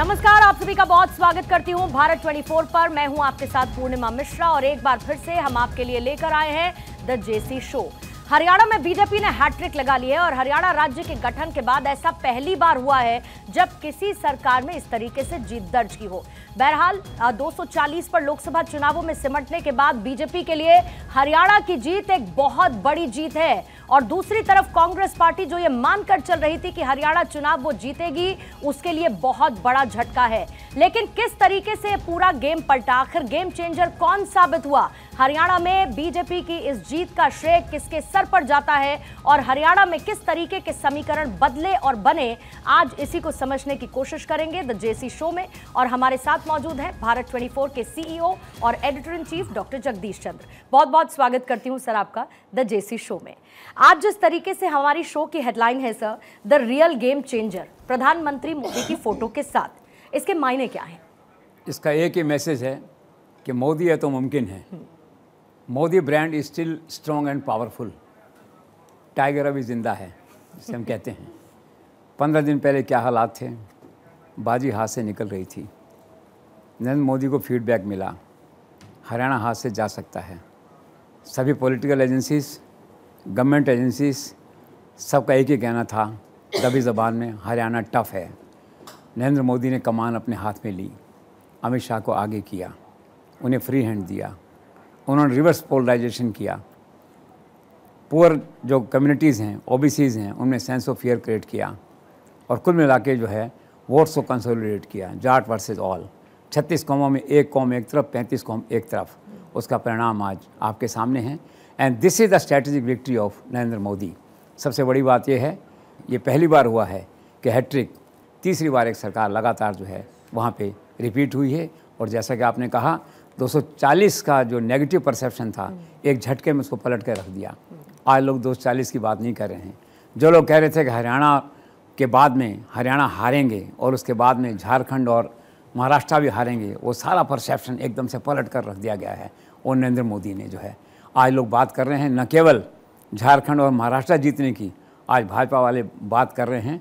नमस्कार आप सभी का बहुत स्वागत करती हूं भारत 24 पर मैं हूं आपके साथ पूर्णिमा मिश्रा और एक बार फिर से हम आपके लिए लेकर आए हैं द जेसी शो हरियाणा में बीजेपी ने हैट्रिक लगा है और हरियाणा राज्य के गठन के बाद ऐसा पहली बार हुआ है जब किसी सरकार में इस तरीके से जीत दर्ज की हो बहरहाल 240 पर लोकसभा चुनावों में सिमटने के बाद बीजेपी के लिए हरियाणा की जीत एक बहुत बड़ी जीत है और दूसरी तरफ कांग्रेस पार्टी जो ये मानकर चल रही थी कि हरियाणा चुनाव वो जीतेगी उसके लिए बहुत बड़ा झटका है लेकिन किस तरीके से पूरा गेम पलटा आखिर गेम चेंजर कौन साबित हुआ हरियाणा में बीजेपी की इस जीत का श्रेय किसके सर पर जाता है और हरियाणा में किस तरीके के समीकरण बदले और बने आज इसी को समझने की कोशिश करेंगे द जेसी शो में और हमारे साथ मौजूद है भारत 24 के सीईओ e और editor in chief doctor Jagdish Chandra बहुत बहुत स्वागत करती हूँ सर आपका द जेसी शो में आज जिस तरीके से हमारी शो की हेडलाइन है sir the real game changer प्रधानमंत्री मोदी की फोटो के साथ इसके मायने क्या हैं इसका एक ही मैसेज है कि मोदी है तो मुमकिन है hmm. Modi brand is still strong and powerful tiger अभी ज़िंदा है जिसे हम कहते हैं पंद्रह दिन पहले क्या हालात थे बाजी हाथ से निकल रही थी नरेंद्र मोदी को फीडबैक मिला हरियाणा हाथ से जा सकता है सभी पॉलिटिकल एजेंसीज गवर्नमेंट एजेंसीज सबका एक ही कहना था दबी ज़बान में हरियाणा टफ है नरेंद्र मोदी ने कमान अपने हाथ में ली अमित शाह को आगे किया उन्हें फ्री हैंड दिया उन्होंने रिवर्स पोलराइजेशन किया पुअर जो कम्युनिटीज़ हैं ओ हैं उनमें सेंस ऑफ फियर क्रिएट किया और कुल मिला के जो है वोट्स को कंसोलिडेट किया जाट वर्सेज ऑल छत्तीस कौमों में एक कौम एक तरफ पैंतीस कौम एक तरफ उसका परिणाम आज आपके सामने है and this is the strategic victory of Narendra Modi सबसे बड़ी बात यह है ये पहली बार हुआ है कि हैट्रिक तीसरी बार एक सरकार लगातार जो है वहाँ पे रिपीट हुई है और जैसा कि आपने कहा 240 का जो नेगेटिव परसेप्शन था हम्म। एक झटके में उसको पलट के रख दिया आज लोग 240 की बात नहीं कर रहे हैं जो लोग कह रहे थे कि हरियाणा के बाद में हरियाणा हारेंगे और उसके बाद में झारखंड और महाराष्ट्र भी हारेंगे वो सारा परसेप्शन एकदम से पलट कर रख दिया गया है और नरेंद्र मोदी ने जो है आज लोग बात कर रहे हैं न केवल झारखंड और महाराष्ट्र जीतने की आज भाजपा वाले बात कर रहे हैं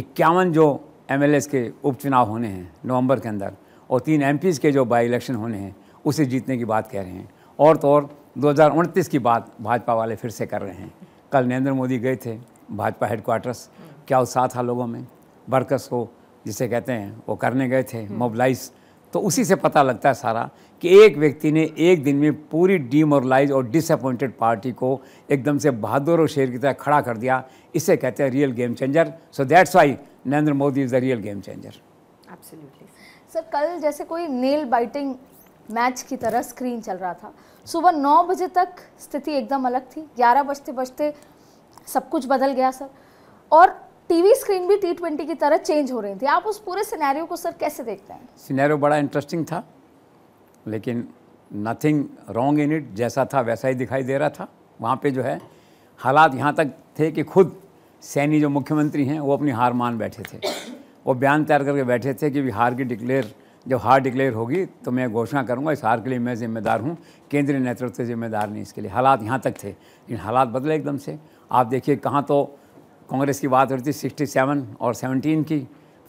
इक्यावन जो एम के उपचुनाव होने हैं नवंबर के अंदर और तीन एम के जो बाई इलेक्शन होने हैं उसे जीतने की बात कह रहे हैं और तो और दो की बात भाजपा वाले फिर से कर रहे हैं कल नरेंद्र मोदी गए थे भाजपा हेडक्वार्टर्स क्या उत्साह था लोगों में वर्कर्स को जिसे कहते हैं वो करने गए थे मोबलाइज हम्म। तो उसी से पता लगता है सारा कि एक व्यक्ति ने एक दिन में पूरी डीमोरलाइज और डिसअपॉइंटेड पार्टी को एकदम से बहादुर और शेर की तरह खड़ा कर दिया इसे कहते हैं real game changer so that's why Narendra Modi is the real game changer sir कल जैसे कोई नेल बाइटिंग मैच की तरह स्क्रीन चल रहा था सुबह नौ बजे तक स्थिति एकदम अलग थी ग्यारह बजते बजते सब कुछ बदल गया सर और टीवी स्क्रीन भी टी ट्वेंटी की तरह चेंज हो रही थी आप उस पूरे सिनेरियो को सर कैसे देखते हैं सिनेरियो बड़ा इंटरेस्टिंग था लेकिन नथिंग रॉन्ग इन इट जैसा था वैसा ही दिखाई दे रहा था वहाँ पे जो है हालात यहाँ तक थे कि खुद सैनी जो मुख्यमंत्री हैं वो अपनी हार मान बैठे थे वो बयान तैयार करके बैठे थे कि भी हार की डिक्लेयर जब हार डिक्लेयर होगी तो मैं घोषणा करूंगा इस हार के लिए मैं जिम्मेदार हूं केंद्रीय नेतृत्व जिम्मेदार नहीं इसके लिए हालात यहाँ तक थे लेकिन हालात बदले एकदम से आप देखिए कहाँ तो कांग्रेस की बात हो रही थी सिक्सटी सेवन और सेवनटीन की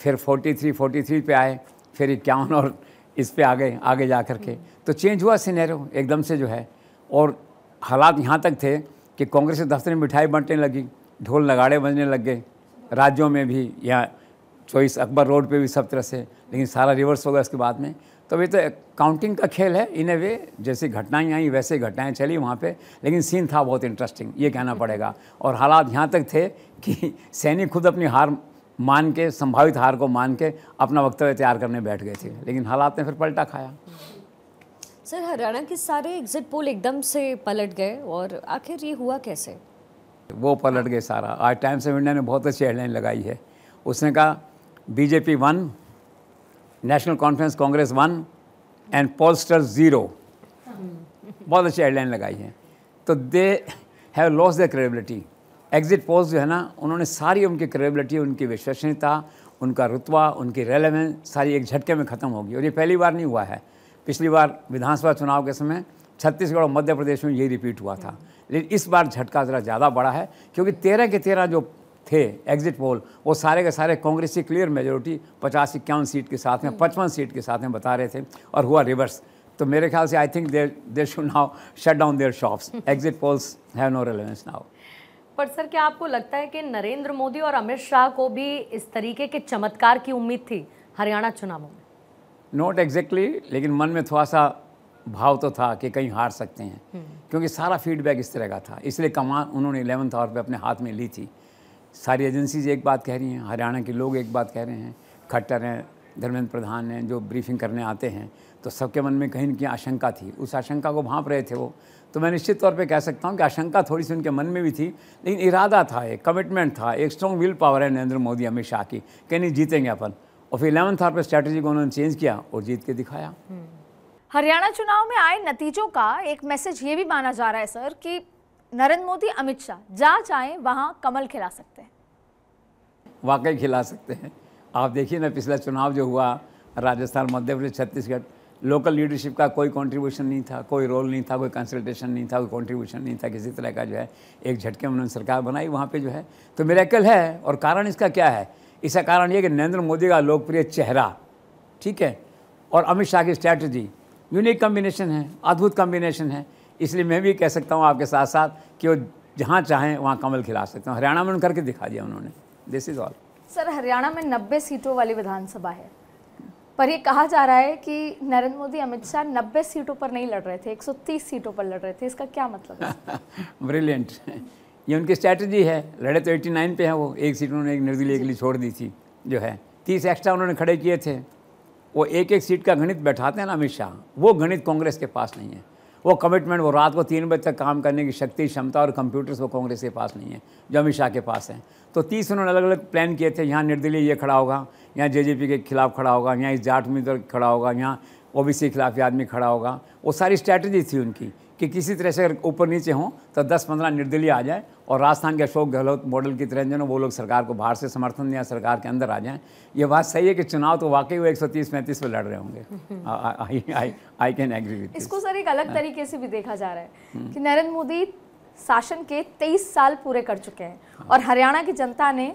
फिर फोर्टी थ्री फोर्टी थ्री पर आए फिर इक्यावन और इस पर आ गए आगे जा कर के तो चेंज हुआ सिनेरो एकदम से जो है और हालात यहाँ तक थे कि कांग्रेस के दफ्तर में मिठाई बांटने लगी ढोल नगाड़े बजने लग गए राज्यों में भी या चौबीस अकबर रोड पे भी सब तरह से लेकिन सारा रिवर्स हो गया उसके बाद में तो ये तो काउंटिंग का खेल है इन ए वे जैसी घटनाएं आई वैसे घटनाएं चली वहाँ पे लेकिन सीन था बहुत इंटरेस्टिंग ये कहना पड़ेगा और हालात यहाँ तक थे कि सैनिक खुद अपनी हार मान के संभावित हार को मान के अपना वक्तव्य तैयार करने बैठ गए थे लेकिन हालात ने फिर पलटा खाया सर हरियाणा के सारे एग्जिट पोल एकदम से पलट गए और आखिर ये हुआ कैसे वो पलट गए सारा आज टाइम्स ऑफ इंडिया ने बहुत अच्छी हेडलाइन लगाई है उसने कहा BJP one National Conference Congress one and pollster zero बहुत अच्छी हेडलाइन लगाई है तो they have loss the credibility exit polls जो है ना उन्होंने सारी उनकी क्रेडिबिलिटी उनकी विश्वसनीयता उनका रुतवा उनकी रेलेवेंस सारी एक झटके में ख़त्म होगी और ये पहली बार नहीं हुआ है पिछली बार विधानसभा चुनाव के समय छत्तीसगढ़ और मध्य प्रदेश में यही रिपीट हुआ था लेकिन इस बार झटका ज़रा ज़्यादा बड़ा है क्योंकि तेरह के तेरह जो थे एग्जिट पोल वो सारे के सारे कांग्रेस की क्लियर मेजोरिटी पचास इक्यावन सीट के साथ में हम्म। पचपन सीट के साथ में बता रहे थे और हुआ रिवर्स तो मेरे ख्याल से I think there there should now shut down their shops exit polls have no relevance now पर सर क्या आपको लगता है कि नरेंद्र मोदी और अमित शाह को भी इस तरीके के चमत्कार की उम्मीद थी हरियाणा चुनावों में नॉट एग्जैक्टली exactly, लेकिन मन में थोड़ा सा भाव तो था कि कहीं हार सकते हैं हम्म। क्योंकि सारा फीडबैक इस तरह का था इसलिए कमान उन्होंने इलेवंथ आवर पे अपने हाथ में ली थी सारी एजेंसीज एक बात कह रही हैं हरियाणा के लोग एक बात कह रहे हैं खट्टर हैं धर्मेंद्र प्रधान हैं जो ब्रीफिंग करने आते हैं तो सबके मन में कहीं न कहीं आशंका थी उस आशंका को भाँप रहे थे वो तो मैं निश्चित तौर पे कह सकता हूँ कि आशंका थोड़ी सी उनके मन में भी थी लेकिन इरादा था एक कमिटमेंट था एक स्ट्रॉन्ग विल पावर है नरेंद्र मोदी अमित शाह की कहीं नहीं जीतेंगे अपन और फिर इलेवंथ आवर पर स्ट्रैटेजी को उन्होंने चेंज किया और जीत के दिखाया हम्म। हरियाणा चुनाव में आए नतीजों का एक मैसेज ये भी माना जा रहा है सर कि नरेंद्र मोदी अमित शाह जहाँ चाहें वहाँ कमल खिला सकते हैं वाकई खिला सकते हैं आप देखिए ना पिछला चुनाव जो हुआ राजस्थान मध्य प्रदेश छत्तीसगढ़ लोकल लीडरशिप का कोई कंट्रीब्यूशन नहीं था कोई रोल नहीं था कोई कंसल्टेशन नहीं था कोई कंट्रीब्यूशन नहीं था किसी तरह का जो है एक झटके में उन्होंने सरकार बनाई वहाँ पे जो है तो कल है और कारण इसका क्या है इसका कारण ये कि नरेंद्र मोदी का लोकप्रिय चेहरा ठीक है और अमित शाह की स्ट्रैटेजी यूनिक कम्बिनेशन है अद्भुत कम्बिनेशन है इसलिए मैं भी कह सकता हूँ आपके साथ साथ कि वो जहाँ चाहें वहाँ कमल खिला सकते हैं हरियाणा में करके दिखा दिया उन्होंने this is all sir Haryana में नब्बे सीटों वाली विधानसभा है पर ये कहा जा रहा है कि नरेंद्र मोदी अमित शाह 90 सीटों पर नहीं लड़ रहे थे 130 सीटों पर लड़ रहे थे इसका क्या मतलब है ब्रिलियंट ये उनकी स्ट्रैटेजी है लड़े तो 89 पे हैं वो एक सीट उन्होंने एक निर्दलीय के लिए छोड़ दी थी जो है तीस एक्स्ट्रा उन्होंने खड़े किए थे वो एक एक सीट का गणित बैठाते हैं ना अमित शाह वो गणित कांग्रेस के पास नहीं है वो कमिटमेंट वो रात को तीन बजे तक काम करने की शक्ति क्षमता और कंप्यूटर्स वो कांग्रेस के पास नहीं है जो अमित शाह के पास हैं तो तीस उन्होंने अलग अलग प्लान किए थे यहाँ निर्दलीय ये खड़ा होगा यहाँ जे के खिलाफ खड़ा होगा यहाँ इस जाट उम्मीदवार खड़ा होगा यहाँ ओ के खिलाफ ये आदमी खड़ा होगा वो सारी स्ट्रैटेजी थी उनकी कि किसी तरह से अगर ऊपर नीचे हों तो 10-15 निर्दलीय आ जाए और राजस्थान के अशोक गहलोत मॉडल की तरह जो वो लोग सरकार को बाहर से समर्थन दिया सरकार के अंदर आ जाएं ये बात सही है कि चुनाव तो वाकई वो तीस पैंतीस में लड़ रहे होंगे आई कैन एग्री विद इसको सर एक अलग हाँ। तरीके से भी देखा जा रहा है हम्म। कि नरेंद्र मोदी शासन के तेईस साल पूरे कर चुके हैं और हरियाणा की जनता ने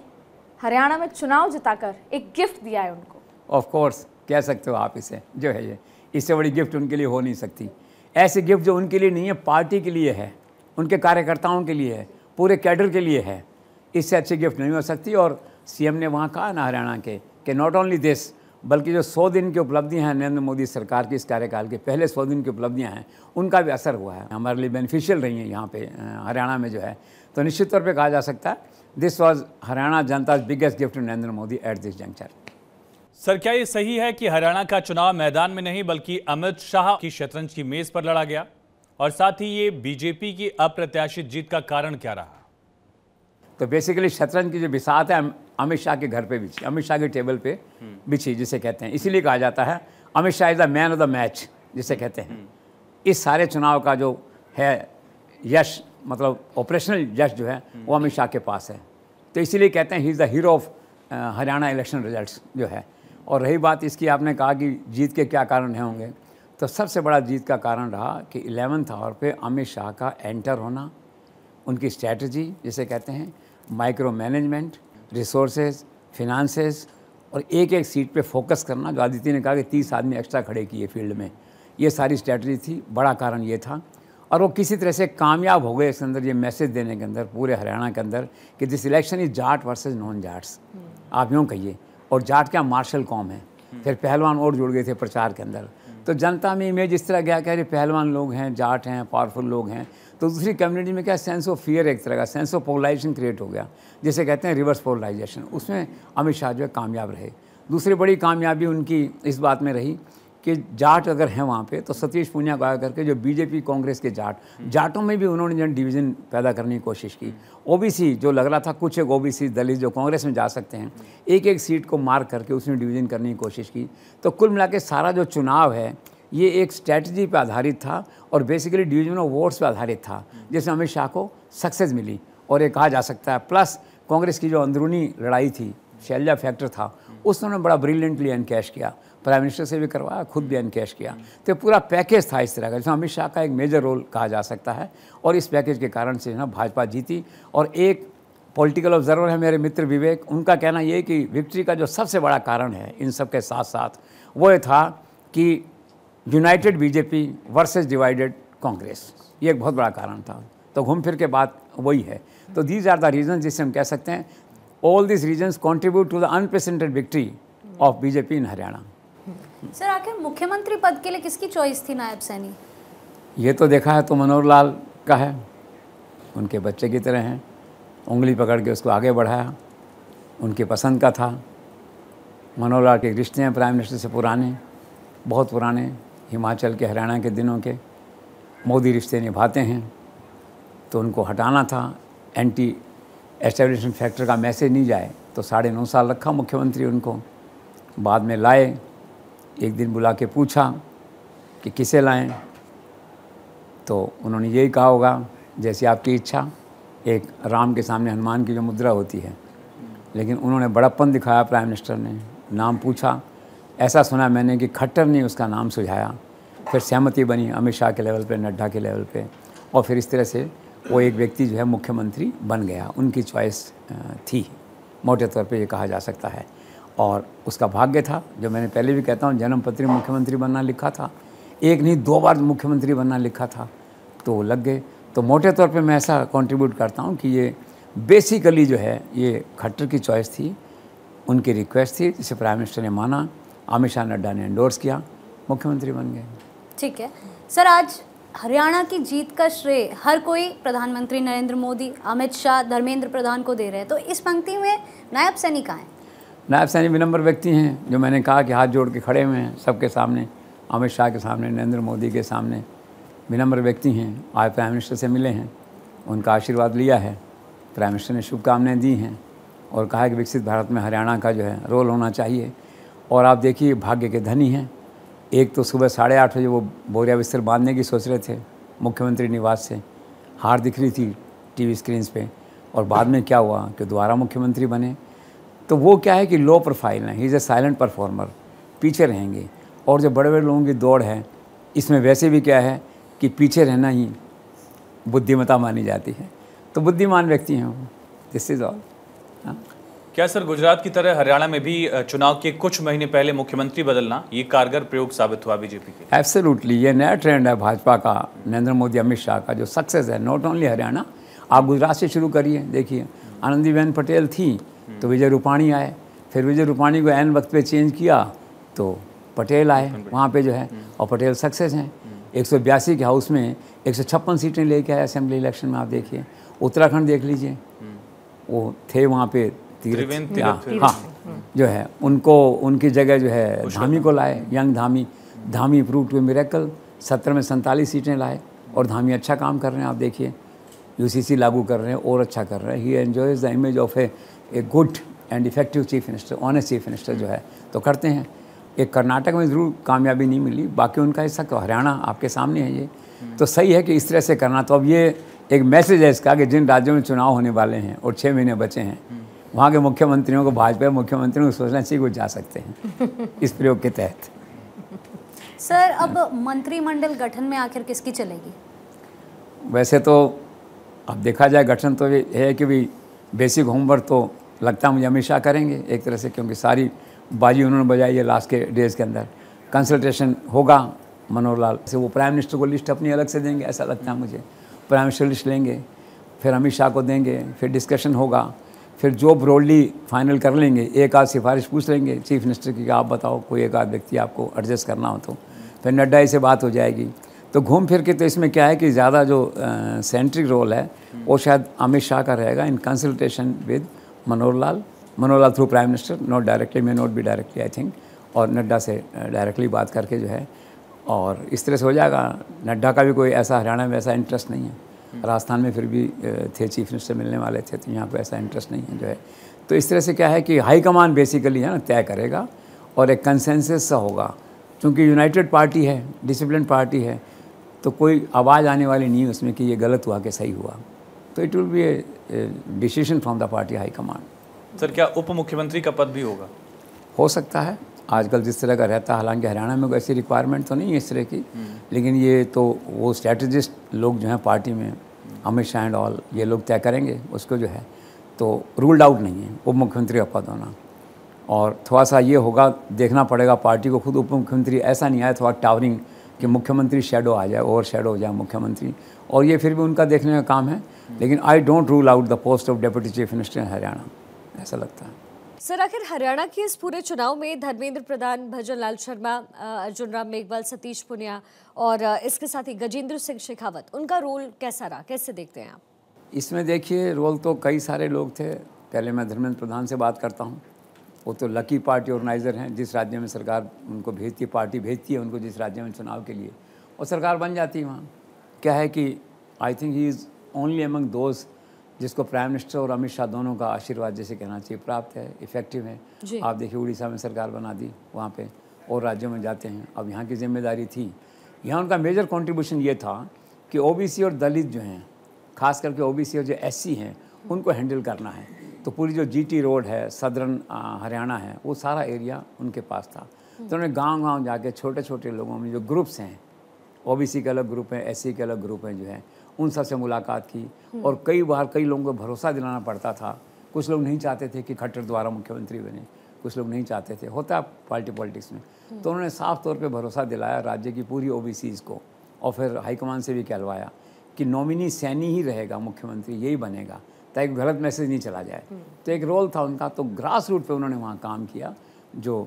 हरियाणा में चुनाव जिताकर एक गिफ्ट दिया है उनको ऑफ कोर्स कह सकते हो आप इसे जो है ये इससे बड़ी गिफ्ट उनके लिए हो नहीं सकती ऐसे गिफ्ट जो उनके लिए नहीं है पार्टी के लिए है उनके कार्यकर्ताओं के लिए है पूरे कैडर के लिए है इससे अच्छी गिफ्ट नहीं हो सकती और सीएम ने वहाँ कहा ना हरियाणा के कि नॉट ओनली दिस बल्कि जो सौ दिन की उपलब्धियाँ हैं नरेंद्र मोदी सरकार की इस कार्यकाल के पहले सौ दिन की उपलब्धियाँ हैं उनका भी असर हुआ है हमारे लिए बेनिफिशियल रही हैं यहाँ पे हरियाणा में जो है तो निश्चित तौर पर कहा जा सकता है दिस वॉज हरियाणा जनता biggest gift Narendra Modi at this juncture sir क्या ये सही है कि हरियाणा का चुनाव मैदान में नहीं बल्कि अमित शाह की शतरंज की मेज पर लड़ा गया और साथ ही ये बीजेपी की अप्रत्याशित जीत का कारण क्या रहा तो बेसिकली शतरंज की जो बिसात है अमित शाह के घर पे बिछी अमित शाह के टेबल पे बिछी जिसे कहते हैं इसीलिए कहा जाता है Amit Shah is the man of the match जिसे कहते हैं इस सारे चुनाव का जो है यश मतलब ऑपरेशनल यश जो है वो अमित शाह के पास है तो इसीलिए कहते हैं he is the hero of Haryana election result जो है और रही बात इसकी आपने कहा कि जीत के क्या कारण होंगे तो सबसे बड़ा जीत का कारण रहा कि इलेवंथ आवर पे अमित शाह का एंटर होना उनकी स्ट्रैटी जिसे कहते हैं माइक्रो मैनेजमेंट रिसोर्सेज फिनांसेस और एक एक सीट पे फोकस करना जो आदित्य ने कहा कि तीस आदमी एक्स्ट्रा खड़े किए फील्ड में ये सारी स्ट्रैटी थी बड़ा कारण ये था और वो किसी तरह से कामयाब हो गए इसके अंदर ये मैसेज देने के अंदर पूरे हरियाणा के अंदर कि this election is Jat versus non Jats आप यूँ कहिए और जाट क्या मार्शल कॉम है हम्म। फिर पहलवान और जुड़ गए थे प्रचार के अंदर हम्म। तो जनता में इमेज इस तरह गया कह अरे पहलवान लोग हैं जाट हैं पावरफुल लोग हैं तो दूसरी कम्युनिटी में क्या सेंस ऑफ फियर एक तरह का सेंस ऑफ पोलराइजेशन क्रिएट हो गया जिसे कहते हैं रिवर्स पोलराइजेशन उसमें अमित शाह जो है कामयाब रहे दूसरी बड़ी कामयाबी उनकी इस बात में रही कि जाट अगर हैं वहाँ पे तो सतीश पूनिया को आया करके जो बीजेपी कांग्रेस के जाट जाटों में भी उन्होंने जो डिवीज़न पैदा करने की कोशिश की ओबीसी जो लग रहा था कुछ एक ओ दलित जो कांग्रेस में जा सकते हैं एक एक सीट को मार करके उसने डिवीज़न करने की कोशिश की तो कुल मिला सारा जो चुनाव है ये एक स्ट्रैटेजी पर आधारित था और बेसिकली डिवीजन ऑफ वोट्स पर आधारित था जिसमें अमित शाह को सक्सेस मिली और ये कहा जा सकता है प्लस कांग्रेस की जो अंदरूनी लड़ाई थी शैलजा फैक्टर था उसने बड़ा ब्रिलियंटली एनकैश किया प्राइम मिनिस्टर से भी करवाया खुद भी अनकैश किया तो पूरा पैकेज था इस तरह का जिसमें अमित शाह का एक मेजर रोल कहा जा सकता है और इस पैकेज के कारण से ना भाजपा जीती और एक पॉलिटिकल ऑब्जर्वर है मेरे मित्र विवेक उनका कहना ये कि विक्ट्री का जो सबसे बड़ा कारण है इन सब के साथ साथ वो ये था कि united BJP versus divided Congress ये एक बहुत बड़ा कारण था तो घूम फिर के बात वही है तो दीज आर द रीजन जिससे हम कह सकते हैं all this reasons contribute to the unprecedented victory of BJP in Haryana sir आखिर मुख्यमंत्री पद के लिए किसकी चॉइस थी नायब सैनी ये तो देखा है तो मनोहर लाल का है उनके बच्चे की तरह हैं उंगली पकड़ के उसको आगे बढ़ाया उनकी पसंद का था मनोहर लाल के रिश्ते हैं प्राइम मिनिस्टर से पुराने बहुत पुराने हिमाचल के हरियाणा के दिनों के मोदी रिश्ते निभाते हैं तो उनको हटाना था एंटी एस्टेब्लिशमेंट फैक्टर का मैसेज नहीं जाए तो साढ़े नौ साल रखा मुख्यमंत्री उनको बाद में लाए एक दिन बुला के पूछा कि किसे लाएं तो उन्होंने यही कहा होगा जैसे आपकी इच्छा एक राम के सामने हनुमान की जो मुद्रा होती है लेकिन उन्होंने बड़प्पन दिखाया प्राइम मिनिस्टर ने नाम पूछा ऐसा सुना मैंने कि खट्टर ने उसका नाम सुझाया फिर सहमति बनी अमित शाह के लेवल पे नड्डा के लेवल पे और फिर इस तरह से वो एक व्यक्ति जो है मुख्यमंत्री बन गया उनकी चॉइस थी मोटे तौर पे ये कहा जा सकता है और उसका भाग्य था जो मैंने पहले भी कहता हूँ जन्मपत्री मुख्यमंत्री बनना लिखा था एक नहीं दो बार मुख्यमंत्री बनना लिखा था तो लग गए तो मोटे तौर पे मैं ऐसा कंट्रीब्यूट करता हूँ कि ये बेसिकली जो है ये खट्टर की चॉइस थी उनकी रिक्वेस्ट थी जिसे प्राइम मिनिस्टर ने माना अमित शाह नड्डा ने एंडोर्स किया मुख्यमंत्री बन गए ठीक है सर आज हरियाणा की जीत का श्रेय हर कोई प्रधानमंत्री नरेंद्र मोदी अमित शाह धर्मेंद्र प्रधान को दे रहे हैं तो इस पंक्ति में नायब सैनिक आए नायब सैनी विनम्र व्यक्ति हैं जो मैंने कहा कि हाथ जोड़ के खड़े हुए हैं सबके सामने अमित शाह के सामने नरेंद्र मोदी के सामने विनम्र व्यक्ति हैं आज प्राइम मिनिस्टर से मिले हैं उनका आशीर्वाद लिया है प्राइम मिनिस्टर ने शुभकामनाएँ दी हैं और कहा है कि विकसित भारत में हरियाणा का जो है रोल होना चाहिए और आप देखिए भाग्य के धनी हैं एक तो सुबह साढ़े आठ बजे वो बोरिया बिस्तर बांधने की सोच रहे थे मुख्यमंत्री निवास से हार दिख रही थी टीवी स्क्रीन पे और बाद में क्या हुआ कि दोबारा मुख्यमंत्री बने तो वो क्या है कि लो प्रोफाइल हैं he is a silent performer पीछे रहेंगे और जो बड़े बड़े लोगों की दौड़ है इसमें वैसे भी क्या है कि पीछे रहना ही बुद्धिमता मानी जाती है तो बुद्धिमान व्यक्ति हैं वो दिस इज़ ऑल क्या सर गुजरात की तरह हरियाणा में भी चुनाव के कुछ महीने पहले मुख्यमंत्री बदलना ये कारगर प्रयोग साबित हुआ बीजेपी के एब्सोल्युटली ये नया ट्रेंड है भाजपा का नरेंद्र मोदी अमित शाह का जो सक्सेस है नॉट ओनली हरियाणा आप गुजरात से शुरू करिए देखिए आनंदीबेन पटेल थी तो विजय रूपाणी आए फिर विजय रूपाणी को एन वक्त पे चेंज किया तो पटेल आए वहाँ पे जो है हम्म। और पटेल सक्सेस हैं हम्म। एक के हाउस में एक सीटें लेके आए असेंबली इलेक्शन में आप देखिए उत्तराखंड देख लीजिए हम्म। वो थे वहाँ पे तीर्थ हाँ जो है उनको उनकी जगह जो है धामी को लाए young Dhami Dhami prove to miracle सत्र में सैंतालीस सीटें लाए और धामी अच्छा काम कर रहे हैं आप देखिए यूसीसी लागू कर रहे हैं और अच्छा कर रहे हैं he enjoys the image of a एक good and effective chief minister honest chief minister जो है तो करते हैं एक कर्नाटक में ज़रूर कामयाबी नहीं मिली बाकी उनका हिस्सा तो हरियाणा आपके सामने है ये हम्म। तो सही है कि इस तरह से करना तो अब ये एक मैसेज है इसका कि जिन राज्यों में चुनाव होने वाले हैं और छः महीने बचे हैं हम्म। वहाँ के मुख्यमंत्रियों को भाजपा मुख्यमंत्रियों को सोचना चाहिए वो जा सकते हैं इस प्रयोग के तहत सर अब मंत्रिमंडल गठन में आखिर किसकी चलेगी वैसे तो अब देखा जाए गठन तो ये है कि भी बेसिक होमवर्क तो लगता है मुझे हमेशा करेंगे एक तरह से क्योंकि सारी बाजी उन्होंने बजाई है लास्ट के डेज के अंदर कंसल्टेशन होगा मनोहर लाल से वो प्राइम मिनिस्टर को लिस्ट अपनी अलग से देंगे ऐसा लगता है मुझे प्राइम मिनिस्टर लिस्ट लेंगे फिर अमित शाह को देंगे फिर डिस्कशन होगा फिर जो ब्रॉडली फाइनल कर लेंगे एक आध सिफारिश पूछ लेंगे चीफ मिनिस्टर की आप बताओ कोई एक आध व्यक्ति आपको एडजस्ट करना हो तो फिर नड्डा से बात हो जाएगी तो घूम फिर के तो इसमें क्या है कि ज़्यादा जो सेंट्रिक रोल है हम्म। वो शायद अमित शाह का रहेगा in consultation with Manohar Lal Manohar Lal through prime minister not directly may not be directly I think और नड्डा से डायरेक्टली बात करके जो है और इस तरह से हो जाएगा नड्डा का भी कोई ऐसा हरियाणा में ऐसा इंटरेस्ट नहीं है हम्म। राजस्थान में फिर भी थे चीफ मिनिस्टर मिलने वाले थे तो यहाँ पर ऐसा इंटरेस्ट नहीं है जो है तो इस तरह से क्या है कि हाईकमान बेसिकली है ना तय करेगा और एक कंसेंसस सा होगा क्योंकि यूनाइटेड पार्टी है डिसिप्लिन पार्टी है तो कोई आवाज़ आने वाली नहीं उसमें कि ये गलत हुआ कि सही हुआ तो it will be a decision from the party high command sir क्या उप मुख्यमंत्री का पद भी होगा हो सकता है आजकल जिस तरह का रहता है हालांकि हरियाणा में ऐसी रिक्वायरमेंट तो नहीं है इस तरह की हम्म। लेकिन ये तो वो स्ट्रेटजिस्ट लोग जो हैं पार्टी में अमित शाह एंड ऑल ये लोग तय करेंगे उसको जो है तो रूल्ड आउट नहीं है उप मुख्यमंत्री का पद होना और थोड़ा सा ये होगा देखना पड़ेगा पार्टी को खुद उप मुख्यमंत्री ऐसा नहीं आया थोड़ा टावरिंग कि मुख्यमंत्री शेडो आ जाए ओवर शेडो हो जाए मुख्यमंत्री और ये फिर भी उनका देखने का काम है लेकिन I don't rule out the post of deputy chief minister in Haryana ऐसा लगता है सर आखिर हरियाणा के इस पूरे चुनाव में धर्मेंद्र प्रधान भजन लाल शर्मा अर्जुन राम मेघवाल सतीश पुनिया और इसके साथ ही गजेंद्र सिंह शेखावत उनका रोल कैसा रहा कैसे देखते हैं आप इसमें देखिए रोल तो कई सारे लोग थे पहले मैं धर्मेंद्र प्रधान से बात करता हूँ वो तो लकी पार्टी ऑर्गेनाइज़र हैं जिस राज्य में सरकार उनको भेजती है पार्टी भेजती है उनको जिस राज्य में चुनाव के लिए और सरकार बन जाती है वहाँ क्या है कि I think he is only among दोस्त जिसको प्राइम मिनिस्टर और अमित शाह दोनों का आशीर्वाद जैसे कहना चाहिए प्राप्त है इफेक्टिव है आप देखिए उड़ीसा में सरकार बना दी वहाँ पे और राज्यों में जाते हैं अब यहाँ की जिम्मेदारी थी यहाँ उनका मेजर कंट्रीब्यूशन ये था कि ओबीसी और दलित जो हैं खास करके ओबीसी और जो एससी हैं उनको हैंडल करना है तो पूरी जो जीटी रोड है सदरन हरियाणा है वो सारा एरिया उनके पास था तो उन्होंने गांव गांव जाके छोटे छोटे लोगों में जो ग्रुप्स हैं ओ के अलग ग्रुप हैं एस के अलग ग्रुप हैं जो हैं उन सबसे मुलाकात की हम्म। और कई बार कई लोगों को भरोसा दिलाना पड़ता था कुछ लोग नहीं चाहते थे कि खट्टर द्वारा मुख्यमंत्री बने कुछ लोग नहीं चाहते थे होता पार्टी पॉलिटिक्स में हम्म। तो उन्होंने साफ तौर पर भरोसा दिलाया राज्य की पूरी ओ को और फिर हाईकमान से भी कहलवाया कि नॉमिनी सैनी ही रहेगा मुख्यमंत्री यही बनेगा ताकि गलत मैसेज नहीं चला जाए तो एक रोल था उनका तो ग्रास रूट पे उन्होंने वहाँ काम किया जो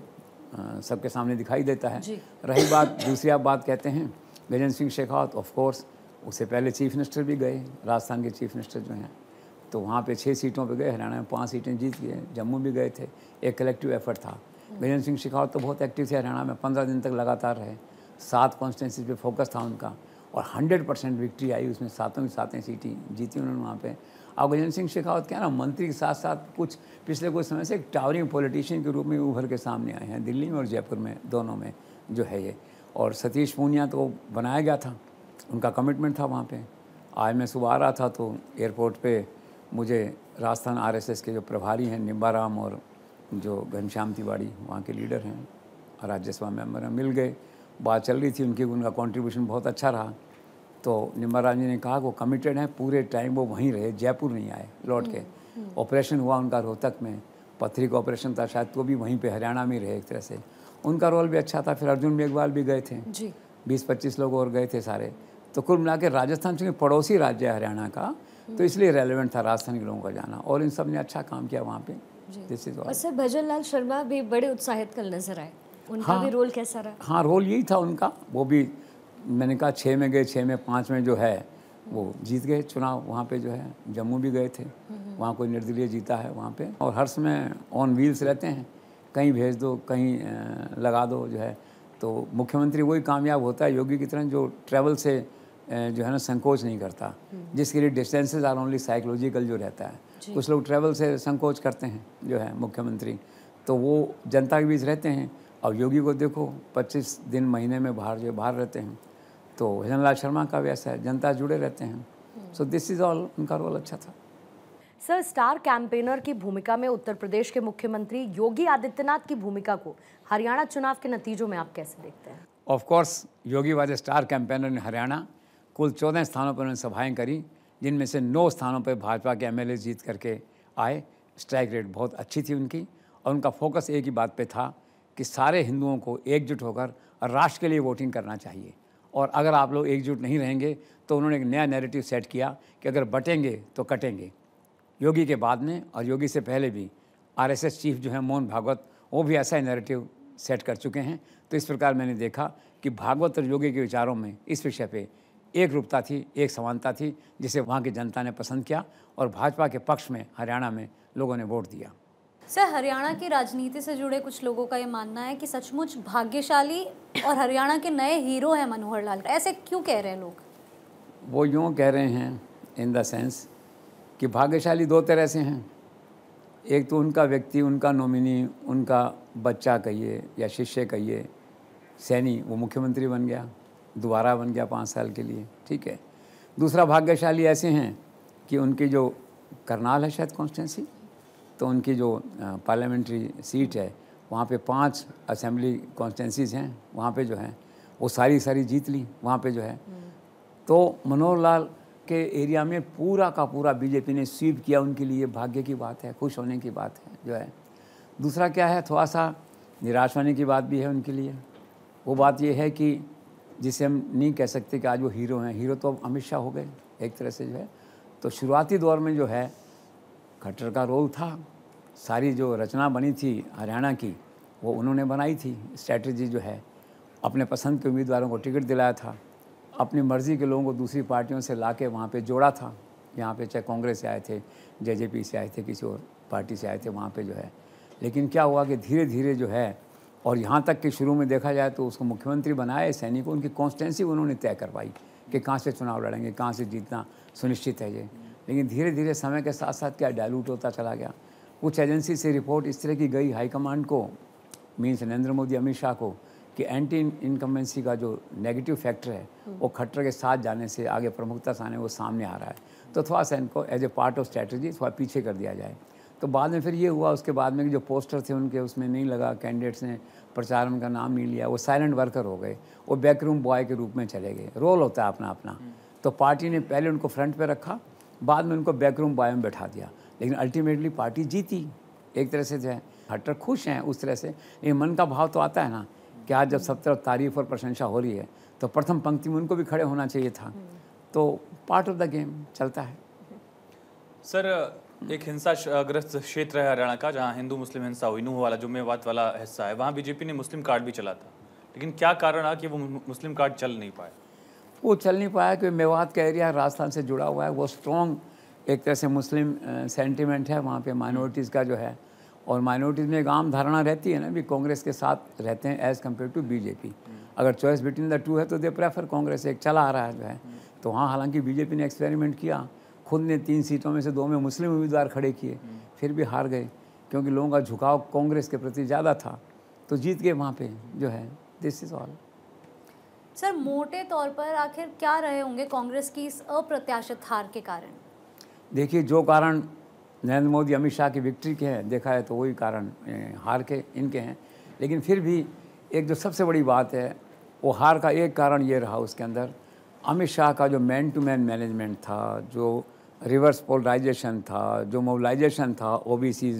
सबके सामने दिखाई देता है रही बात दूसरी आप बात कहते हैं गजेंद्र सिंह शेखावत ऑफकोर्स उससे पहले चीफ मिनिस्टर भी गए राजस्थान के चीफ मिनिस्टर जो हैं तो वहाँ पे छः सीटों पे गए हरियाणा में पांच सीटें जीत गए जम्मू भी गए थे एक कलेक्टिव एफर्ट था गजेंद्र सिंह शेखावत तो बहुत एक्टिव थे हरियाणा में पंद्रह दिन तक लगातार रहे सात कॉन्स्टिटेंसी पे फोकस था उनका और हंड्रेड परसेंट विक्ट्री आई उसमें सातों में सातें सीटें जीती उन्होंने वहाँ पर अब गजेंद्र सिंह शेखावत क्या ना मंत्री के साथ साथ कुछ पिछले कुछ समय से एक टावरिंग पॉलिटिशियन के रूप में उभर के सामने आए हैं दिल्ली में और जयपुर में दोनों में जो है ये और सतीश पूनिया तो बनाया गया था उनका कमिटमेंट था वहाँ पर आज मैं सुबह आ रहा था तो एयरपोर्ट पर मुझे राजस्थान आर के जो प्रभारी हैं निम्बाराम और जो घनश्याम तिवाड़ी वहाँ के लीडर हैं राज्यसभा मेम्बर हैं मिल गए बात चल रही थी उनकी उनका कॉन्ट्रीब्यूशन बहुत अच्छा रहा तो निम्बाराम जी ने कहा वो कमिटेड हैं पूरे टाइम वो वहीं रहे जयपुर नहीं आए लौट हम्म, के ऑपरेशन हम्म। हुआ उनका रोहतक में पथरी का ऑपरेशन था शायद वो भी वहीं पे हरियाणा में रहे एक तरह से उनका रोल भी अच्छा था फिर अर्जुन मेघवाल भी गए थे बीस पच्चीस लोग और गए थे सारे तो कुल मिला के राजस्थान चूँकि पड़ोसी राज्य है हरियाणा का तो हम्म। इसलिए रेलिवेंट था राजस्थान के लोगों का जाना और इन सब ने अच्छा काम किया वहाँ पे सर भजन लाल शर्मा भी बड़े उत्साहित कल नजर आए उनका हाँ, भी रोल कैसा रहा हाँ रोल यही था उनका वो भी मैंने कहा छः में गए छः में पाँच में जो है वो जीत गए चुनाव वहाँ पे जो है जम्मू भी गए थे वहाँ कोई निर्दलीय जीता है वहाँ पे और हर समय ऑन व्हील्स रहते हैं कहीं भेज दो कहीं लगा दो जो है तो मुख्यमंत्री वही कामयाब होता है योगी की तरह जो ट्रैवल से जो है ना संकोच नहीं करता हम्म। जिसके लिए डिस्टेंसेज आर ओनली साइकोलॉजिकल जो रहता है कुछ लोग ट्रैवल से संकोच करते हैं जो है मुख्यमंत्री तो वो जनता के बीच रहते हैं और योगी को देखो 25 दिन महीने में बाहर जो बाहर रहते हैं तो भजन शर्मा का भी ऐसा है जनता जुड़े रहते हैं सो दिस इज़ ऑल उनका रोल अच्छा था सर स्टार कैंपेनर की भूमिका में उत्तर प्रदेश के मुख्यमंत्री योगी आदित्यनाथ की भूमिका को हरियाणा चुनाव के नतीजों में आप कैसे देखते हैं of course Yogi was star campaigner in Haryana कुल चौदह स्थानों पर उन्होंने सभाएं करी जिनमें से नौ स्थानों पर भाजपा के एम जीत करके आए स्ट्राइक रेट बहुत अच्छी थी उनकी और उनका फोकस एक ही बात पे था कि सारे हिंदुओं को एकजुट होकर राष्ट्र के लिए वोटिंग करना चाहिए और अगर आप लोग एकजुट नहीं रहेंगे तो उन्होंने एक नया नैरेटिव सेट किया कि अगर बटेंगे तो कटेंगे योगी के बाद में और योगी से पहले भी आरएसएस चीफ जो हैं मोहन भागवत वो भी ऐसा ही नैरेटिव सेट कर चुके हैं तो इस प्रकार मैंने देखा कि भागवत और योगी के विचारों में इस विषय पे एक रूपता थी एक समानता थी जिसे वहाँ की जनता ने पसंद किया और भाजपा के पक्ष में हरियाणा में लोगों ने वोट दिया सर हरियाणा की राजनीति से जुड़े कुछ लोगों का ये मानना है कि सचमुच भाग्यशाली और हरियाणा के नए हीरो हैं मनोहर लाल ऐसे क्यों कह रहे हैं लोग वो यूँ कह रहे हैं इन द सेंस कि भाग्यशाली दो तरह से हैं एक तो उनका व्यक्ति उनका नॉमिनी उनका बच्चा कहिए या शिष्य कहिए सैनी वो मुख्यमंत्री बन गया दोबारा बन गया पाँच साल के लिए ठीक है दूसरा भाग्यशाली ऐसे हैं कि उनकी जो करनाल है शायद कॉन्स्टेंसी तो उनकी जो पार्लियामेंट्री सीट है वहाँ पे पांच असेंबली कॉन्स्टेंसीज हैं वहाँ पे जो हैं वो सारी सारी जीत ली वहाँ पे जो है हम्म। तो मनोहर लाल के एरिया में पूरा का पूरा बीजेपी ने स्वीप किया उनके लिए भाग्य की बात है खुश होने की बात है जो है दूसरा क्या है थोड़ा सा निराश होने की बात भी है उनके लिए वो बात ये है कि जिसे हम नहीं कह सकते कि आज वो हीरो हैं हीरो तो अब अमित शाह हो गए एक तरह से जो है तो शुरुआती दौर में जो है खट्टर का रोल था सारी जो रचना बनी थी हरियाणा की वो उन्होंने बनाई थी स्ट्रैटेजी जो है अपने पसंद के उम्मीदवारों को टिकट दिलाया था अपनी मर्ज़ी के लोगों को दूसरी पार्टियों से ला के वहाँ पर जोड़ा था यहाँ पे चाहे कांग्रेस से आए थे पी से आए थे किसी और पार्टी से आए थे वहाँ पे जो है लेकिन क्या हुआ कि धीरे धीरे जो है और यहाँ तक कि शुरू में देखा जाए तो उसको मुख्यमंत्री बनाए सैनिकों उनकी कॉन्स्टेंसी उन्होंने तय करवाई कि कहाँ से चुनाव लड़ेंगे कहाँ से जीतना सुनिश्चित है ये लेकिन धीरे धीरे समय के साथ साथ क्या डायलूट होता चला गया कुछ एजेंसी से रिपोर्ट इस तरह की गई हाईकमांड को मीन्स नरेंद्र मोदी अमित शाह को कि एंटी इनकम्बेंसी का जो नेगेटिव फैक्टर है हम्म। वो खट्टर के साथ जाने से आगे प्रमुखता से आने वो सामने आ रहा है तो थोड़ा सा इनको as a part of strategy थोड़ा पीछे कर दिया जाए तो बाद में फिर ये हुआ उसके बाद में जो पोस्टर थे उनके उसमें नहीं लगा कैंडिडेट्स ने प्रचार उनका नाम नहीं लिया वो साइलेंट वर्कर हो गए वो बैकरूम बॉय के रूप में चले गए रोल होता है अपना अपना हम्म। तो पार्टी ने पहले उनको फ्रंट पर रखा बाद में उनको बैकरूम बॉय में बैठा दिया लेकिन अल्टीमेटली पार्टी जीती एक तरह से जो है हट्टर खुश हैं उस तरह से ये मन का भाव तो आता है ना कि आज जब सब तरफ तारीफ और प्रशंसा हो रही है तो प्रथम पंक्ति में उनको भी खड़े होना चाहिए था तो पार्ट ऑफ द गेम चलता है सर एक हिंसाग्रस्त क्षेत्र है हरियाणा का जहाँ हिंदू मुस्लिम हिंसा हुई नूह वाला जुम्मेवाद वाला हिस्सा है वहाँ बीजेपी ने मुस्लिम कार्ड भी चला था लेकिन क्या कारण आ कि वो मुस्लिम कार्ड चल नहीं पाया वो चल नहीं पाया क्योंकि मेवात का एरिया राजस्थान से जुड़ा हुआ है वो स्ट्रॉन्ग एक तरह से मुस्लिम सेंटिमेंट है वहाँ पे माइनॉरिटीज़ का जो है और माइनॉरिटीज़ में एक आम धारणा रहती है ना भी कांग्रेस के साथ रहते हैं एज़ कम्पेयर टू बीजेपी अगर चॉइस बिटवीन द टू है तो दे प्रेफर कांग्रेस एक चला आ रहा है जो है तो वहाँ हालांकि बीजेपी ने एक्सपेरिमेंट किया खुद ने तीन सीटों में से दो में मुस्लिम उम्मीदवार खड़े किए फिर भी हार गए क्योंकि लोगों का झुकाव कांग्रेस के प्रति ज़्यादा था तो जीत गए वहाँ पे जो है दिस इज़ ऑल सर मोटे तौर पर आखिर क्या रहे होंगे कांग्रेस की इस अप्रत्याशित हार के कारण देखिए जो कारण नरेंद्र मोदी अमित शाह की विक्ट्री के हैं देखा है तो वही कारण हार के इनके हैं लेकिन फिर भी एक जो सबसे बड़ी बात है वो हार का एक कारण ये रहा उसके अंदर अमित शाह का जो मैन टू मैन मैनेजमेंट था जो रिवर्स पोलराइजेशन था जो मोबलाइजेशन था ओ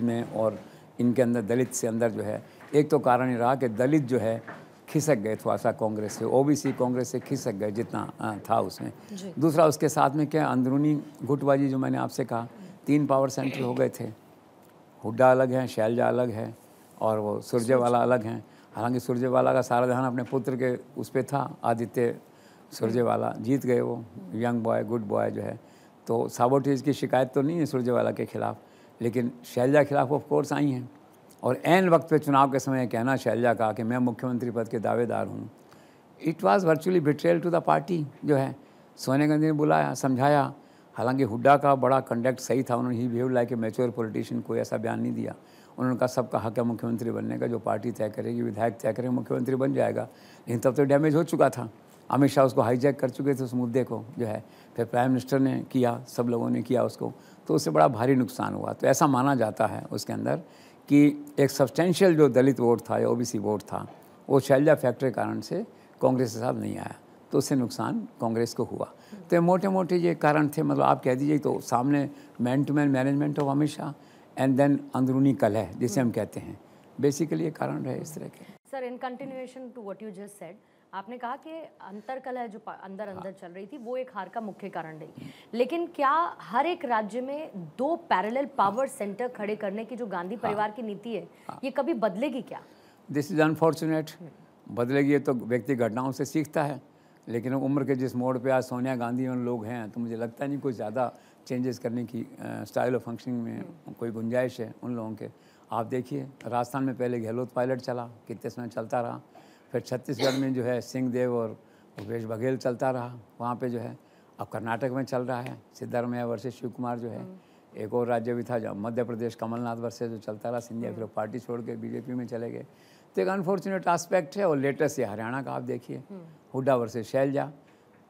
में और इनके अंदर दलित से अंदर जो है एक तो कारण ये रहा कि दलित जो है खिसक गए थोड़ा सा कांग्रेस से ओबीसी कांग्रेस से खिसक गए जितना था उसमें दूसरा उसके साथ में क्या अंदरूनी गुटबाजी जो मैंने आपसे कहा तीन पावर सेंटर हो गए थे हुड्डा अलग है शैलजा अलग है और वो सुरजेवाला अलग हैं हालांकि सुरजेवाला का सारा ध्यान अपने पुत्र के उस पर था आदित्य सुरजेवाला जीत गए वो यंग बॉय गुड बॉय जो है तो साबोटेज की शिकायत तो नहीं है सुरजेवाला के खिलाफ लेकिन शैलजा खिलाफ ऑफ कोर्स आई हैं और एन वक्त पे चुनाव के समय कहना शैलजा का कि मैं मुख्यमंत्री पद के दावेदार हूँ it was virtually betrayed to the party जो है सोनिया गांधी ने बुलाया समझाया हालांकि हुड्डा का बड़ा कंडक्ट सही था उन्होंने he behave like a mature politician कोई ऐसा बयान नहीं दिया उन्होंने कहा सब कहा है मुख्यमंत्री बनने का जो पार्टी तय करेगी विधायक तय करेंगे मुख्यमंत्री बन जाएगा लेकिन तब तो डैमेज हो चुका था अमित शाह उसको हाईजैक कर चुके थे उस मुद्दे को जो है फिर प्राइम मिनिस्टर ने किया सब लोगों ने किया उसको तो उससे बड़ा भारी नुकसान हुआ तो ऐसा माना जाता है उसके अंदर कि एक सब्सटेंशियल जो दलित वोट था या ओबीसी वोट था वो शैलजा फैक्ट्री कारण से कांग्रेस के साथ नहीं आया तो उससे नुकसान कांग्रेस को हुआ तो मोटे मोटे ये कारण थे मतलब आप कह दीजिए तो सामने man to man management of हमेशा एंड देन अंदरूनी कलह जिसे हम कहते हैं बेसिकली ये कारण रहे इस तरह के sir in continuation to what you just said आपने कहा कि अंतर कला जो अंदर अंदर हाँ। चल रही थी वो एक हार का मुख्य कारण रही लेकिन क्या हर एक राज्य में दो पैरेलल पावर सेंटर खड़े करने की जो गांधी हाँ। परिवार की नीति है हाँ। ये कभी बदलेगी क्या दिस इज़ अनफॉर्चुनेट बदलेगी ये तो व्यक्ति घटनाओं से सीखता है लेकिन उम्र के जिस मोड़ पे आज सोनिया गांधी उन लोग हैं तो मुझे लगता नहीं कोई ज़्यादा चेंजेस करने की स्टाइल ऑफ फंक्शनिंग में हम्म। कोई गुंजाइश है उन लोगों के आप देखिए राजस्थान में पहले गहलोत पायलट चला कितने समय चलता रहा फिर छत्तीसगढ़ में जो है सिंहदेव और भूपेश बघेल चलता रहा वहाँ पे जो है अब कर्नाटक में चल रहा है सिद्धारमैया वर्सेज शिव कुमार जो है एक और राज्य भी था मध्य प्रदेश कमलनाथ वर्सेज जो चलता रहा सिंधिया फिर पार्टी छोड़ के बीजेपी में चले गए तो एक अनफॉर्चुनेट आस्पेक्ट है और लेटेस्ट ये हरियाणा का आप देखिए हुड्डा वर्सेज शैलजा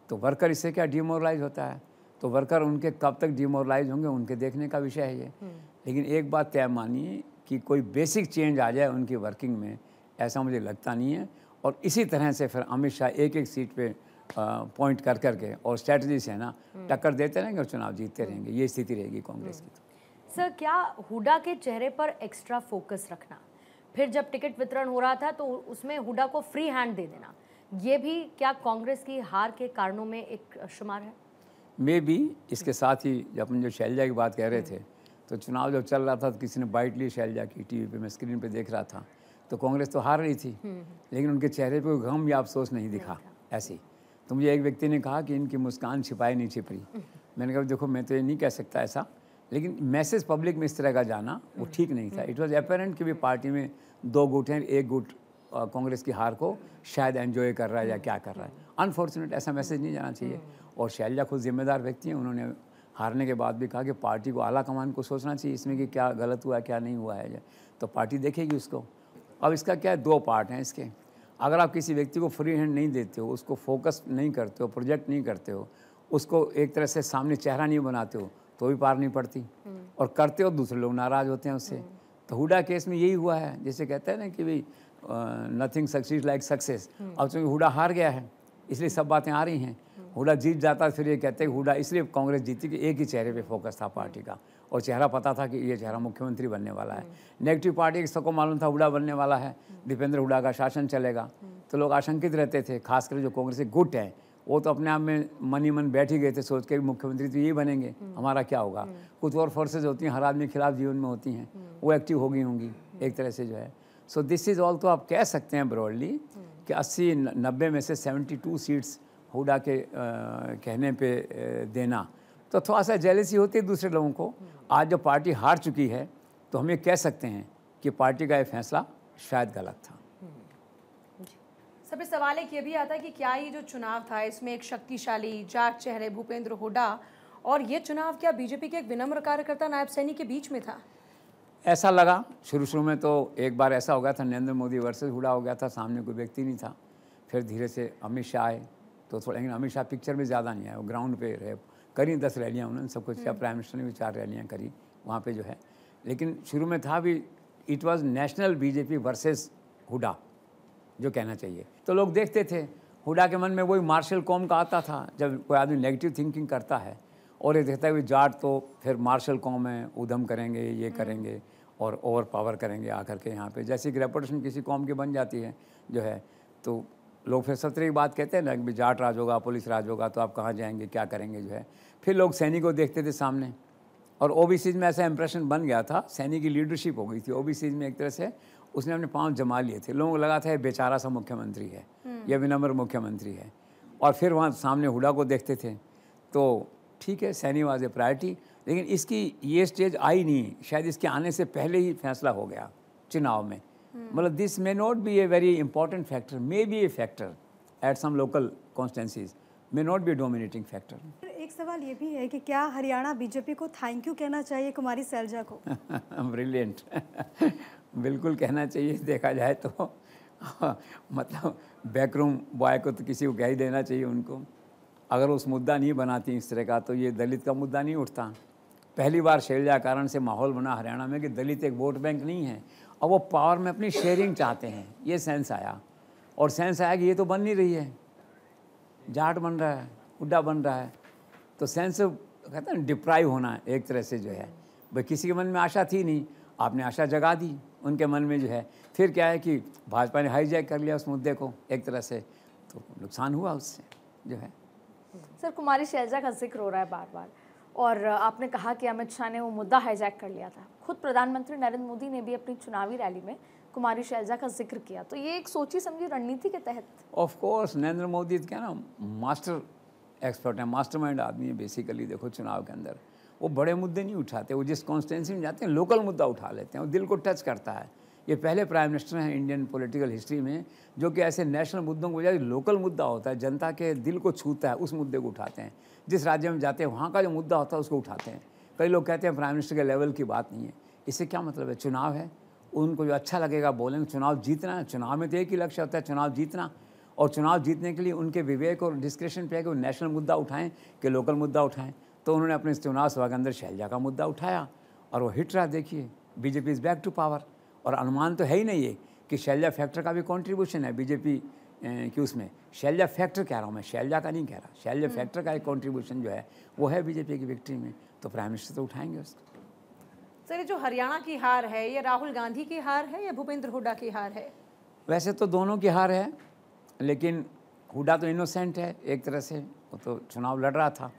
तो वर्कर इससे क्या डिमोरलाइज होता है तो वर्कर उनके कब तक डिमोरलाइज होंगे उनके देखने का विषय है ये लेकिन एक बात तय मानिए कि कोई बेसिक चेंज आ जाए उनकी वर्किंग में ऐसा मुझे लगता नहीं है और इसी तरह से फिर अमित शाह एक एक सीट पे पॉइंट कर करके और स्ट्रेटजी से है ना हम्म। टक्कर देते रहेंगे और चुनाव जीतते हम्म। रहेंगे ये स्थिति रहेगी कांग्रेस की तो। हम्म। सर क्या हुडा के चेहरे पर एक्स्ट्रा फोकस रखना फिर जब टिकट वितरण हो रहा था तो उसमें हुडा को फ्री हैंड दे देना ये भी क्या कांग्रेस की हार के कारणों में एक शुमार है मे भी इसके साथ ही जब अपन जो शैलजा की बात कह रहे थे तो चुनाव जब चल रहा था तो किसी ने बाइट ली शैलजा की टीवी पे मैं स्क्रीन पे देख रहा था तो कांग्रेस तो हार रही थी हम्म, हम्म। लेकिन उनके चेहरे पर गम या अफसोस नहीं दिखा ऐसी तो मुझे एक व्यक्ति ने कहा कि इनकी मुस्कान छिपाए नहीं छिप रही हम्म, मैंने कहा देखो मैं तो ये नहीं कह सकता ऐसा लेकिन मैसेज पब्लिक में इस तरह का जाना वो ठीक नहीं था इट वॉज अपेरेंट कि भी पार्टी में दो गुट हैं एक गुट कांग्रेस की हार को शायद एंजॉय कर रहा है या क्या कर रहा है अनफॉर्चुनेट ऐसा मैसेज नहीं जाना चाहिए और शैलजा खुद जिम्मेदार व्यक्ति हैं उन्होंने हारने के बाद भी कहा कि पार्टी को आला कमान को सोचना चाहिए इसमें कि क्या गलत हुआ क्या नहीं हुआ है तो पार्टी देखेगी उसको अब इसका क्या है दो पार्ट हैं इसके अगर आप किसी व्यक्ति को फ्री हैंड नहीं देते हो उसको फोकस नहीं करते हो प्रोजेक्ट नहीं करते हो उसको एक तरह से सामने चेहरा नहीं बनाते हो तो भी पार नहीं पड़ती हम्म। और करते हो दूसरे लोग नाराज़ होते हैं उससे हम्म। तो हुडा केस में यही हुआ है जैसे कहते हैं ना कि भाई नथिंग सक्सेस लाइक सक्सेस अब चूँकि तो हुडा हार गया है इसलिए सब बातें आ रही हैं हुडा हम्म। जीत जाता फिर ये कहते हैं हुडा इसलिए कांग्रेस जीती कि एक ही चेहरे पे फोकस था पार्टी का और चेहरा पता था कि ये चेहरा मुख्यमंत्री बनने वाला है नेगेटिव पार्टी सबको मालूम था हुडा बनने वाला है दीपेंद्र हुडा का शासन चलेगा तो लोग आशंकित रहते थे खासकर जो कांग्रेसी गुट हैं वो तो अपने आप में मन ही मन बैठ ही गए थे सोच के मुख्यमंत्री तो यही बनेंगे हमारा क्या होगा कुछ और फोर्सेज होती हैं हर आदमी के खिलाफ जीवन में होती हैं वो एक्टिव होगी होंगी एक तरह से जो है सो दिस इज़ ऑल तो आप कह सकते हैं ब्रॉडली कि अस्सी नब्बे में से सेवेंटी टू सीट्स हुडा के आ, कहने पे देना तो थोड़ा सा जेलेसी होती है दूसरे लोगों को आज जब पार्टी हार चुकी है तो हम ये कह सकते हैं कि पार्टी का ये फैसला शायद गलत था हम्म। सबसे सवाल एक ये भी आता है कि क्या ये जो चुनाव था इसमें एक शक्तिशाली जाट चेहरे भूपेंद्र हुडा और ये चुनाव क्या बीजेपी के एक विनम्र कार्यकर्ता नायब सैनी के बीच में था ऐसा लगा शुरू शुरू में तो एक बार ऐसा हो गया था नरेंद्र मोदी वर्सेस हुडा हो गया था सामने कोई व्यक्ति नहीं था फिर धीरे से अमित शाह आए तो थोड़ा लेकिन अमित शाह पिक्चर में ज़्यादा नहीं आए वो ग्राउंड पे रहे करी दस रैलियाँ उन्होंने सब कुछ किया प्राइम हम्म। मिनिस्टर ने भी चार रैलियाँ करी वहाँ पे जो है लेकिन शुरू में था भी it was national BJP versus Hooda जो कहना चाहिए तो लोग देखते थे हुडा के मन में वही मार्शल कॉम का आता था जब कोई आदमी नेगेटिव थिंकिंग करता है और ये देखता है कि जाट तो फिर मार्शल कॉम है उधम करेंगे ये हम्म। करेंगे और ओवर पावर करेंगे आकर के यहाँ पे जैसे कि रेपोटेशन किसी कॉम की बन जाती है जो है तो लोग फिर सत्र की बात कहते हैं ना कि जाट राज होगा पुलिस राज होगा तो आप कहाँ जाएंगे क्या करेंगे जो है फिर लोग सैनी को देखते थे सामने और ओ में ऐसा इंप्रेशन बन गया था सैनी की लीडरशिप हो गई थी ओ में एक तरह से उसने अपने पाँव जमा लिए थे लोगों को लगा था ये बेचारा सा मुख्यमंत्री है हम्म। यह विनम्र मुख्यमंत्री है और फिर वहाँ सामने हुडा को देखते थे तो ठीक है सैनी वाज ए प्रायरिटी लेकिन इसकी ये स्टेज आई नहीं शायद इसके आने से पहले ही फैसला हो गया चुनाव में हम्म। मतलब this may not be a very important factor may be a factor at some local constituencies may not be dominating factor एक सवाल ये भी है कि क्या हरियाणा बीजेपी को थैंक यू कहना चाहिए कुमारी सैलजा को ब्रिलियंट बिल्कुल कहना चाहिए देखा जाए तो मतलब बैकरूम बॉय को तो किसी को कह ही देना चाहिए उनको अगर उस मुद्दा नहीं बनाती इस तरह का तो ये दलित का मुद्दा नहीं उठता पहली बार शैलजा कारण से माहौल बना हरियाणा में कि दलित एक वोट बैंक नहीं है और वो पावर में अपनी शेयरिंग चाहते हैं ये सेंस आया और सेंस आया कि ये तो बन नहीं रही है जाट बन रहा है हुड्डा बन रहा है तो सेंस ऑफ कहते हैं डिप्राइव होना एक तरह से जो है भाई किसी के मन में आशा थी नहीं आपने आशा जगा दी उनके मन में जो है फिर क्या है कि भाजपा ने हाईजैक कर लिया उस मुद्दे को एक तरह से तो नुकसान हुआ उससे जो है सर कुमारी शैलजा का जिक्र हो रहा है बार बार और आपने कहा कि अमित शाह ने वो मुद्दा हाईजैक कर लिया था खुद प्रधानमंत्री नरेंद्र मोदी ने भी अपनी चुनावी रैली में कुमारी शैलजा का जिक्र किया तो ये एक सोची समझी रणनीति के तहत ऑफ कोर्स नरेंद्र मोदी क्या ना मास्टर एक्सपर्ट हैं मास्टरमाइंड आदमी है बेसिकली देखो चुनाव के अंदर वो बड़े मुद्दे नहीं उठाते वो जिस कॉन्स्टिटेंसी में जाते हैं लोकल मुद्दा उठा लेते हैं और दिल को टच करता है ये पहले प्राइम मिनिस्टर हैं इंडियन पॉलिटिकल हिस्ट्री में जो कि ऐसे नेशनल मुद्दों को जाए लोकल मुद्दा होता है जनता के दिल को छूता है उस मुद्दे को उठाते हैं जिस राज्य में जाते हैं वहाँ का जो मुद्दा होता है उसको उठाते हैं कई लोग कहते हैं प्राइम मिनिस्टर के लेवल की बात नहीं है इससे क्या मतलब है चुनाव है उनको जो अच्छा लगेगा बोलेंगे चुनाव जीतना है चुनाव में तो एक ही लक्ष्य होता है चुनाव जीतना और चुनाव जीतने के लिए उनके विवेक और डिस्क्रिप्शन पे कि वो नेशनल मुद्दा उठाएं कि लोकल मुद्दा उठाएं तो उन्होंने अपने इस चुनाव सभा के अंदर शैलजा का मुद्दा उठाया और वो हिट रहा देखिए BJP is back to power और अनुमान तो है ही नहीं ये कि शैलजा फैक्टर का भी कॉन्ट्रीब्यूशन है बीजेपी की उसमें शैलजा फैक्टर कह रहा हूँ मैं शैलजा का नहीं कह रहा शैलजा फैक्टर हम्म। का एक कॉन्ट्रीब्यूशन जो है वो है बीजेपी की विक्ट्री में तो प्राइम मिनिस्टर तो उठाएंगे उसको सर जो हरियाणा की हार है ये राहुल गांधी की हार है या भूपेंद्र हुड्डा की हार है वैसे तो दोनों की हार है लेकिन हुडा तो इनोसेंट है एक तरह से वो तो चुनाव लड़ रहा था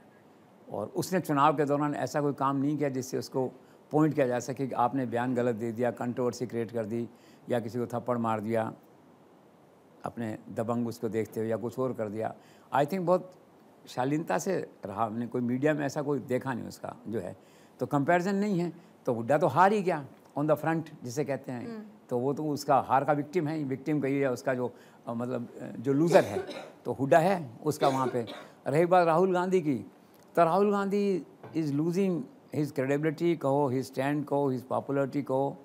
और उसने चुनाव के दौरान ऐसा कोई काम नहीं किया जिससे उसको पॉइंट किया जा सके कि आपने बयान गलत दे दिया कंट्रोवर्सी क्रिएट कर दी या किसी को थप्पड़ मार दिया अपने दबंग उसको देखते हुए या कुछ और कर दिया आई थिंक बहुत शालीनता से रहा हमने कोई मीडिया में ऐसा कोई देखा नहीं उसका जो है तो कंपैरिजन नहीं है तो हुड्डा तो हार ही गया ऑन द फ्रंट जिसे कहते हैं हम्म। तो वो तो उसका हार का विक्टिम है विक्टिम कही है उसका जो मतलब जो लूज़र है तो हुडा है उसका वहाँ पे रही बात राहुल गांधी की तो Rahul Gandhi is losing his credibility कहो हिज स्टैंड कहो हिज पॉपुलरिटी कहो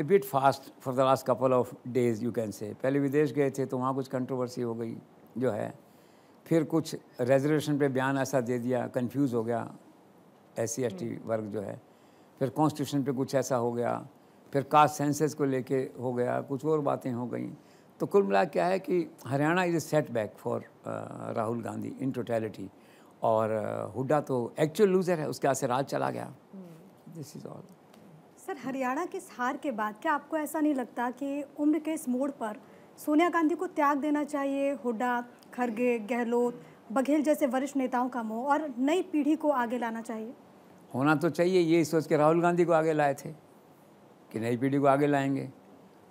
a bit fast for the last couple of days you can say पहले विदेश गए थे तो वहाँ कुछ कंट्रोवर्सी हो गई जो है फिर कुछ रेजर्वेशन पे बयान ऐसा दे दिया कंफ्यूज हो गया एस सी वर्ग जो है फिर कॉन्स्टिट्यूशन पे कुछ ऐसा हो गया फिर कास्ट सेंसेस को लेके हो गया कुछ और बातें हो गई तो कुल मिला क्या है कि Haryana is a set back for Rahul Gandhi in totality और uh, हुड्डा तो एक्चुअल लूज़र है उसके हाथ से राज चला गया this is all sir Haryana की इस हार के बाद क्या आपको ऐसा नहीं लगता कि उम्र के इस मोड़ पर सोनिया गांधी को त्याग देना चाहिए हुड्डा खरगे गहलोत बघेल जैसे वरिष्ठ नेताओं का मोह और नई पीढ़ी को आगे लाना चाहिए होना तो चाहिए ये सोच के राहुल गांधी को आगे लाए थे कि नई पीढ़ी को आगे लाएंगे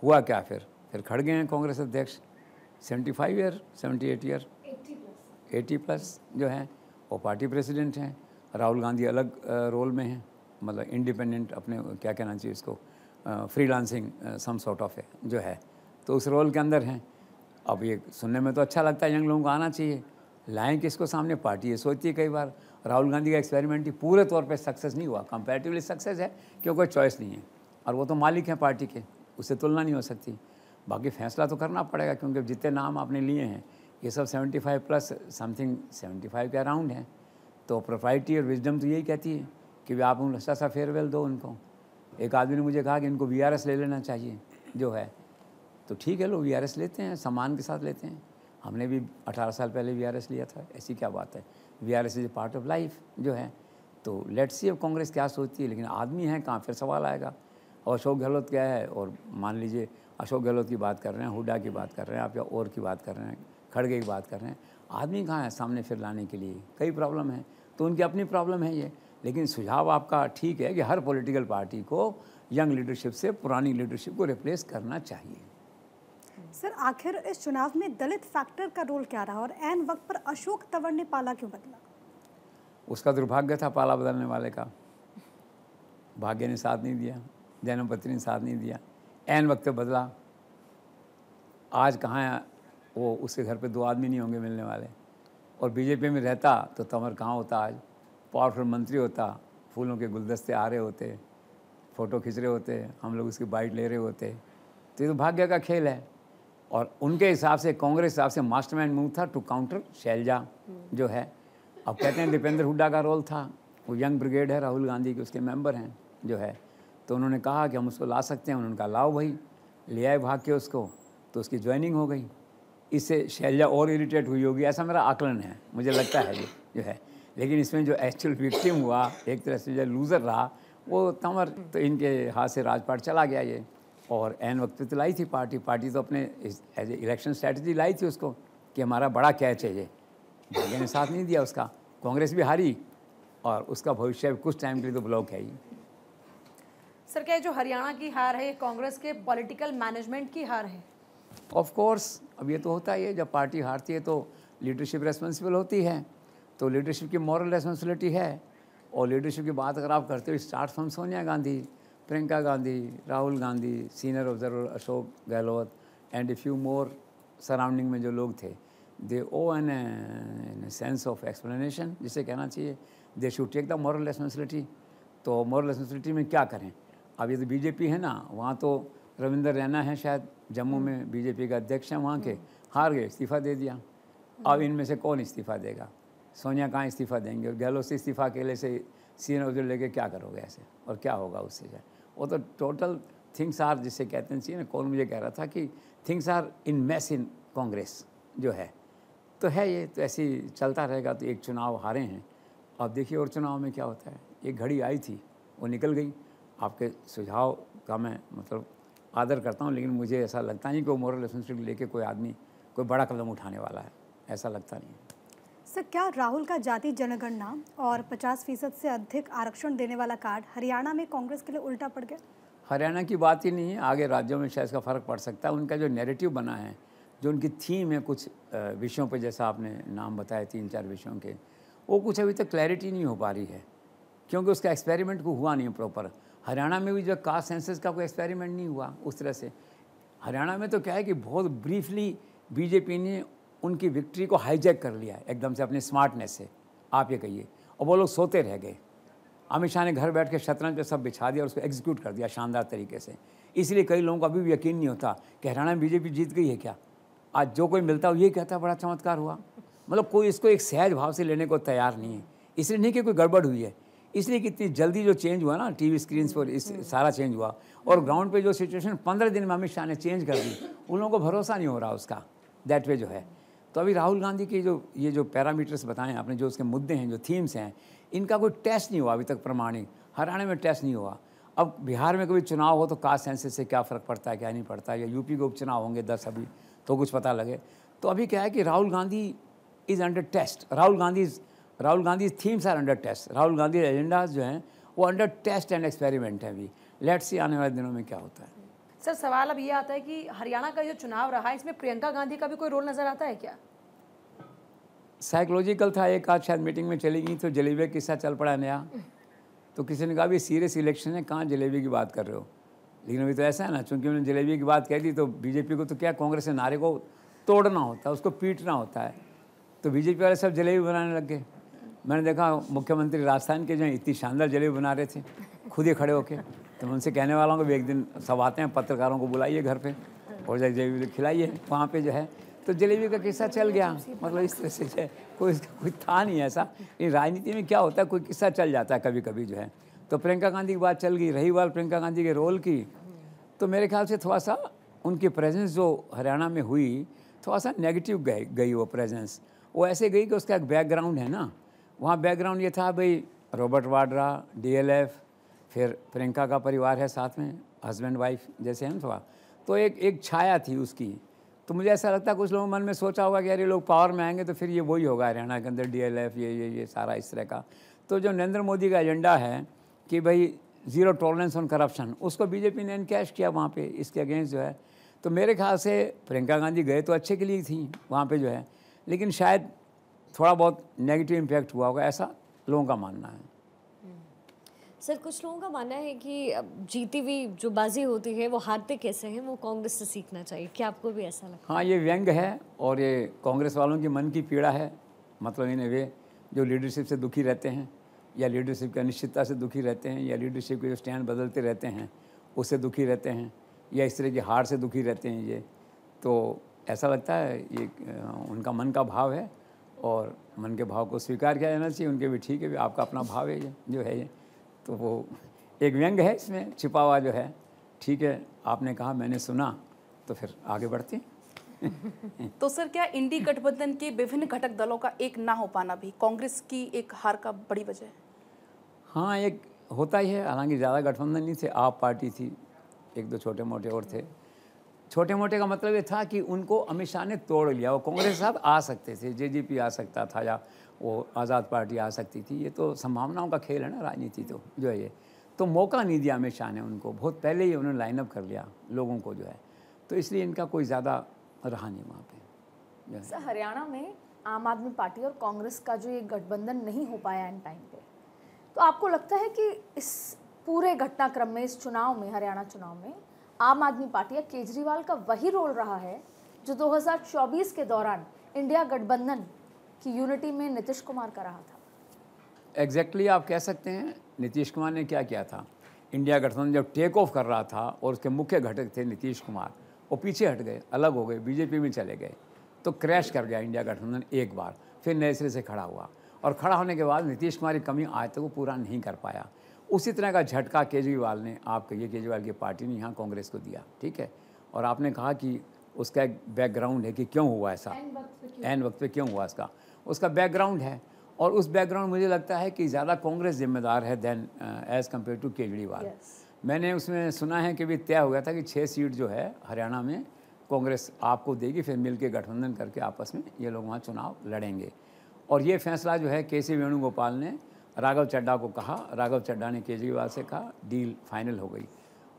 हुआ क्या फिर फिर खड़ गए हैं कांग्रेस अध्यक्ष seventy five year seventy eight year eighty plus जो हैं वो पार्टी प्रेसिडेंट हैं राहुल गांधी अलग रोल में हैं मतलब इंडिपेंडेंट अपने क्या कहना चाहिए इसको freelancing some sort of है जो है तो उस रोल के अंदर हैं अब ये सुनने में तो अच्छा लगता है यंग लोगों को आना चाहिए कि किसको सामने पार्टी ये सोचती है कई बार राहुल गांधी का एक्सपेरिमेंट ही पूरे तौर पे सक्सेस नहीं हुआ कंपेरेटिवली सक्सेस है क्योंकि कोई चॉइस नहीं है और वो तो मालिक हैं पार्टी के उससे तुलना नहीं हो सकती बाकी फैसला तो करना पड़ेगा क्योंकि जितने नाम आपने लिए हैं ये सब 75 प्लस समथिंग 75 के अराउंड हैं तो प्रोफाइटी और विजडम तो यही कहती है कि आप उन अच्छा सा फेयरवेल दो उनको एक आदमी ने मुझे कहा कि इनको वी ले लेना चाहिए जो है तो ठीक है लोग वी लेते हैं सामान के साथ लेते हैं हमने भी 18 साल पहले वी लिया था ऐसी क्या बात है V R S is part of life जो है तो लेट्स सी अब कांग्रेस क्या सोचती है लेकिन आदमी है कहाँ फिर सवाल आएगा और अशोक गहलोत क्या है और मान लीजिए अशोक गहलोत की बात कर रहे हैं हुडा की बात कर रहे हैं आप या और की बात कर रहे हैं खड़गे की बात कर रहे हैं आदमी कहाँ है सामने फिर लाने के लिए कई प्रॉब्लम हैं तो उनकी अपनी प्रॉब्लम है ये लेकिन सुझाव आपका ठीक है कि हर पॉलिटिकल पार्टी को यंग लीडरशिप से पुरानी लीडरशिप को रिप्लेस करना चाहिए सर आखिर इस चुनाव में दलित फैक्टर का रोल क्या रहा और एन वक्त पर अशोक तंवर ने पाला क्यों बदला उसका दुर्भाग्य था पाला बदलने वाले का भाग्य ने साथ नहीं दिया जैनपत्री ने साथ नहीं दिया एन वक्त बदला आज कहाँ है वो उसके घर पे दो आदमी नहीं होंगे मिलने वाले और बीजेपी में रहता तो तंवर कहाँ होता आज पावरफुल मंत्री होता फूलों के गुलदस्ते आ रहे होते फ़ोटो खींच रहे होते हम लोग उसकी बाइट ले रहे होते तो ये तो भाग्य का खेल है और उनके हिसाब से कांग्रेस हिसाब से मास्टरमाइंड मूव था टू काउंटर शैलजा जो है अब कहते हैं दीपेंद्र हुड्डा का रोल था वो यंग ब्रिगेड है राहुल गांधी के उसके मेंबर हैं जो है तो उन्होंने कहा कि हम उसको ला सकते हैं उन्होंने कहा लाओ भाई ले आए भाग के उसको तो उसकी ज्वाइनिंग हो गई इससे शैलजा और इरीटेट हुई होगी ऐसा मेरा आकलन है मुझे लगता है जो, जो है लेकिन इसमें जो एक्चुअल विक्टिम हुआ एक तरह से जो लूज़र रहा वो तंवर तो इनके हाथ से राजपाट चला गया ये और एन वक्त तो लाई थी पार्टी पार्टी तो अपने एज ए इलेक्शन स्ट्रैटेजी लाई थी उसको कि हमारा बड़ा कैच है ये भाग्य ने साथ नहीं दिया उसका कांग्रेस भी हारी और उसका भविष्य कुछ टाइम के लिए तो ब्लॉक है ही सर क्या जो हरियाणा की हार है कांग्रेस के पॉलिटिकल मैनेजमेंट की हार है ऑफ कोर्स अब ये तो होता ही है जब पार्टी हारती है तो लीडरशिप रेस्पॉन्सिबल होती है तो लीडरशिप की मॉरल रेस्पॉन्सिबिलिटी है और लीडरशिप की बात अगर आप करते हो start from Sonia Gandhi Priyanka Gandhi Rahul Gandhi senior observer Ashok Gehlot and a few more surrounding में जो लोग थे they owe an sense of explanation जिसे कहना चाहिए they should take the moral responsibility तो मॉरल रेस्पॉन्सिबिलिटी में क्या करें अब ये तो बीजेपी है ना वहाँ तो रविंदर रैना है शायद जम्मू में बीजेपी का अध्यक्ष हैं वहाँ के हार गए इस्तीफ़ा दे दिया अब इनमें से कौन इस्तीफ़ा देगा सोनिया कहाँ इस्तीफ़ा देंगे और गहलोत से इस्तीफ़ा अकेले से सीन उधर लेके क्या करोगे ऐसे और क्या होगा उससे वो तो टोटल थिंग्स आर जिसे कहते हैं सी ना कौन मुझे कह रहा था कि things are in mess in Congress जो है तो है ये तो ऐसे ही चलता रहेगा तो एक चुनाव हारे हैं अब देखिए और चुनाव में क्या होता है एक घड़ी आई थी वो निकल गई आपके सुझाव का मैं मतलब आदर करता हूँ लेकिन मुझे ऐसा लगता नहीं कि वो मॉरल रेस्पॉन्सिबिलिटी लेके कोई आदमी कोई बड़ा कदम उठाने वाला है ऐसा लगता नहीं सर क्या राहुल का जाति जनगणना और 50 फीसद से अधिक आरक्षण देने वाला कार्ड हरियाणा में कांग्रेस के लिए उल्टा पड़ गया हरियाणा की बात ही नहीं है आगे राज्यों में शायद इसका फ़र्क पड़ सकता है उनका जो नेरेटिव बना है जो उनकी थीम है कुछ विषयों पर जैसा आपने नाम बताया तीन चार विषयों के वो कुछ अभी तक क्लैरिटी नहीं हो पा रही है क्योंकि उसका एक्सपेरिमेंट को हुआ नहीं प्रॉपर हरियाणा में भी जो कास्ट सेंसस का कोई एक्सपेरिमेंट नहीं हुआ उस तरह से हरियाणा में तो क्या है कि बहुत ब्रीफली बीजेपी ने उनकी विक्ट्री को हाईजैक कर लिया एकदम से अपने स्मार्टनेस से आप ये कहिए और वो लोग सोते रह गए अमित शाह ने घर बैठ के शतरंज पे सब बिछा दिया और उसको एग्जीक्यूट कर दिया शानदार तरीके से इसलिए कई लोगों को अभी भी यकीन नहीं होता कि हरियाणा में बीजेपी जीत गई है क्या आज जो कोई मिलता है ये कहता है बड़ा चमत्कार हुआ मतलब कोई इसको एक सहज भाव से लेने को तैयार नहीं है इसलिए नहीं कि कोई गड़बड़ हुई है इसलिए कितनी जल्दी जो चेंज हुआ ना टीवी स्क्रीन पर इस हम्म। सारा चेंज हुआ और ग्राउंड पे जो सिचुएशन पंद्रह दिन में अमित शाह ने चेंज कर दी उन लोगों को भरोसा नहीं हो रहा उसका दैट वे जो है तो अभी राहुल गांधी के जो ये जो पैरामीटर्स बताए आपने जो उसके मुद्दे हैं जो थीम्स हैं इनका कोई टेस्ट नहीं हुआ अभी तक प्रमाणिक हरियाणा में टेस्ट नहीं हुआ अब बिहार में कभी चुनाव हो तो कास्ट सेंसेस से क्या फ़र्क पड़ता है क्या नहीं पड़ता है या यूपी के उपचुनाव होंगे दस अभी तो कुछ पता लगे तो अभी क्या है कि Rahul Gandhi is under test Rahul Gandhi is Rahul Gandhi themes are under test Rahul Gandhi agendas जो हैं वो अंडर टेस्ट एंड एक्सपेरिमेंट है अभी लेट्स सी आने वाले दिनों में क्या होता है सर सवाल अब ये आता है कि हरियाणा का जो चुनाव रहा है इसमें प्रियंका गांधी का भी कोई रोल नज़र आता है क्या साइकोलॉजिकल था एक आज शायद मीटिंग में चली गई तो जलेबी का किस्सा चल पड़ा नया तो किसी ने कहा भी सीरियस इलेक्शन है कहाँ जलेबी की बात कर रहे हो लेकिन अभी तो ऐसा है ना चूंकि उन्होंने जलेबी की बात कह दी तो बीजेपी को तो क्या कांग्रेस के नारे को तोड़ना होता है उसको पीटना होता है तो बीजेपी वाले सब जलेबी बनाने लग गए मैंने देखा मुख्यमंत्री राजस्थान के जो इतनी शानदार जलेबी बना रहे थे खुद ही खड़े होके तो मैं उनसे कहने वाला हूँ कि एक दिन सब आते हैं पत्रकारों को बुलाइए घर पे और जलेबी तो खिलाइए वहाँ पे जो है तो जलेबी का किस्सा चल गया मतलब इस तरह से जो है कोई इसका कोई था नहीं ऐसा लेकिन राजनीति में क्या होता है कोई किस्सा चल जाता है कभी कभी जो है तो प्रियंका गांधी की बात चल गई रही बार प्रियंका गांधी के रोल की तो मेरे ख्याल से थोड़ा सा उनकी प्रेजेंस जो हरियाणा में हुई थोड़ा सा नेगेटिव गई गई वो प्रेजेंस वो ऐसे गई कि उसका एक बैकग्राउंड है ना वहाँ बैकग्राउंड ये था भाई रॉबर्ट वाड्रा डीएलएफ फिर प्रियंका का परिवार है साथ में हस्बैंड वाइफ जैसे हम थोड़ा तो एक एक छाया थी उसकी तो मुझे ऐसा लगता है कुछ लोगों मन में सोचा होगा कि अरे लोग पावर में आएंगे तो फिर ये वही होगा हरियाणा के अंदर डीएलएफ ये ये ये सारा इस तरह का तो जो नरेंद्र मोदी का एजेंडा है कि भाई ज़ीरो टॉलरेंस ऑन करप्शन उसको बीजेपी ने इनकैश किया वहाँ पर इसके अगेंस्ट जो है तो मेरे ख्याल से प्रियंका गांधी गए तो अच्छे के लिए थी वहाँ पर जो है लेकिन शायद थोड़ा बहुत नेगेटिव इम्पैक्ट हुआ होगा ऐसा लोगों का मानना है सर कुछ लोगों का मानना है कि जीती हुई जो बाजी होती है वो हारते कैसे हैं वो कांग्रेस से सीखना चाहिए क्या आपको भी ऐसा लगता है हाँ ये व्यंग है और ये कांग्रेस वालों की मन की पीड़ा है मतलब इन्हें वे जो लीडरशिप से दुखी रहते हैं या लीडरशिप की अनिश्चितता से दुखी रहते हैं या लीडरशिप के जो स्टैंड बदलते रहते हैं उससे दुखी रहते हैं या इस तरह की हार से दुखी रहते हैं ये तो ऐसा लगता है ये उनका मन का भाव है और मन के भाव को स्वीकार किया जाना चाहिए उनके भी ठीक है भी आपका अपना भाव है जो है ये तो वो एक व्यंग है इसमें छिपा हुआ जो है ठीक है आपने कहा मैंने सुना तो फिर आगे बढ़ते तो सर क्या इंडी गठबंधन के विभिन्न घटक दलों का एक ना हो पाना भी कांग्रेस की एक हार का बड़ी वजह है हाँ एक होता ही है हालांकि ज़्यादा गठबंधन नहीं थे आप पार्टी थी एक दो छोटे मोटे और थे छोटे मोटे का मतलब ये था कि उनको अमित शाह ने तोड़ लिया वो कांग्रेस साहब आ सकते थे जे आ सकता था या वो आज़ाद पार्टी आ सकती थी ये तो संभावनाओं का खेल है ना राजनीति तो जो है ये तो मौका नहीं दिया अमित शाह ने उनको बहुत पहले ही उन्होंने लाइनअप कर लिया लोगों को जो है तो इसलिए इनका कोई ज़्यादा रहा नहीं वहाँ पे हरियाणा में आम आदमी पार्टी और कांग्रेस का जो ये गठबंधन नहीं हो पाया इन टाइम पे तो आपको लगता है कि इस पूरे घटनाक्रम में इस चुनाव में हरियाणा चुनाव में आम आदमी पार्टी या केजरीवाल का वही रोल रहा है जो 2024 के दौरान इंडिया गठबंधन की यूनिटी में नीतीश कुमार का रहा था एग्जैक्टली exactly आप कह सकते हैं नीतीश कुमार ने क्या किया था इंडिया गठबंधन जब टेक ऑफ कर रहा था और उसके मुख्य घटक थे नीतीश कुमार वो पीछे हट गए अलग हो गए बीजेपी में चले गए तो क्रैश कर गया इंडिया गठबंधन एक बार फिर नए सिरे से खड़ा हुआ और खड़ा होने के बाद नीतीश कुमार की कमी आज तक वो पूरा नहीं कर पाया उसी तरह का झटका केजरीवाल ने आप कहिए केजरीवाल की पार्टी ने यहाँ कांग्रेस को दिया ठीक है और आपने कहा कि उसका एक बैकग्राउंड है कि क्यों हुआ ऐसा एन वक्त पे क्यों हुआ इसका उसका बैकग्राउंड है और उस बैकग्राउंड मुझे लगता है कि ज़्यादा कांग्रेस जिम्मेदार है then as compare to Kejriwal मैंने उसमें सुना है कि भी तय हो गया था कि छः सीट जो है हरियाणा में कांग्रेस आपको देगी फिर मिलकर गठबंधन करके आपस में ये लोग वहाँ चुनाव लड़ेंगे और ये फैसला जो है के सी वेणुगोपाल ने राघव चड्डा को कहा राघव चड्डा ने केजरीवाल से कहा डील फाइनल हो गई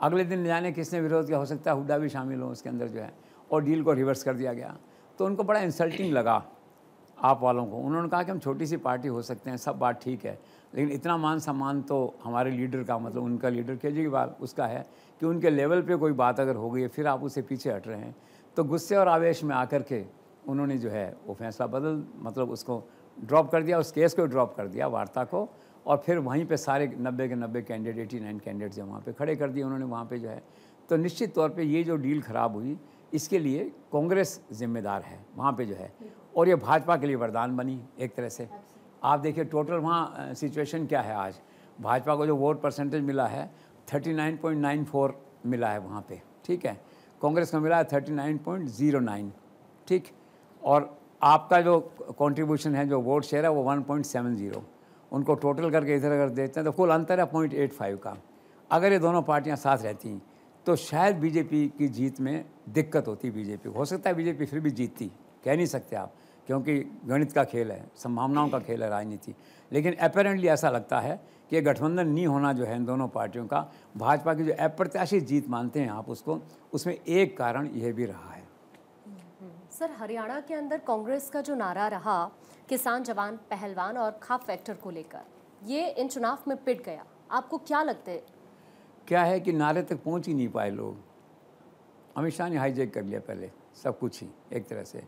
अगले दिन ले जाने किसने विरोध किया हो सकता है हुड्डा भी शामिल हो उसके अंदर जो है और डील को रिवर्स कर दिया गया तो उनको बड़ा इंसल्टिंग लगा आप वालों को उन्होंने कहा कि हम छोटी सी पार्टी हो सकते हैं सब बात ठीक है लेकिन इतना मान सम्मान तो हमारे लीडर का मतलब उनका लीडर केजरीवाल उसका है कि उनके लेवल पे कोई बात अगर हो गई है फिर आप उसे पीछे हट रहे हैं तो गुस्से और आवेश में आकर के उन्होंने जो है वो फैसला बदल मतलब उसको ड्रॉप कर दिया उस केस को ड्रॉप कर दिया वार्ता को और फिर वहीं पे सारे नब्बे के नब्बे कैंडिडेट एटी नाइन कैंडिडेट जो वहाँ पे खड़े कर दिए उन्होंने वहाँ पे जो है तो निश्चित तौर पे ये जो डील ख़राब हुई इसके लिए कांग्रेस जिम्मेदार है वहाँ पे जो है और ये भाजपा के लिए वरदान बनी एक तरह से आप देखिए टोटल वहाँ सिचुएशन क्या है आज भाजपा को जो वोट परसेंटेज मिला है थर्टी मिला है वहाँ पर ठीक है कांग्रेस को मिला है थर्टी ठीक और आपका जो कंट्रीब्यूशन है जो वोट शेयर है वो वन पॉइंट सेवन जीरो उनको टोटल करके इधर अगर देते हैं तो कुल अंतर है पॉइंट एट फाइव का अगर ये दोनों पार्टियां साथ रहती तो शायद बीजेपी की जीत में दिक्कत होती बीजेपी हो सकता है बीजेपी फिर भी जीतती कह नहीं सकते आप क्योंकि गणित का खेल है संभावनाओं का खेल है राजनीति लेकिन अपेरेंटली ऐसा लगता है कि गठबंधन नहीं होना जो है इन दोनों पार्टियों का भाजपा की जो अप्रत्याशित जीत मानते हैं आप उसको उसमें एक कारण यह भी रहा है सर हरियाणा के अंदर कांग्रेस का जो नारा रहा किसान जवान पहलवान और खाप फैक्टर को लेकर ये इन चुनाव में पिट गया आपको क्या लगता है क्या है कि नारे तक पहुंच ही नहीं पाए लोग अमित शाह ने हाईजेक कर लिया पहले सब कुछ ही एक तरह से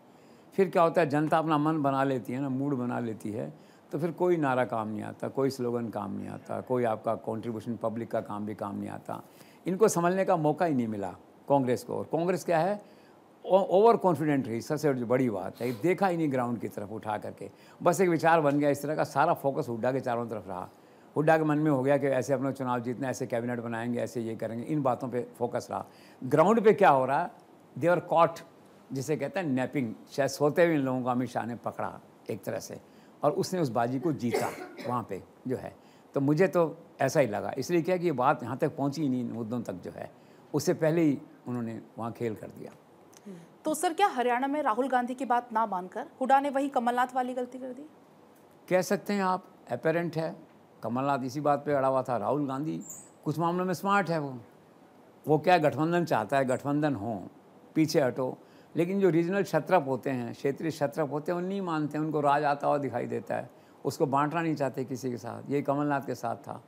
फिर क्या होता है जनता अपना मन बना लेती है ना मूड बना लेती है तो फिर कोई नारा काम नहीं आता कोई स्लोगन काम नहीं आता कोई आपका कॉन्ट्रीब्यूशन पब्लिक का काम भी काम नहीं आता इनको समझने का मौका ही नहीं मिला कांग्रेस को और कांग्रेस क्या है ओवर कॉन्फिडेंट रही सबसे बड़ी बात है देखा ही नहीं ग्राउंड की तरफ उठा करके बस एक विचार बन गया इस तरह का सारा फोकस हुड्डा के चारों तरफ रहा हुड्डा के मन में हो गया कि ऐसे अपना चुनाव जीतना ऐसे कैबिनेट बनाएंगे ऐसे ये करेंगे इन बातों पे फोकस रहा ग्राउंड पे क्या हो रहा है देवर कॉट जिसे कहते हैं नैपिंग शायद सोते हुए इन लोगों को अमित शाह ने पकड़ा एक तरह से और उसने उस बाजी को जीता वहाँ पर जो है तो मुझे तो ऐसा ही लगा इसलिए क्या कि ये बात यहाँ तक पहुँची ही नहीं मुद्दों तक जो है उससे पहले ही उन्होंने वहाँ खेल कर दिया तो सर क्या हरियाणा में राहुल गांधी की बात ना मानकर हुडा ने वही कमलनाथ वाली गलती कर दी कह सकते हैं आप अपेरेंट है कमलनाथ इसी बात पे अड़ा हुआ था राहुल गांधी कुछ मामलों में स्मार्ट है वो वो क्या गठबंधन चाहता है गठबंधन हो पीछे हटो लेकिन जो रीजनल क्षत्रप होते हैं क्षेत्रीय क्षत्रप होते हैं वो नहीं मानते उनको राज आता हुआ दिखाई देता है उसको बांटना नहीं चाहते किसी के साथ ये कमलनाथ के साथ था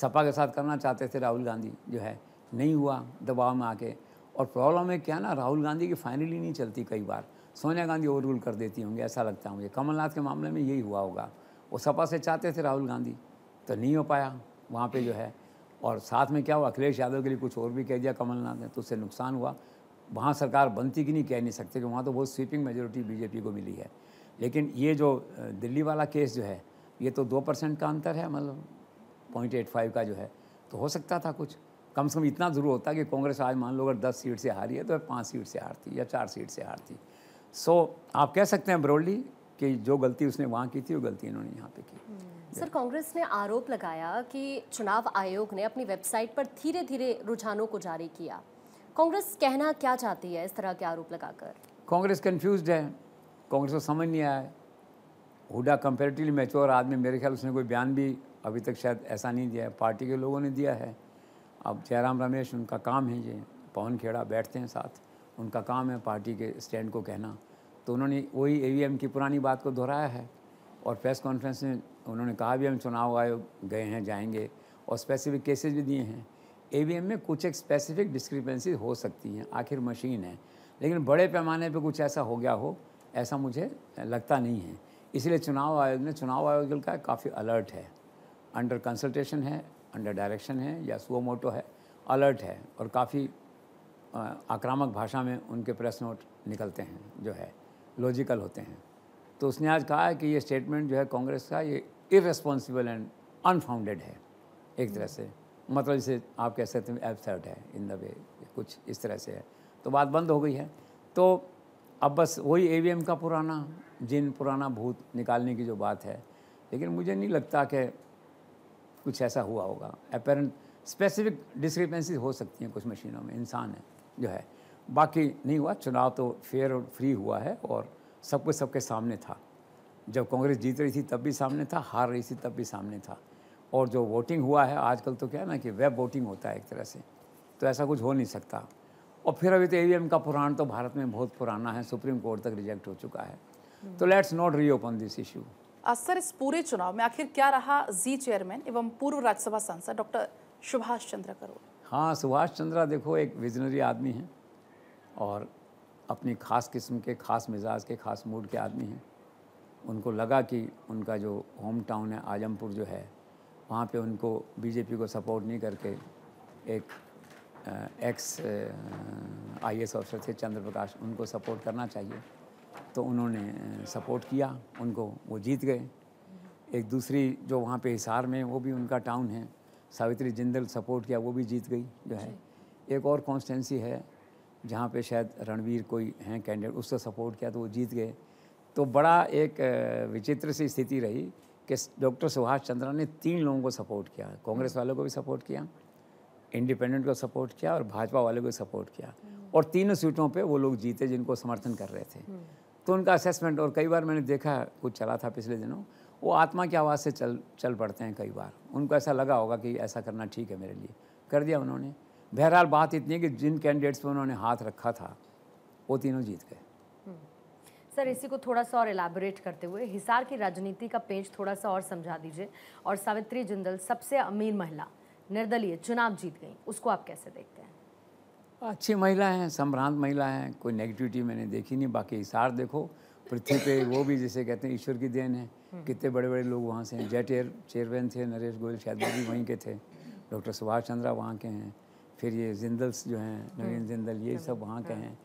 सपा के साथ करना चाहते थे राहुल गांधी जो है नहीं हुआ दबाव में आके और प्रॉब्लम है क्या ना राहुल गांधी की फाइनली नहीं चलती कई बार सोनिया गांधी रूल कर देती होंगी ऐसा लगता है मुझे कमलनाथ के मामले में यही हुआ होगा वो सपा से चाहते थे राहुल गांधी तो नहीं हो पाया वहाँ पे जो है और साथ में क्या हुआ अखिलेश यादव के लिए कुछ और भी कह दिया कमलनाथ ने तो उससे नुकसान हुआ वहाँ सरकार बनती कि नहीं कह नहीं सकते कि वहाँ तो बहुत स्वीपिंग मेजोरिटी बीजेपी को मिली है लेकिन ये जो दिल्ली वाला केस जो है ये तो दो परसेंट का अंतर है मतलब पॉइंट एट फाइव का जो है तो हो सकता था कुछ कम से कम इतना ज़रूर होता कि कांग्रेस आज मान लो अगर दस सीट से हारी है तो पाँच सीट से हारती या चार सीट से हारती सो so, आप कह सकते हैं ब्रोडली कि जो गलती उसने वहाँ की थी वो गलती इन्होंने यहाँ पे की हम्म। सर कांग्रेस ने आरोप लगाया कि चुनाव आयोग ने अपनी वेबसाइट पर धीरे धीरे रुझानों को जारी किया कांग्रेस कहना क्या चाहती है इस तरह के आरोप लगाकर कांग्रेस कन्फ्यूज है कांग्रेस को समझ नहीं आया हुडा कंपेरेटिवली मेच्योर आदमी मेरे ख्याल उसने कोई बयान भी अभी तक शायद ऐसा नहीं दिया है पार्टी के लोगों ने दिया है अब जयराम रमेश उनका काम है ये पवन खेड़ा बैठते हैं साथ उनका काम है पार्टी के स्टैंड को कहना तो उन्होंने वही ए की पुरानी बात को दोहराया है और प्रेस कॉन्फ्रेंस में उन्होंने कहा भी हम चुनाव आयोग गए हैं जाएंगे और स्पेसिफिक केसेस भी दिए हैं ए में कुछ एक स्पेसिफिक डिस्क्रिपेंसी हो सकती हैं आखिर मशीन है लेकिन बड़े पैमाने पर कुछ ऐसा हो गया हो ऐसा मुझे लगता नहीं है इसलिए चुनाव आयोग ने चुनाव आयोग का काफ़ी अलर्ट है अंडर कंसल्टेशन है अंडर डायरेक्शन है या सुओ मोटो है अलर्ट है और काफ़ी आक्रामक भाषा में उनके प्रेस नोट निकलते हैं जो है लॉजिकल होते हैं तो उसने आज कहा है कि ये स्टेटमेंट जो है कांग्रेस का ये इरेस्पॉन्सिबल एंड अनफाउंडेड है एक तरह से मतलब जैसे आप कह सकते हैं एबसर्ट है इन द वे कुछ इस तरह से है तो बात बंद हो गई है तो अब बस वही ए का पुराना जिन पुराना भूत निकालने की जो बात है लेकिन मुझे नहीं लगता कि कुछ ऐसा हुआ होगा अपेरेंट स्पेसिफिक डिस्क्रिपेंसी हो सकती हैं कुछ मशीनों में इंसान है जो है बाकी नहीं हुआ चुनाव तो फेयर और फ्री हुआ है और सब कुछ सबके सामने था जब कांग्रेस जीत रही थी तब भी सामने था हार रही थी तब भी सामने था और जो वोटिंग हुआ है आजकल तो क्या है ना कि वेब वोटिंग होता है एक तरह से तो ऐसा कुछ हो नहीं सकता और फिर अभी तो ई का पुराण तो भारत में बहुत पुराना है सुप्रीम कोर्ट तक रिजेक्ट हो चुका है तो let's not reopen this issue sir इस पूरे चुनाव में आखिर क्या रहा जी चेयरमैन एवं पूर्व राज्यसभा सांसद डॉक्टर सुभाष चंद्र करोल हाँ सुभाष चंद्रा देखो एक विजनरी आदमी हैं और अपनी खास किस्म के खास मिजाज के खास मूड के आदमी हैं उनको लगा कि उनका जो होम टाउन है आजमपुर जो है वहाँ पे उनको बीजेपी को सपोर्ट नहीं करके एक एक्स आई एस अफसर थे चंद्र प्रकाश उनको सपोर्ट करना चाहिए तो उन्होंने सपोर्ट किया उनको वो जीत गए एक दूसरी जो वहाँ पे हिसार में वो भी उनका टाउन है सावित्री जिंदल सपोर्ट किया वो भी जीत गई जो है एक और कॉन्स्टेंसी है जहाँ पे शायद रणवीर कोई हैं कैंडिडेट उससे सपोर्ट किया तो वो जीत गए तो बड़ा एक विचित्र सी स्थिति रही कि डॉक्टर सुभाष चंद्रा ने तीन लोगों को सपोर्ट किया कांग्रेस वालों को भी सपोर्ट किया इंडिपेंडेंट को सपोर्ट किया और भाजपा वालों को सपोर्ट किया हम्म। और तीनों सीटों पे वो लोग जीते जिनको समर्थन कर रहे थे हम्म। तो उनका असेसमेंट और कई बार मैंने देखा कुछ चला था पिछले दिनों वो आत्मा की आवाज़ से चल चल पड़ते हैं कई बार उनको ऐसा लगा होगा कि ऐसा करना ठीक है मेरे लिए कर दिया उन्होंने बहरहाल बात इतनी है कि जिन कैंडिडेट्स पर उन्होंने हाथ रखा था वो तीनों जीत गए हम्म। सर इसी को थोड़ा सा और एलाबोरेट करते हुए हिसार की राजनीति का पेज थोड़ा सा और समझा दीजिए और सावित्री जिंदल सबसे अमीर महिला निर्दलीय चुनाव जीत गई उसको आप कैसे देखते हैं अच्छी महिला हैं संभ्रांत महिला हैं कोई नेगेटिविटी मैंने देखी नहीं बाकी इशार देखो पृथ्वी पे वो भी जैसे कहते हैं ईश्वर की देन है हम्म। कितने बड़े बड़े लोग वहाँ से हैं जेट एयर चेयरमैन थे नरेश गोयल शायद भी वहीं के थे डॉक्टर सुभाष चंद्रा वहाँ के हैं फिर ये जिंदल्स जो हैं हम्म। नवीन जिंदल ये सब वहाँ के हाँ। हैं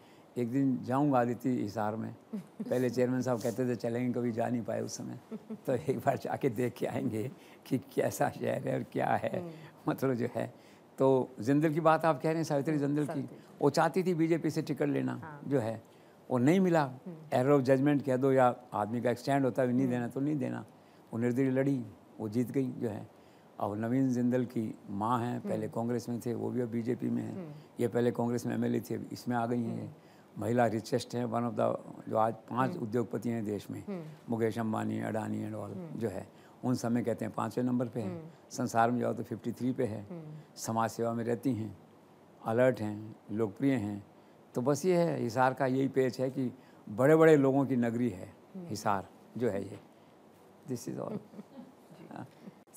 एक दिन जाऊंगा आदित्य हिसार में पहले चेयरमैन साहब कहते थे चलेंगे कभी जा नहीं पाए उस समय तो एक बार जाके देख के आएंगे कि कैसा शहर है और क्या है हम्म। मतलब जो है तो जिंदल की बात आप कह रहे हैं सावित्री जिंदल की वो चाहती थी बीजेपी से टिकट लेना हाँ। जो है वो नहीं मिला एरर ऑफ जजमेंट कह दो या आदमी का एक्सटैंड होता है नहीं हम्म। देना तो नहीं देना वो निर्दलीय लड़ी वो जीत गई जो है और नवीन जिंदल की माँ हैं हम्म। पहले कांग्रेस में थे वो भी अब बीजेपी में है हम्म। ये पहले कांग्रेस में एमएलए थे इसमें आ गई हैं ये महिला रिचेस्ट हैं वन ऑफ द जो आज पांच उद्योगपति हैं देश में मुकेश अम्बानी अडानी एंड ऑल जो है उन समय कहते हैं पाँचवें नंबर पे है हम्म। संसार में जाओ तो फिफ्टी थ्री पे है हम्म। समाज सेवा में रहती हैं अलर्ट हैं लोकप्रिय हैं तो बस ये है हिसार का यही पेज है कि बड़े बड़े लोगों की नगरी है हम्म। हिसार जो है ये दिस इज ऑल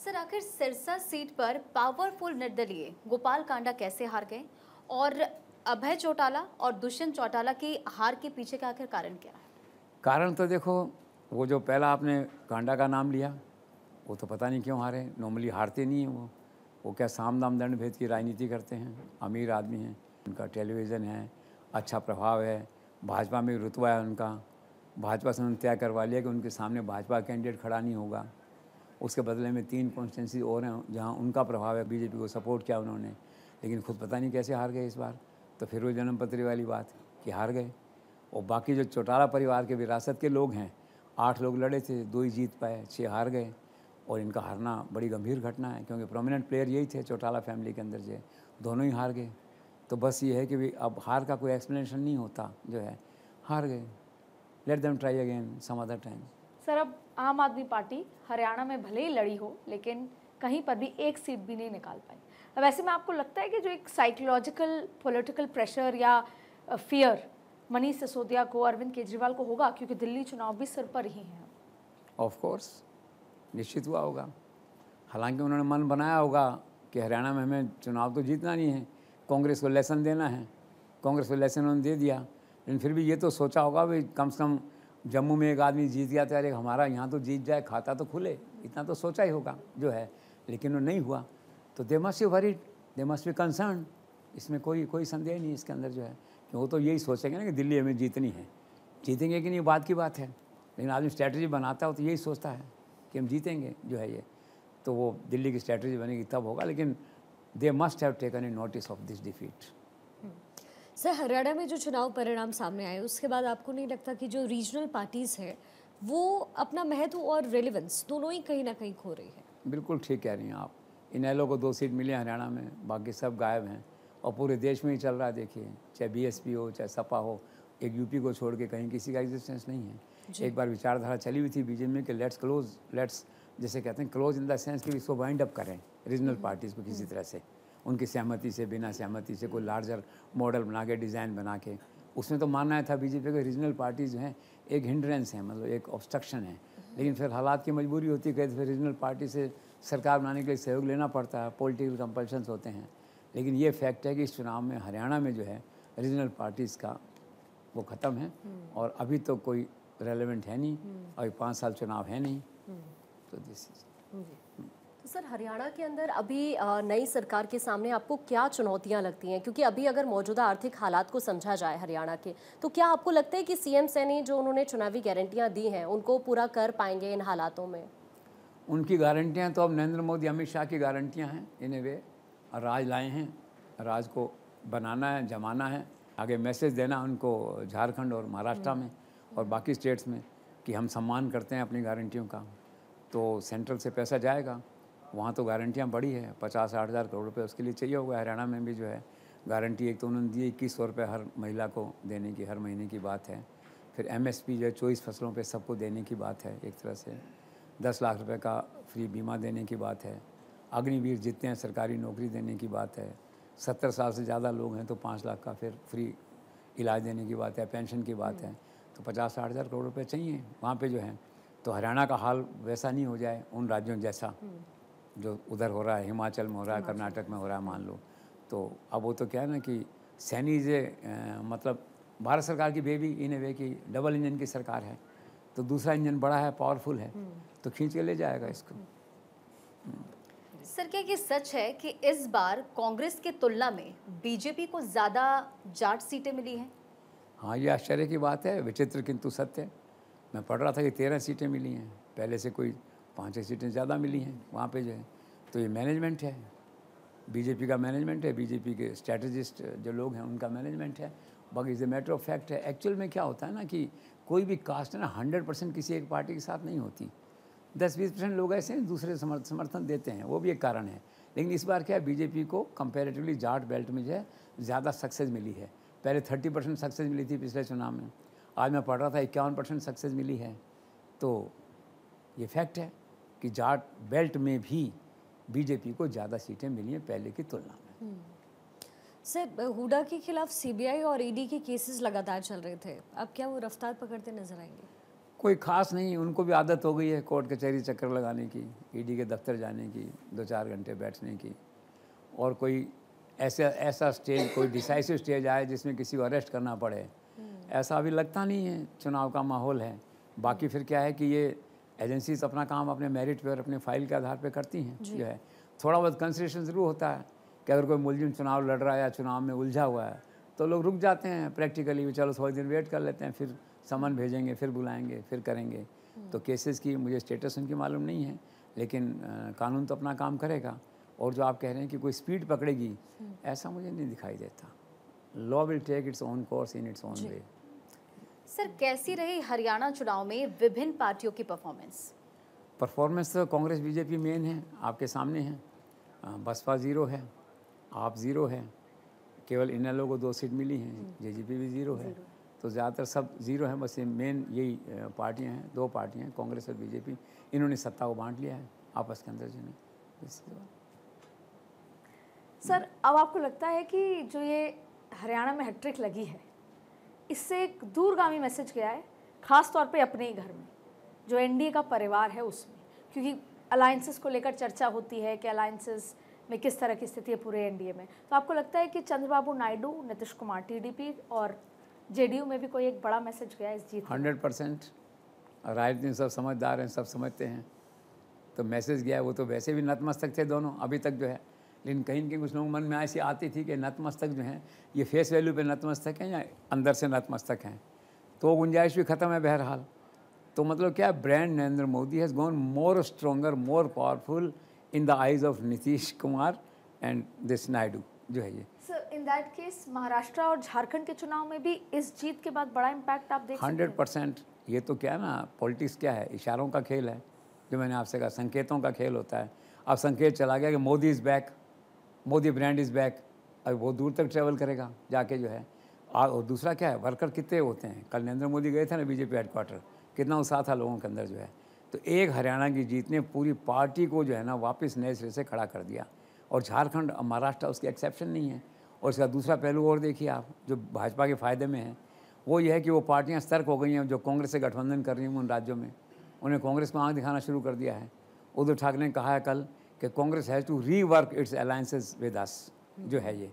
सर आखिर सिरसा सीट पर पावरफुल निर्दलीय गोपाल कांडा कैसे हार गए और अभय चौटाला और दुष्यंत चौटाला की हार के पीछे का आखिर कारण क्या है कारण तो देखो वो जो पहला आपने कांडा का नाम लिया वो तो पता नहीं क्यों हारे नॉर्मली हारते नहीं हैं वो वो क्या साम दाम दंड भेद की राजनीति करते हैं अमीर आदमी हैं उनका टेलीविज़न है अच्छा प्रभाव है भाजपा में रुतबा है उनका भाजपा से उन्होंने तय करवा लिया कि उनके सामने भाजपा कैंडिडेट खड़ा नहीं होगा उसके बदले में तीन कॉन्स्टिटेंसी और हैं जहाँ उनका प्रभाव है बीजेपी को सपोर्ट किया उन्होंने लेकिन खुद पता नहीं कैसे हार गए इस बार तो फिर वो जन्म वाली बात कि हार गए और बाकी जो चौटाला परिवार के विरासत के लोग हैं आठ लोग लड़े थे दो ही जीत पाए छः हार गए और इनका हारना बड़ी गंभीर घटना है क्योंकि प्रोमिनेंट प्लेयर यही थे चौटाला फैमिली के अंदर जो दोनों ही हार गए तो बस ये है कि भी अब हार का कोई एक्सप्लेनेशन नहीं होता जो है हार गए let them try again some other time sir अब आम आदमी पार्टी हरियाणा में भले ही लड़ी हो लेकिन कहीं पर भी एक सीट भी नहीं निकाल पाई अब ऐसे में आपको लगता है कि जो एक साइकोलॉजिकल पॉलिटिकल प्रेशर या फियर मनीष सिसोदिया को अरविंद केजरीवाल को होगा क्योंकि दिल्ली चुनाव भी सिर पर ही हैं ऑफ कोर्स निश्चित हुआ होगा हालांकि उन्होंने मन बनाया होगा कि हरियाणा में हमें चुनाव तो जीतना नहीं है कांग्रेस को लेसन देना है कांग्रेस को लेसन उन्होंने दे दिया लेकिन फिर भी ये तो सोचा होगा भाई कम से कम जम्मू में एक आदमी जीत गया तो अरे हमारा यहाँ तो जीत जाए खाता तो खुले इतना तो सोचा ही होगा जो है लेकिन वो नहीं हुआ तो they must you worried they must be concern इसमें कोई कोई संदेह नहीं इसके अंदर जो है कि वो तो यही सोचेंगे ना कि दिल्ली हमें जीतनी है जीतेंगे कि नहीं बात की बात है लेकिन आदमी स्ट्रैटेजी बनाता हो तो यही सोचता है कि हम जीतेंगे जो है ये तो वो दिल्ली की स्ट्रैटेजी बनेगी तब होगा लेकिन they must have taken a notice of this defeat sir Haryana में जो चुनाव परिणाम सामने आए उसके बाद आपको नहीं लगता कि जो रीजनल पार्टीज़ हैं वो अपना महत्व और रेलिवेंस दोनों ही कहीं ना कहीं खो रही है बिल्कुल ठीक कह रही हैं आप इन इनैलो को दो सीट मिली हरियाणा में बाकी सब गायब हैं और पूरे देश में ही चल रहा है देखिए चाहे बी हो चाहे सपा हो एक यूपी को छोड़ के कहीं किसी का एग्जिस्टेंस नहीं है एक बार विचारधारा चली हुई थी बीजेपी में कि लेट्स क्लोज लेट्स जैसे कहते हैं क्लोज इन द सेंस कि इसको वाइंड अप करें रीजनल पार्टीज़ को किसी हम्म। तरह से उनकी सहमति से बिना सहमति से कोई लार्जर मॉडल बना के डिज़ाइन बना के उसमें तो मानना था बीजेपी के रीजनल पार्टीज़ जो हैं एक हिंड्रेंस हैं मतलब एक ऑब्स्ट्रक्शन है हम्म। लेकिन फिर हालात की मजबूरी होती है तो फिर रीजनल पार्टी से सरकार बनाने के लिए सहयोग लेना पड़ता है पॉलिटिकल कंपल्शंस होते हैं लेकिन ये फैक्ट है कि इस चुनाव में हरियाणा में जो है रीजनल पार्टीज़ का वो ख़त्म है हम्म। और अभी तो कोई रेलिवेंट है नहीं अभी हम्म। पाँच साल चुनाव है नहीं हम्म। तो दिस इज तो सर हरियाणा के अंदर अभी नई सरकार के सामने आपको क्या चुनौतियां लगती हैं क्योंकि अभी अगर मौजूदा आर्थिक हालात को समझा जाए हरियाणा के तो क्या आपको लगता है कि सीएम सैनी जो उन्होंने चुनावी गारंटियां दी हैं उनको पूरा कर पाएंगे इन हालातों में उनकी गारंटियाँ तो अब नरेंद्र मोदी अमित शाह की गारंटियाँ हैं इन्हें वे राज लाए हैं राज को बनाना है जमाना है आगे मैसेज देना उनको झारखंड और महाराष्ट्र हम्म। में और बाकी स्टेट्स में कि हम सम्मान करते हैं अपनी गारंटियों का तो सेंट्रल से पैसा जाएगा वहाँ तो गारंटियाँ बड़ी है पचास साठ हज़ार करोड़ रुपये उसके लिए चाहिए होगा हरियाणा में भी जो है गारंटी एक तो उन्होंने दी इक्कीस सौ रुपये हर महिला को देने की हर महीने की बात है फिर पी जो है चौबीस फसलों पर सबको देने की बात है एक तरह से दस लाख रुपये का फ्री बीमा देने की बात है अग्निवीर जितने हैं सरकारी नौकरी देने की बात है सत्तर साल से ज़्यादा लोग हैं तो पाँच लाख का फिर फ्री इलाज देने की बात है पेंशन की बात है तो पचास साठ हज़ार करोड़ रुपए चाहिए वहाँ पे जो है तो हरियाणा का हाल वैसा नहीं हो जाए उन राज्यों जैसा हम्म। जो उधर हो रहा है हिमाचल में हो रहा है कर्नाटक में हो रहा है मान लो तो अब वो तो क्या है ना कि सैनी जे मतलब भारत सरकार की बेबी इन ए वे की डबल इंजन की सरकार है तो दूसरा इंजन बड़ा है पावरफुल है हम्म। तो खींच के ले जाएगा इसको हम्म। सर क्या ये सच है कि इस बार कांग्रेस की तुलना में बीजेपी को ज़्यादा जाट सीटें मिली हैं हाँ ये आश्चर्य की बात है विचित्र किंतु सत्य मैं पढ़ रहा था कि तेरह सीटें मिली हैं पहले से कोई पाँच सीटें ज़्यादा मिली हैं वहाँ पे जो है तो ये मैनेजमेंट है बीजेपी का मैनेजमेंट है बीजेपी के स्ट्रेटजिस्ट जो लोग हैं उनका मैनेजमेंट है बाकी is a matter of fact है एक्चुअल में क्या होता है ना कि कोई भी कास्ट ना हंड्रेड परसेंट किसी एक पार्टी के साथ नहीं होती दस बीस परसेंट लोग ऐसे हैं दूसरे समर्थन देते हैं वो भी एक कारण है लेकिन इस बार क्या है बीजेपी को कंपेरेटिवली जाट बेल्ट में जो है ज़्यादा सक्सेस मिली है पहले थर्टी परसेंट सक्सेस मिली थी पिछले चुनाव में आज मैं पढ़ रहा था इक्यावन परसेंट सक्सेस मिली है तो ये फैक्ट है कि जाट बेल्ट में भी बीजेपी को ज़्यादा सीटें मिली हैं पहले की तुलना में हम्म। सर हुडा के खिलाफ सीबीआई और ईडी e के केसेस लगातार चल रहे थे अब क्या वो रफ्तार पकड़ते नजर आएंगे कोई खास नहीं उनको भी आदत हो गई है कोर्ट कचहरी चक्कर लगाने की ईडी e के दफ्तर जाने की दो चार घंटे बैठने की और कोई ऐसे ऐसा स्टेज कोई डिसाइसिव स्टेज आए जिसमें किसी को अरेस्ट करना पड़े हम्म। ऐसा अभी लगता नहीं है चुनाव का माहौल है बाकी हम्म। फिर क्या है कि ये एजेंसीज अपना काम अपने मेरिट पर अपने फाइल के आधार पर करती हैं जो है थोड़ा बहुत कंसिडेशन ज़रूर होता है कि अगर कोई मुलजिम चुनाव लड़ रहा है या चुनाव में उलझा हुआ है तो लोग रुक जाते हैं प्रैक्टिकली भी चलो थोड़े दिन वेट कर लेते हैं फिर समन हम्म। भेजेंगे फिर बुलाएंगे फिर करेंगे तो केसेस की मुझे स्टेटस उनकी मालूम नहीं है लेकिन कानून तो अपना काम करेगा और जो आप कह रहे हैं कि कोई स्पीड पकड़ेगी ऐसा मुझे नहीं दिखाई देता law will take its own course in its own way sir कैसी रही हरियाणा चुनाव में विभिन्न पार्टियों की परफॉर्मेंस परफॉर्मेंस तो कांग्रेस बीजेपी मेन है आपके सामने है बसपा ज़ीरो है आप ज़ीरो है केवल इनलो को दो सीट मिली हैं जे भी ज़ीरो है तो ज़्यादातर सब ज़ीरो हैं बस ये मेन यही पार्टियां हैं दो पार्टियां हैं कांग्रेस और बीजेपी इन्होंने सत्ता को बांट लिया है आपस के अंदर जो सर अब आपको लगता है कि जो ये हरियाणा में हैट्रिक लगी है इससे एक दूरगामी मैसेज गया है ख़ास तौर पे अपने ही घर में जो एनडीए का परिवार है उसमें क्योंकि अलायंसेस को लेकर चर्चा होती है कि अलायंसेस में किस तरह की स्थिति है पूरे एनडीए में तो आपको लगता है कि चंद्रबाबू नायडू नीतीश कुमार टीडीपी और जेडीयू में भी कोई एक बड़ा मैसेज गया है इस जीत हंड्रेड परसेंट राजनीति सब समझदार हैं सब समझते हैं तो मैसेज गया है वो तो वैसे भी नतमस्तक थे दोनों अभी तक जो है लेकिन कहीं कहीं कुछ लोगों मन में ऐसी आती थी कि नतमस्तक जो हैं ये फेस वैल्यू पे नतमस्तक हैं या अंदर से नतमस्तक हैं तो गुंजाइश भी ख़त्म है बहरहाल तो मतलब क्या brand Narendra Modi has gone more stronger more powerful in the eyes of Nitish Kumar and this Naidu जो है ये sir in that case Maharashtra और झारखंड के चुनाव में भी इस जीत के बाद बड़ा इम्पैक्ट आप देख हंड्रेड परसेंट ये तो क्या है ना पॉलिटिक्स क्या है इशारों का खेल है जो मैंने आपसे कहा संकेतों का खेल होता है अब संकेत चला गया कि Modi is back Modi brand is back अभी बहुत दूर तक ट्रैवल करेगा जाके जो है और दूसरा क्या है वर्कर कितने होते हैं कल नरेंद्र मोदी गए थे ना बीजेपी हेडक्वार्टर कितना उत्साह था लोगों के अंदर जो है तो एक हरियाणा की जीत ने पूरी पार्टी को जो है ना वापस नए सिरे से खड़ा कर दिया और झारखंड महाराष्ट्र उसकी एक्सेप्शन नहीं है और इसका दूसरा पहलू और देखिए आप जो भाजपा के फायदे में है वो ये है कि वो पार्टियाँ सतर्क हो गई हैं जो कांग्रेस से गठबंधन कर रही हैं उन राज्यों में उन्हें कांग्रेस को आँख दिखाना शुरू कर दिया है उद्धव ठाकरे ने कहा है कल कि Congress has to rework its alliances with us जो है ये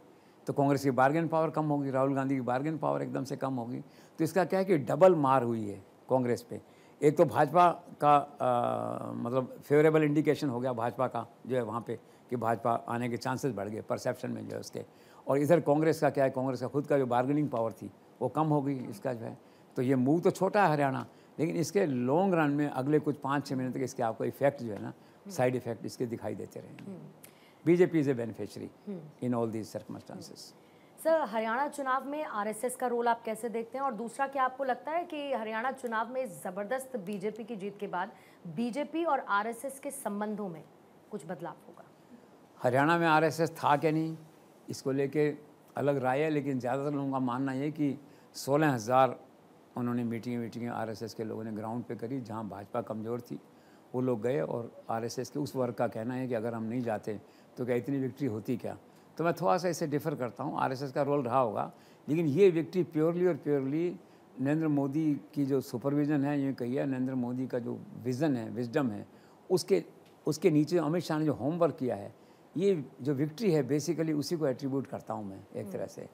तो कांग्रेस की बार्गेन पावर कम होगी राहुल गांधी की बार्गेन पावर एकदम से कम होगी तो इसका क्या है कि डबल मार हुई है कांग्रेस पे एक तो भाजपा का आ, मतलब फेवरेबल इंडिकेशन हो गया भाजपा का जो है वहाँ पे कि भाजपा आने के चांसेस बढ़ गए परसेप्शन में जो है उसके और इधर कांग्रेस का क्या है कांग्रेस का खुद का जो बार्गेनिंग पावर थी वो कम हो गई इसका जो है तो ये मूव तो छोटा है हरियाणा लेकिन इसके लॉन्ग रन में अगले कुछ पाँच छः महीने तक इसके आपको इफेक्ट जो है ना Hmm. साइड इफेक्ट इसके दिखाई देते रहे hmm. BJP is a beneficiary hmm. In all these circumstances sir Haryana चुनाव में आरएसएस का रोल आप कैसे देखते हैं और दूसरा क्या आपको लगता है कि हरियाणा चुनाव में ज़बरदस्त बीजेपी की जीत के बाद बीजेपी और आरएसएस के संबंधों में कुछ बदलाव होगा हरियाणा में आरएसएस था क्या नहीं इसको लेके अलग राय है लेकिन ज़्यादातर लोगों का मानना है कि सोलह हज़ार उन्होंने मीटिंग वीटिंग आर के लोगों ने ग्राउंड पे करी जहाँ भाजपा कमज़ोर थी वो लोग गए और आरएसएस के उस वर्ग का कहना है कि अगर हम नहीं जाते तो क्या इतनी विक्ट्री होती क्या तो मैं थोड़ा सा इसे डिफर करता हूँ आरएसएस का रोल रहा होगा लेकिन ये विक्ट्री प्योरली और प्योरली नरेंद्र मोदी की जो सुपरविज़न है ये कहिए नरेंद्र मोदी का जो विज़न है विजडम है उसके उसके नीचे अमित शाह ने जो होमवर्क किया है ये जो विक्ट्री है बेसिकली उसी को एट्रीब्यूट करता हूँ मैं एक तरह से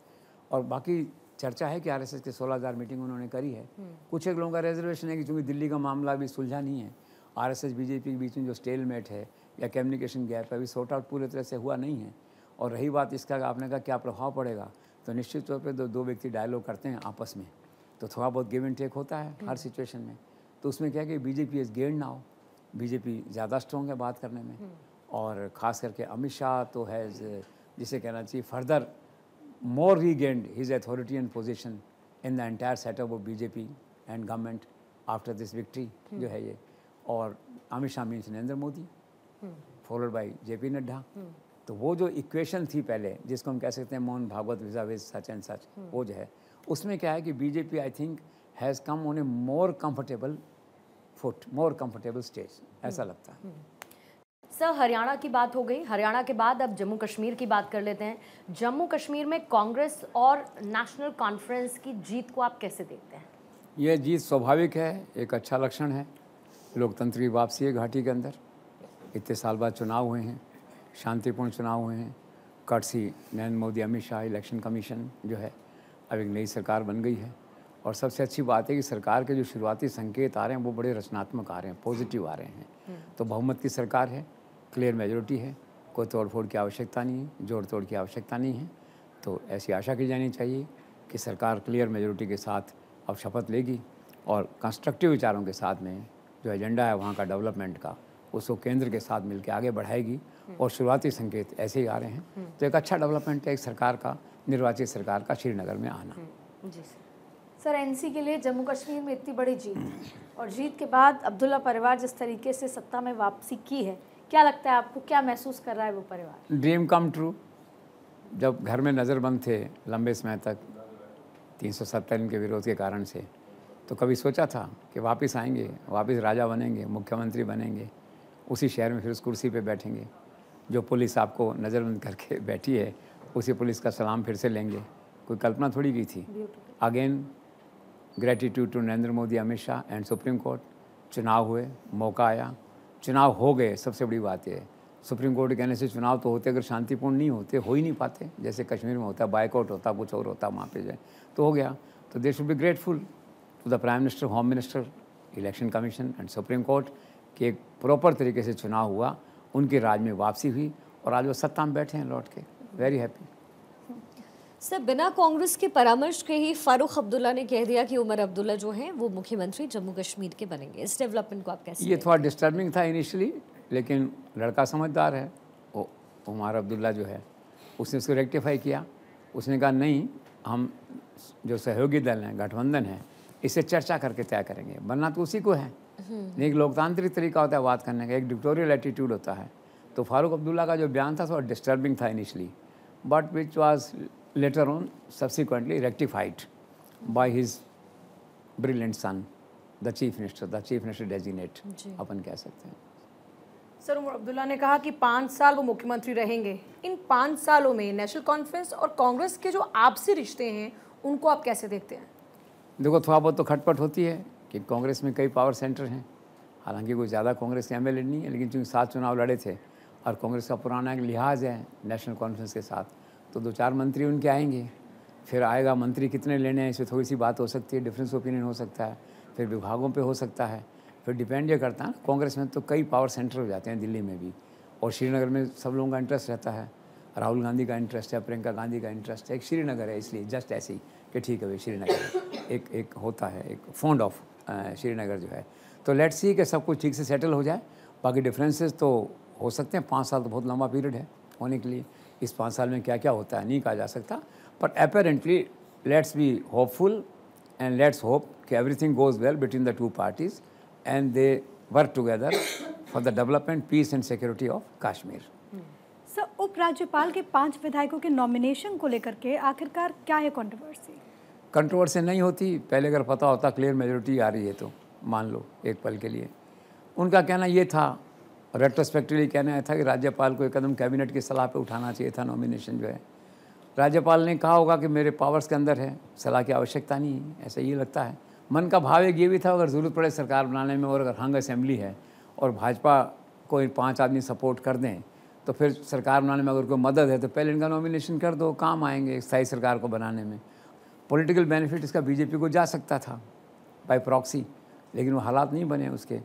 और बाकी चर्चा है कि आरएसएस के 16000 मीटिंग उन्होंने करी है हम्म। कुछ एक लोगों का रिजर्वेशन है कि चूँकि दिल्ली का मामला अभी सुलझा नहीं है आरएसएस बीजेपी के बीच में जो स्टेलमेट है या कम्युनिकेशन गैप है अभी सॉर्ट आउट पूरी तरह से हुआ नहीं है और रही बात इसका आपने कहा क्या प्रभाव पड़ेगा तो निश्चित तौर पर दो व्यक्ति डायलॉग करते हैं आपस में तो थोड़ा बहुत गिव एंड टेक होता है हम्म। हर सिचुएशन में तो उसमें क्या है कि BJP is gained now BJP ज़्यादा स्ट्रॉन्ग है बात करने में हम्म। और ख़ास करके अमित शाह तो हैज़ जिसे कहना चाहिए further more regained his authority and position in the entire setup of BJP and government after this victory जो है ये और Amit Shah means Narendra Modi followed by J P Nadda तो वो जो इक्वेशन थी पहले जिसको हम कह सकते हैं Mohan Bhagwat vis-a-vis such and such वो जो है उसमें क्या है कि BJP I think has come on a more comfortable foot more comfortable stage ऐसा हम्म। लगता है हम्म। सर हरियाणा की बात हो गई हरियाणा के बाद अब जम्मू कश्मीर की बात कर लेते हैं जम्मू कश्मीर में कांग्रेस और नेशनल कॉन्फ्रेंस की जीत को आप कैसे देखते हैं यह जीत स्वाभाविक है एक अच्छा लक्षण है लोकतंत्र की वापसी है घाटी के अंदर इतने साल बाद चुनाव हुए हैं शांतिपूर्ण चुनाव हुए हैं कट सी नरेंद्र मोदी अमित शाह इलेक्शन कमीशन जो है अब एक नई सरकार बन गई है और सबसे अच्छी बात है कि सरकार के जो शुरुआती संकेत आ रहे हैं वो बड़े रचनात्मक आ रहे हैं पॉजिटिव आ रहे हैं हम्म। तो बहुमत की सरकार है क्लियर मेजोरिटी है कोई तोड़फोड़ की आवश्यकता नहीं है जोड़ तोड़ की आवश्यकता नहीं है तो ऐसी आशा की जानी चाहिए कि सरकार क्लियर मेजोरिटी के साथ अब शपथ लेगी और कंस्ट्रक्टिव विचारों के साथ में जो एजेंडा है वहाँ का डेवलपमेंट का उसको केंद्र के साथ मिलकर आगे बढ़ाएगी और शुरुआती संकेत ऐसे ही आ रहे हैं तो एक अच्छा डेवलपमेंट है एक सरकार का निर्वाचित सरकार का श्रीनगर में आना हम्म, जी सर एनसी के लिए जम्मू कश्मीर में इतनी बड़ी जीत और जीत के बाद अब्दुल्ला परिवार जिस तरीके से सत्ता में वापसी की है क्या लगता है आपको क्या महसूस कर रहा है वो परिवार ड्रीम कम ट्रू जब घर में नज़रबंद थे लंबे समय तक तीन सौ के विरोध के कारण से तो कभी सोचा था कि वापस आएंगे वापस राजा बनेंगे मुख्यमंत्री बनेंगे उसी शहर में फिर उस कुर्सी पे बैठेंगे जो पुलिस आपको नज़रबंद करके बैठी है उसी पुलिस का सलाम फिर से लेंगे कोई कल्पना थोड़ी की थी again gratitude to Narendra Modi Amit Shah and supreme court चुनाव हुए मौका आया चुनाव हो गए सबसे बड़ी बात यह सुप्रीम कोर्ट कहने से चुनाव तो होते अगर शांतिपूर्ण नहीं होते हो ही नहीं पाते जैसे कश्मीर में होता बाइकआउट होता कुछ और होता वहाँ पे जाए तो हो गया तो देश should be grateful to the prime minister home minister election commission and supreme court कि एक प्रॉपर तरीके से चुनाव हुआ उनके राज में वापसी हुई और आज वो सत्ता में बैठे हैं लौट के वेरी हैप्पी सर बिना कांग्रेस के परामर्श के ही फारूक अब्दुल्ला ने कह दिया कि उमर अब्दुल्ला जो हैं वो मुख्यमंत्री जम्मू कश्मीर के बनेंगे इस डेवलपमेंट को आप कैसे ये थोड़ा डिस्टर्बिंग था इनिशियली लेकिन लड़का समझदार है वो उमर अब्दुल्ला जो है उसने उसको रेक्टिफाई किया उसने कहा नहीं हम जो सहयोगी दल हैं गठबंधन है इसे चर्चा करके तय करेंगे बनना तो उसी को है नहीं हम्म। एक लोकतांत्रिक तरीका होता है बात करने का एक डिक्टोरियल एटीट्यूड होता है तो फारूक अब्दुल्ला का जो बयान था थोड़ा डिस्टर्बिंग था initially but which was later on subsequently rectified by his brilliant son the chief minister the chief minister designate अपन कह सकते हैं सर उमर अब्दुल्ला ने कहा कि पाँच साल वो मुख्यमंत्री रहेंगे इन पाँच सालों में नेशनल कॉन्फ्रेंस और कांग्रेस के जो आपसी रिश्ते हैं उनको आप कैसे देखते हैं देखो थोड़ा बहुत तो खटपट होती है कि कांग्रेस में कई पावर सेंटर हैं हालांकि कोई ज़्यादा कांग्रेस के एम नहीं है लेकिन चूँकि सात चुनाव लड़े थे और कांग्रेस का पुराना एक लिहाज है नेशनल कॉन्फ्रेंस के साथ तो दो चार मंत्री उनके आएंगे फिर आएगा मंत्री कितने लेने हैं इससे थोड़ी सी बात हो सकती है डिफरेंस ओपिनियन हो सकता है फिर विभागों पर हो सकता है फिर डिपेंड ये करता है कांग्रेस में तो कई पावर सेंटर हो जाते हैं दिल्ली में भी और श्रीनगर में सब लोगों का इंटरेस्ट रहता है राहुल गांधी का इंटरेस्ट है प्रियंका गांधी का इंटरेस्ट है एक श्रीनगर है इसलिए जस्ट ऐसे ही कि ठीक है भाई श्रीनगर एक एक होता है एक फोंड ऑफ श्रीनगर जो है तो लेट्स सी कि सब कुछ ठीक से सेटल हो जाए बाकी डिफरेंसेस तो हो सकते हैं पाँच साल तो बहुत लंबा पीरियड है होने के लिए इस पाँच साल में क्या क्या होता है नहीं कहा जा सकता but apparently let's be hopeful and let's hope कि everything goes well between the two parties and they work together for the development peace and security of Kashmir sir उपराज्यपाल के पांच विधायकों के नॉमिनेशन को लेकर के आखिरकार क्या है कंट्रोवर्सी कंट्रोवर्सी नहीं होती पहले अगर पता होता क्लियर मेजोरिटी आ रही है तो मान लो एक पल के लिए उनका कहना ये था रेट्रोस्पेक्टिवली कहना था कि राज्यपाल को एकदम कैबिनेट की सलाह पर उठाना चाहिए था नॉमिनेशन जो है राज्यपाल ने कहा होगा कि मेरे पावर्स के अंदर है सलाह की आवश्यकता नहीं है ऐसा ये लगता है मन का भाव एक ये भी था अगर ज़रूरत पड़े सरकार बनाने में और अगर हंग असेंबली है और भाजपा को पांच पाँच आदमी सपोर्ट कर दें तो फिर सरकार बनाने में अगर कोई मदद है तो पहले इनका नॉमिनेशन कर दो काम आएंगे स्थायी सरकार को बनाने में पॉलिटिकल बेनिफिट इसका बीजेपी को जा सकता था बाय प्रॉक्सी लेकिन वो हालात नहीं बने उसके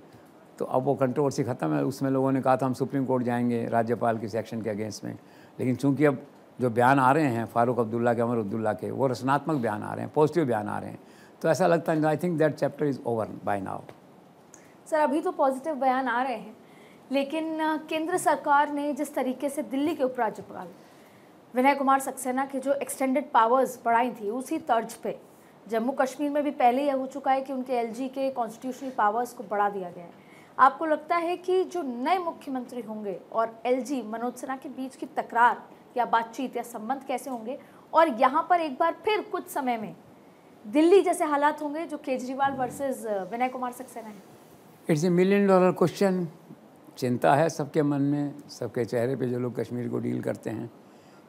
तो अब वो कंट्रोवर्सी ख़त्म है उसमें लोगों ने कहा था हम सुप्रीम कोर्ट जाएंगे राज्यपाल के सेक्शन के अगेंस्ट में लेकिन चूंकि अब जो बयान आ रहे हैं फारूक अब्दुल्ला के अमर अब्दुल्ला के वो रचनात्मक बयान आ रहे हैं पॉजिटिव बयान आ रहे हैं तो ऐसा लगता है I think that chapter is over by now sir अभी तो पॉजिटिव बयान आ रहे हैं लेकिन केंद्र सरकार ने जिस तरीके से दिल्ली के उपराज्यपाल विनय कुमार सक्सेना के जो एक्सटेंडेड पावर्स बढ़ाई थी उसी तर्ज पे जम्मू कश्मीर में भी पहले यह हो चुका है कि उनके एलजी के कॉन्स्टिट्यूशनल पावर्स को बढ़ा दिया गया है आपको लगता है कि जो नए मुख्यमंत्री होंगे और एलजी मनोज सिन्हा के बीच की तकरार या बातचीत या संबंध कैसे होंगे और यहाँ पर एक बार फिर कुछ समय में दिल्ली जैसे हालात होंगे जो केजरीवाल वर्सेज विनय कुमार सक्सेना है it's a million dollar question चिंता है सबके मन में सबके चेहरे पे जो लोग कश्मीर को डील करते हैं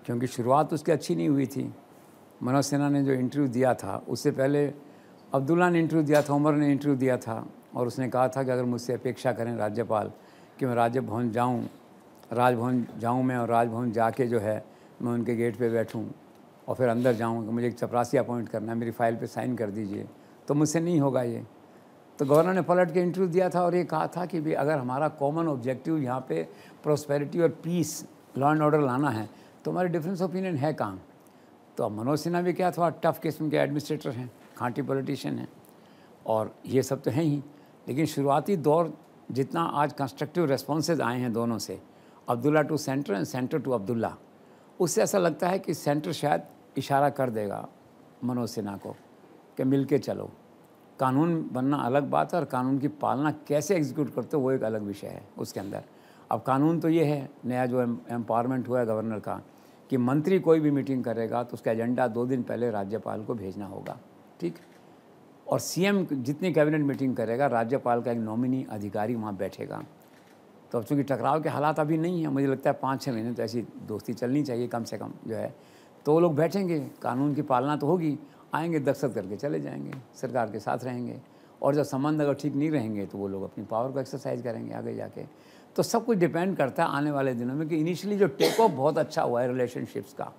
क्योंकि शुरुआत उसकी अच्छी नहीं हुई थी मनोज सिन्हा ने जो इंटरव्यू दिया था उससे पहले अब्दुल्ला ने इंटरव्यू दिया था उमर ने इंटरव्यू दिया था और उसने कहा था कि अगर मुझसे अपेक्षा करें राज्यपाल कि मैं राज्य भवन जाऊँ राजभवन जाऊँ मैं और राजभवन जाके जो है मैं उनके गेट पर बैठूँ और फिर अंदर जाऊँ मुझे एक चपरासी अपॉइंट करना है मेरी फ़ाइल पर साइन कर दीजिए तो मुझसे नहीं होगा ये तो गवर्नर ने पलट के इंटरव्यू दिया था और ये कहा था कि भी अगर हमारा कॉमन ऑब्जेक्टिव यहाँ पे प्रोस्पेरिटी और पीस लॉ एंड ऑर्डर लाना है तो हमारी डिफरेंस ओपिनियन है काम तो अब मनोज सिन्हा भी क्या थोड़ा टफ किस्म के एडमिनिस्ट्रेटर हैं खांटी पॉलिटिशियन हैं और ये सब तो हैं ही लेकिन शुरुआती दौर जितना आज कंस्ट्रक्टिव रेस्पॉन्सेज आए हैं दोनों से Abdullah to centre and centre to Abdullah उससे ऐसा लगता है कि सेंटर शायद इशारा कर देगा मनोज सिन्हा को कि मिल के चलो कानून बनना अलग बात है और कानून की पालना कैसे एग्जीक्यूट करते हो वो एक अलग विषय है उसके अंदर अब कानून तो ये है नया जो एम्पावरमेंट हुआ है गवर्नर का कि मंत्री कोई भी मीटिंग करेगा तो उसका एजेंडा दो दिन पहले राज्यपाल को भेजना होगा ठीक और सीएम जितनी कैबिनेट मीटिंग करेगा राज्यपाल का एक नॉमिनी अधिकारी वहाँ बैठेगा तो अब चूँकि टकराव के हालात अभी नहीं है मुझे लगता है पाँच छः महीने तो ऐसी दोस्ती चलनी चाहिए कम से कम जो है तो वो लोग बैठेंगे कानून की पालना तो होगी आएंगे दस्तखत करके चले जाएंगे सरकार के साथ रहेंगे और जब संबंध अगर ठीक नहीं रहेंगे तो वो लोग अपनी पावर को एक्सरसाइज करेंगे आगे जाके तो सब कुछ डिपेंड करता है आने वाले दिनों में कि इनिशियली जो टेक ऑफ बहुत अच्छा हुआ है रिलेशनशिप्स का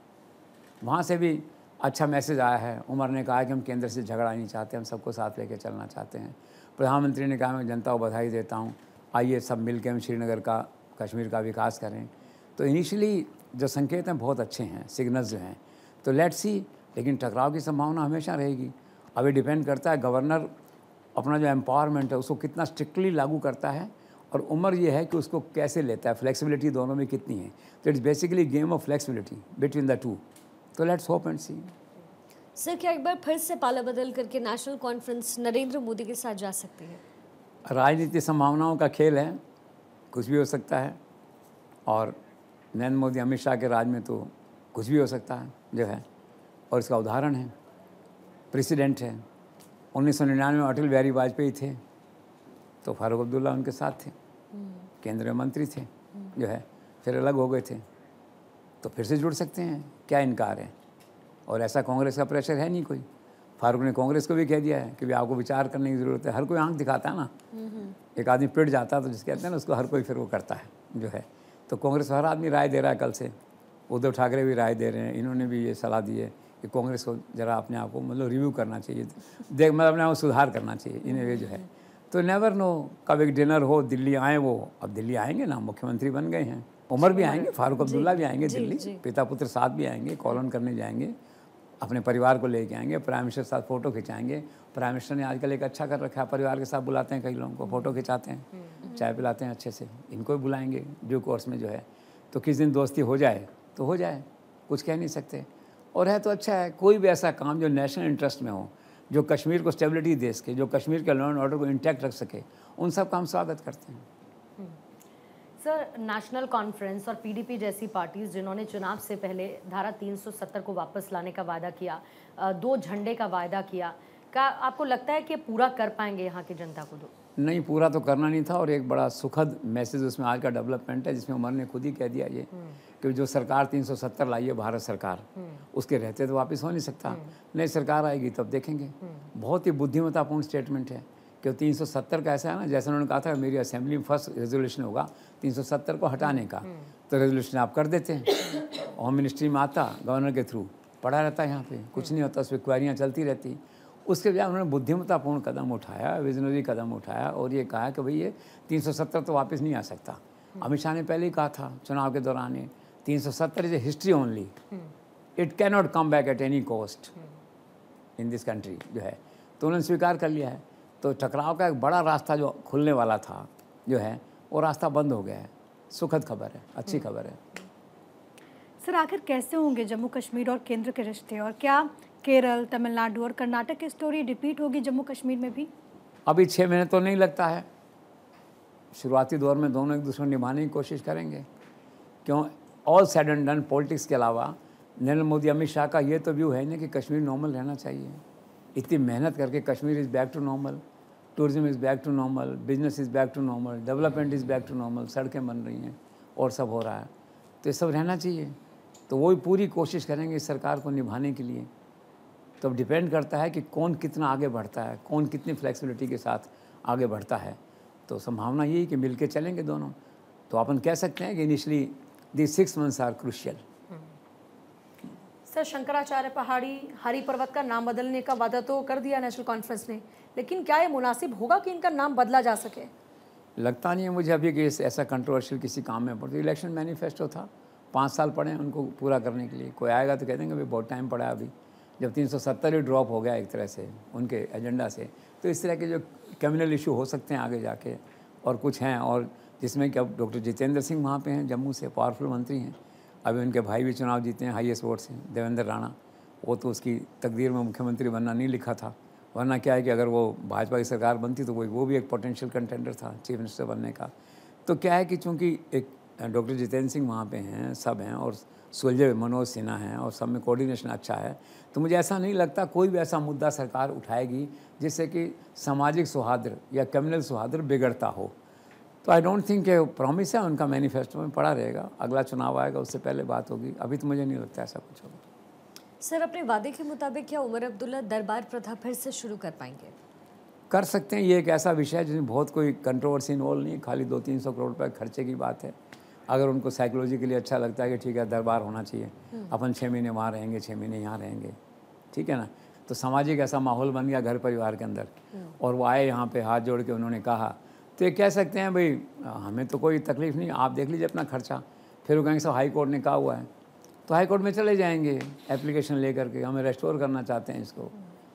वहाँ से भी अच्छा मैसेज आया है उमर ने कहा कि हम केंद्र से झगड़ा नहीं चाहते हम सबको साथ लेकर चलना चाहते हैं प्रधानमंत्री ने कहा मैं जनता को बधाई देता हूँ आइए सब मिल के हम श्रीनगर का कश्मीर का विकास करें तो इनिशियली जो संकेत हैं बहुत अच्छे हैं सिग्नल्स जो हैं तो लेट्स सी लेकिन टकराव की संभावना हमेशा रहेगी अभी डिपेंड करता है गवर्नर अपना जो एम्पावरमेंट है उसको कितना स्ट्रिक्टली लागू करता है और उम्र यह है कि उसको कैसे लेता है फ्लेक्सिबिलिटी दोनों में कितनी है तो it's basically game of flexibility between the two तो let's hope and see sir क्या एक बार फिर से पाला बदल करके नेशनल कॉन्फ्रेंस नरेंद्र मोदी के साथ जा सकती है राजनीति संभावनाओं का खेल है कुछ भी हो सकता है और नरेंद्र मोदी अमित शाह के राज में तो कुछ भी हो सकता है जो है और इसका उदाहरण है प्रेसिडेंट है उन्नीस सौ निन्यानवे में अटल बिहारी वाजपेयी थे तो फारूक अब्दुल्ला उनके साथ थे हम्म। केंद्रीय मंत्री थे हम्म। जो है फिर अलग हो गए थे तो फिर से जुड़ सकते हैं क्या इनकार है और ऐसा कांग्रेस का प्रेशर है नहीं कोई फारूक ने कांग्रेस को भी कह दिया है कि भी आपको विचार करने की ज़रूरत है हर कोई आंख दिखाता है ना हम्म। एक आदमी पिट जाता है तो जिसके कहते हैं ना उसको हर कोई फिर वो करता है जो है तो कांग्रेस हर आदमी राय दे रहा है कल से उद्धव ठाकरे भी राय दे रहे हैं इन्होंने भी ये सलाह दी है कि कांग्रेस को ज़रा अपने आप को मतलब रिव्यू करना चाहिए देख मतलब अपने आप को सुधार करना चाहिए इन वे जो है तो नेवर नो कब एक डिनर हो दिल्ली आए वो अब दिल्ली आएंगे ना मुख्यमंत्री बन गए हैं उमर भी आएंगे फारूक अब्दुल्ला भी आएंगे दिल्ली पिता पुत्र साथ भी आएंगे कॉलोन करने जाएंगे अपने परिवार को लेके आएंगे प्राइम मिनिस्टर के साथ फ़ोटो खिंचाएंगे प्राइम मिनिस्टर ने आजकल एक अच्छा कर रखा है परिवार के साथ बुलाते हैं कई लोगों को फ़ोटो खिंचाते हैं हम्म। चाय पिलाते हैं अच्छे से इनको भी बुलाएंगे ड्यू कोर्स में जो है तो किस दिन दोस्ती हो जाए तो हो जाए कुछ कह नहीं सकते और है तो अच्छा है कोई भी ऐसा काम जो नेशनल इंटरेस्ट में हो जो कश्मीर को स्टेबिलिटी दे सके जो कश्मीर के लॉ एंड ऑर्डर को इंटैक्ट रख सके उन सब का हम स्वागत करते हैं सर नेशनल कॉन्फ्रेंस और पीडीपी जैसी पार्टीज जिन्होंने चुनाव से पहले धारा 370 को वापस लाने का वादा किया दो झंडे का वायदा किया का आपको लगता है कि पूरा कर पाएंगे यहाँ की जनता को दो नहीं पूरा तो करना नहीं था और एक बड़ा सुखद मैसेज उसमें आज का डेवलपमेंट है जिसमें उमर ने खुद ही कह दिया ये हम्म। कि जो सरकार 370 लाई है भारत सरकार हम्म। उसके रहते तो वापस हो नहीं सकता हम्म। नई सरकार आएगी तब देखेंगे हम्म। बहुत ही बुद्धिमत्तापूर्ण स्टेटमेंट है कि 370 का ऐसा है ना जैसे उन्होंने कहा था मेरी असेंबली में फर्स्ट रेजोल्यूशन होगा 370 को हटाने का तो रेजोल्यूशन आप कर देते हैं होम मिनिस्ट्री में आता गवर्नर के थ्रू पढ़ा रहता है यहाँ पे कुछ नहीं होता उसमें क्वारियाँ चलती रहती उसके बजाय उन्होंने बुद्धिमत्तापूर्ण कदम उठाया विजनरी कदम उठाया और ये कहा कि भाई ये तीन तो वापस नहीं आ सकता अमित शाह ने पहले ही कहा था चुनाव के दौरान ये तीन सौ सत्तर is a history only it can not come back at any cost in this country जो है तो उन्होंने स्वीकार कर लिया है तो टकराव का एक बड़ा रास्ता जो खुलने वाला था जो है वो रास्ता बंद हो गया है सुखद खबर है अच्छी hmm. खबर है सर आखिर कैसे होंगे जम्मू कश्मीर और केंद्र के रिश्ते और क्या केरल तमिलनाडु और कर्नाटक की स्टोरी रिपीट होगी जम्मू कश्मीर में भी अभी छः महीने तो नहीं लगता है शुरुआती दौर में दोनों एक दूसरे निभाने की कोशिश करेंगे क्यों all said and done politics के अलावा नरेंद्र मोदी अमित शाह का ये तो व्यू है ना कि कश्मीर नॉर्मल रहना चाहिए इतनी मेहनत करके Kashmir is back to normal tourism is back to normal business is back to normal development is back to normal सड़कें बन रही हैं और सब हो रहा है तो ये सब रहना चाहिए तो वो भी पूरी कोशिश करेंगे इस सरकार को निभाने के लिए तो अब डिपेंड करता है कि कौन कितना आगे बढ़ता है कौन कितनी फ्लेक्सिबिलिटी के साथ आगे बढ़ता है तो संभावना यही कि मिल के चलेंगे दोनों तो अपन कह सकते हैं कि initially these six months are crucial. Sir Shankaracharya पहाड़ी हरी पर्वत का नाम बदलने का वादा तो कर दिया नेशनल कॉन्फ्रेंस ने लेकिन क्या ये मुनासिब होगा कि इनका नाम बदला जा सके लगता नहीं है मुझे अभी कि ऐसा कंट्रोवर्शियल किसी काम में पड़ता इलेक्शन मैनिफेस्टो था पाँच साल पड़े हैं उनको पूरा करने के लिए कोई आएगा तो कह देंगे भाई बहुत टाइम पड़ा अभी जब तीन ही ड्रॉप हो गया एक तरह से उनके एजेंडा से तो इस तरह के जो कम्युनल इशू हो सकते हैं आगे जाके और कुछ हैं और जिसमें कि अब डॉक्टर जितेंद्र सिंह वहाँ पे हैं जम्मू से पावरफुल मंत्री हैं अभी उनके भाई भी चुनाव जीते हैं हाईएस्ट वोट से देवेंद्र राणा वो तो उसकी तकदीर में मुख्यमंत्री बनना नहीं लिखा था वरना क्या है कि अगर वो भाजपा की सरकार बनती तो वो वो भी एक पोटेंशियल कंटेंडर था चीफ मिनिस्टर बनने का तो क्या है कि चूँकि एक डॉक्टर जितेंद्र सिंह वहाँ पे हैं सब हैं और सुलझे मनोज सिन्हा हैं और सब में कोऑर्डिनेशन अच्छा है तो मुझे ऐसा नहीं लगता कोई भी ऐसा मुद्दा सरकार उठाएगी जिससे कि सामाजिक सुहाद्र या कम्युनल सुहाद्र बिगड़ता हो तो आई डोंट थिंक प्रॉमिस है उनका मैनिफेस्टो में पड़ा रहेगा अगला चुनाव आएगा उससे पहले बात होगी अभी तो मुझे नहीं लगता ऐसा कुछ होगा सर अपने वादे के मुताबिक क्या उमर अब्दुल्ला दरबार प्रथा फिर से शुरू कर पाएंगे कर सकते हैं ये एक ऐसा विषय है जिसमें बहुत कोई कंट्रोवर्सी इन्वॉल्व नहीं खाली दो तीन सौ करोड़ रुपये खर्चे की बात है अगर उनको साइकोलॉजी के लिए अच्छा लगता है कि ठीक है दरबार होना चाहिए हम्म। अपन छः महीने वहाँ रहेंगे छः महीने यहाँ रहेंगे ठीक है ना तो सामाजिक ऐसा माहौल बन गया घर परिवार के अंदर हम्म। और वो आए यहाँ पे हाथ जोड़ के उन्होंने कहा तो ये कह सकते हैं भाई हमें तो कोई तकलीफ़ नहीं आप देख लीजिए अपना खर्चा फिर वो कहेंगे सब हाई कोर्ट ने कहा हुआ है तो हाई कोर्ट में चले जाएंगे एप्लीकेशन लेकर के हमें रेस्टोर करना चाहते हैं इसको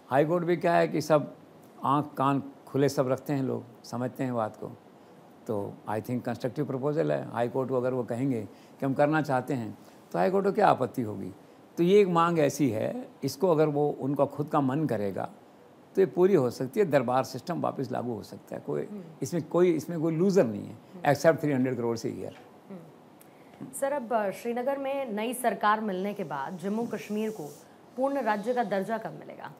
हाई कोर्ट भी क्या है कि सब आँख कान खुले सब रखते हैं लोग समझते हैं बात को तो आई थिंक कंस्ट्रक्टिव प्रपोजल है हाई कोर्ट को अगर वो कहेंगे कि हम करना चाहते हैं तो हाई कोर्ट को क्या आपत्ति होगी तो ये एक मांग ऐसी है इसको अगर वो उनका खुद का मन करेगा तो ये पूरी हो सकती है दरबार सिस्टम वापस लागू हो सकता है कोई हम्म। इसमें कोई इसमें कोई लूज़र नहीं है हम्म। एक्सेप्ट थ्री हंड्रेड करोड़ से ईयर हम्म। सर अब श्रीनगर में नई सरकार मिलने के बाद जम्मू कश्मीर को पूर्ण राज्य का दर्जा कब मिलेगा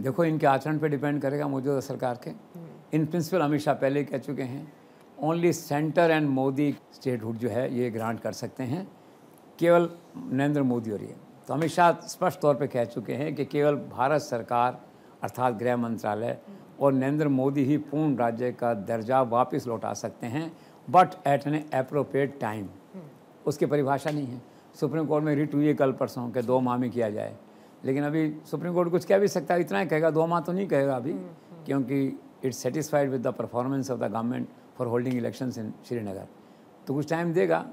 देखो इनके आचरण पे डिपेंड करेगा मौजूदा सरकार के इन प्रिंसिपल अमित शाह पहले कह चुके हैं only centre and Modi statehood जो है ये ग्रांट कर सकते हैं केवल नरेंद्र मोदी और ये तो अमित शाह स्पष्ट तौर पे कह चुके हैं कि केवल भारत सरकार अर्थात गृह मंत्रालय और नरेंद्र मोदी ही पूर्ण राज्य का दर्जा वापस लौटा सकते हैं but at an appropriate time उसकी परिभाषा नहीं है सुप्रीम कोर्ट में रिट हुई है कल परसों के दो माह में किया जाए लेकिन अभी सुप्रीम कोर्ट कुछ कह भी सकता है इतना ही कहेगा दो माह तो नहीं कहेगा अभी क्योंकि it's satisfied with the performance of the government for holding election in Srinagar तो कुछ टाइम देगा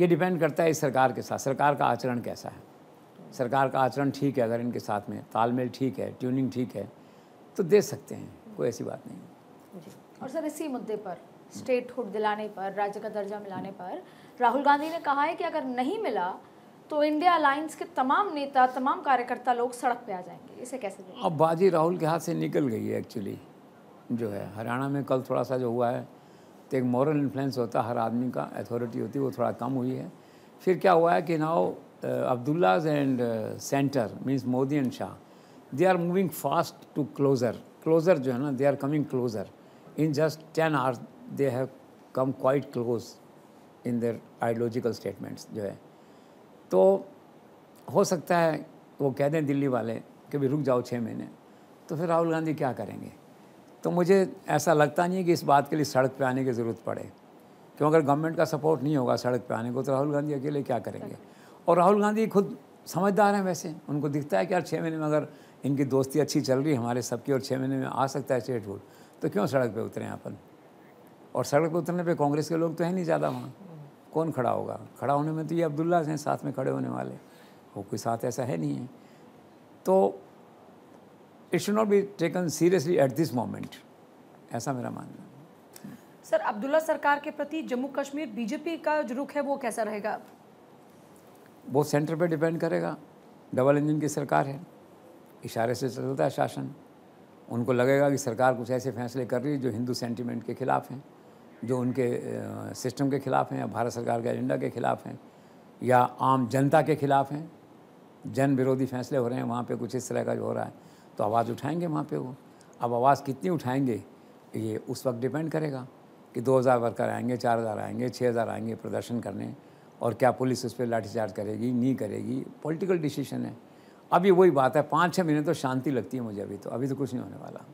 ये डिपेंड करता है इस सरकार के साथ सरकार का आचरण कैसा है सरकार का आचरण ठीक है अगर इनके साथ में तालमेल ठीक है ट्यूनिंग ठीक है तो दे सकते हैं कोई ऐसी बात नहीं जी और सर इसी मुद्दे पर स्टेटहुड दिलाने पर राज्य का दर्जा मिलाने पर राहुल गांधी ने कहा है कि अगर नहीं मिला तो इंडिया अलायंस के तमाम नेता तमाम कार्यकर्ता लोग सड़क पे आ जाएंगे इसे कैसे देखें? अब बाजी राहुल के हाथ से निकल गई है एक्चुअली जो है हरियाणा में कल थोड़ा सा जो हुआ है तो एक मॉरल इन्फ्लुएंस होता है हर आदमी का अथॉरिटी होती है वो थोड़ा कम हुई है फिर क्या हुआ है कि नाव uh, Abdullah's and uh, center means Modi and Shah, they are moving fast to closer. Closer, jo hai na, they are coming closer. In just 10 hours, they have come quite close in their ideological statements जो है तो हो सकता है वो कह दें दिल्ली वाले कि भी रुक जाओ छः महीने तो फिर राहुल गांधी क्या करेंगे तो मुझे ऐसा लगता नहीं है कि इस बात के लिए सड़क पे आने की ज़रूरत पड़े क्यों अगर गवर्नमेंट का सपोर्ट नहीं होगा सड़क पे आने को तो राहुल गांधी अकेले क्या करेंगे और राहुल गांधी खुद समझदार हैं वैसे उनको दिखता है कि यार छः महीने में अगर इनकी दोस्ती अच्छी चल रही है हमारे सबकी और छः महीने में आ सकता है स्टेट फूड तो क्यों सड़क पर उतरे अपन और सड़क पर उतरने पर कांग्रेस के लोग तो हैं नहीं ज़्यादा वहाँ कौन खड़ा होगा खड़ा होने में तो ये अब्दुल्ला हैं साथ में खड़े होने वाले वो कोई साथ ऐसा है नहीं है तो it should not be taken seriously at this moment ऐसा मेरा मानना सर अब्दुल्ला सरकार के प्रति जम्मू कश्मीर बीजेपी का जो रुख है वो कैसा रहेगा वो सेंटर पे डिपेंड करेगा डबल इंजन की सरकार है इशारे से चलता है शासन उनको लगेगा कि सरकार कुछ ऐसे फैसले कर रही है जो हिंदू सेंटिमेंट के ख़िलाफ़ हैं जो उनके सिस्टम के ख़िलाफ़ हैं या भारत सरकार के एजेंडा के ख़िलाफ़ हैं या आम जनता के ख़िलाफ़ हैं जन विरोधी फैसले हो रहे हैं वहाँ पे कुछ इस तरह का जो हो रहा है तो आवाज़ उठाएंगे वहाँ पे वो अब आवाज़ कितनी उठाएंगे ये उस वक्त डिपेंड करेगा कि 2000 वर्कर आएंगे 4000 आएंगे 6000 आएंगे प्रदर्शन करने और क्या पुलिस उस पर लाठीचार्ज करेगी नहीं करेगी पॉलिटिकल डिसीजन है अभी वही बात है पाँच छः महीने तो शांति लगती है मुझे अभी तो अभी तो कुछ नहीं होने वाला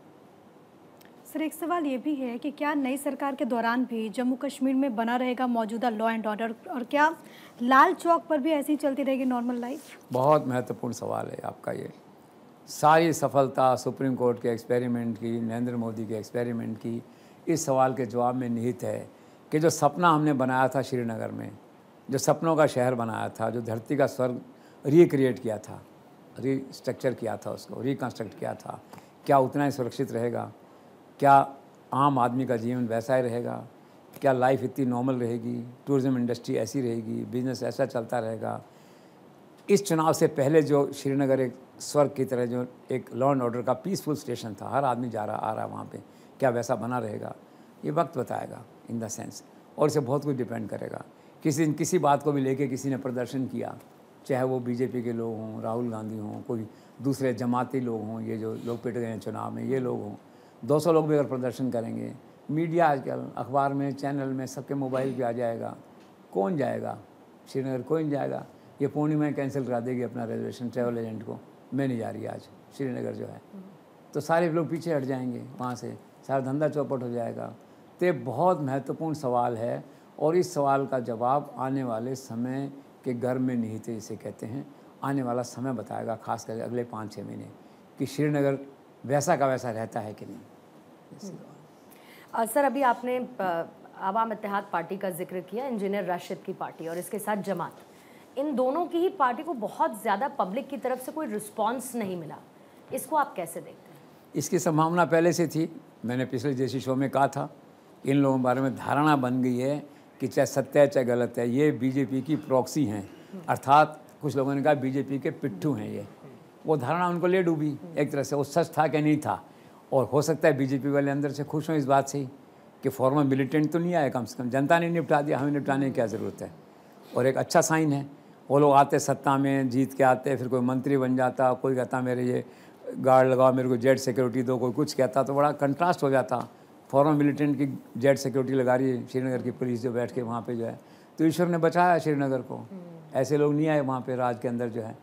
सर एक सवाल ये भी है कि क्या नई सरकार के दौरान भी जम्मू कश्मीर में बना रहेगा मौजूदा लॉ एंड ऑर्डर और क्या लाल चौक पर भी ऐसी चलती रहेगी नॉर्मल लाइफ बहुत महत्वपूर्ण सवाल है आपका ये सारी सफलता सुप्रीम कोर्ट के एक्सपेरिमेंट की नरेंद्र मोदी के एक्सपेरिमेंट की इस सवाल के जवाब में निहित है कि जो सपना हमने बनाया था श्रीनगर में जो सपनों का शहर बनाया था जो धरती का स्वर्ग रिक्रिएट किया था रीस्ट्रक्चर किया था उसको रिकन्स्ट्रक्ट किया था क्या उतना ही सुरक्षित रहेगा क्या आम आदमी का जीवन वैसा ही रहेगा क्या लाइफ इतनी नॉर्मल रहेगी टूरिज्म इंडस्ट्री ऐसी रहेगी बिजनेस ऐसा चलता रहेगा इस चुनाव से पहले जो श्रीनगर एक स्वर्ग की तरह जो एक लॉ एंड ऑर्डर का पीसफुल स्टेशन था हर आदमी जा रहा आ रहा वहाँ पे क्या वैसा बना रहेगा ये वक्त बताएगा इन द सेंस और इसे बहुत कुछ डिपेंड करेगा किसी किसी बात को भी लेके किसी ने प्रदर्शन किया चाहे वो बीजेपी के लोग हों राहुल गांधी हों कोई दूसरे जमाती लोग हों ये जो लोग पिट गए हैं चुनाव में ये लोग हों 200 लोग भी अगर प्रदर्शन करेंगे मीडिया आजकल अखबार में चैनल में सबके मोबाइल पे आ जाएगा कौन जाएगा श्रीनगर कौन जाएगा ये पूर्णिमा कैंसिल करा देगी अपना रिजर्वेशन ट्रैवल एजेंट को मैं नहीं जा रही आज श्रीनगर जो है तो सारे लोग पीछे हट जाएंगे वहाँ से सारा धंधा चौपट हो जाएगा तो बहुत महत्वपूर्ण सवाल है और इस सवाल का जवाब आने वाले समय के घर में निहित जिसे कहते हैं आने वाला समय बताएगा खास करके अगले पाँच छः महीने कि श्रीनगर वैसा का वैसा रहता है कि नहीं हम्म। सर अभी आपने आवाम इतिहाद पार्टी का जिक्र किया इंजीनियर राशिद की पार्टी और इसके साथ जमात इन दोनों की ही पार्टी को बहुत ज़्यादा पब्लिक की तरफ से कोई रिस्पॉन्स नहीं मिला इसको आप कैसे देखते हैं इसकी संभावना पहले से थी मैंने पिछले जैसी शो में कहा था इन लोगों के बारे में धारणा बन गई है कि चाहे सत्य है चाहे गलत है ये बीजेपी की प्रॉक्सी हैं अर्थात कुछ लोगों ने कहा बीजेपी के पिट्ठू हैं ये वो धारणा उनको ले डूबी एक तरह से वो सच था कि नहीं था और हो सकता है बीजेपी वाले अंदर से खुश हों इस बात से ही कि फॉर्मल मिलिटेंट तो नहीं आया कम से कम जनता ने निपटा दिया हमें निपटाने की क्या ज़रूरत है और एक अच्छा साइन है वो लोग आते सत्ता में जीत के आते फिर कोई मंत्री बन जाता कोई कहता मेरे ये गार्ड लगाओ मेरे को जेड सिक्योरिटी दो कोई कुछ कहता तो बड़ा कंट्रास्ट हो जाता फॉरन मिलिटेंट की जेड सिक्योरिटी लगा रही है श्रीनगर की पुलिस जो बैठ के वहाँ पे जो है तो ईश्वर ने बचाया श्रीनगर को हम्म। ऐसे लोग नहीं आए वहाँ पे राज के अंदर जो है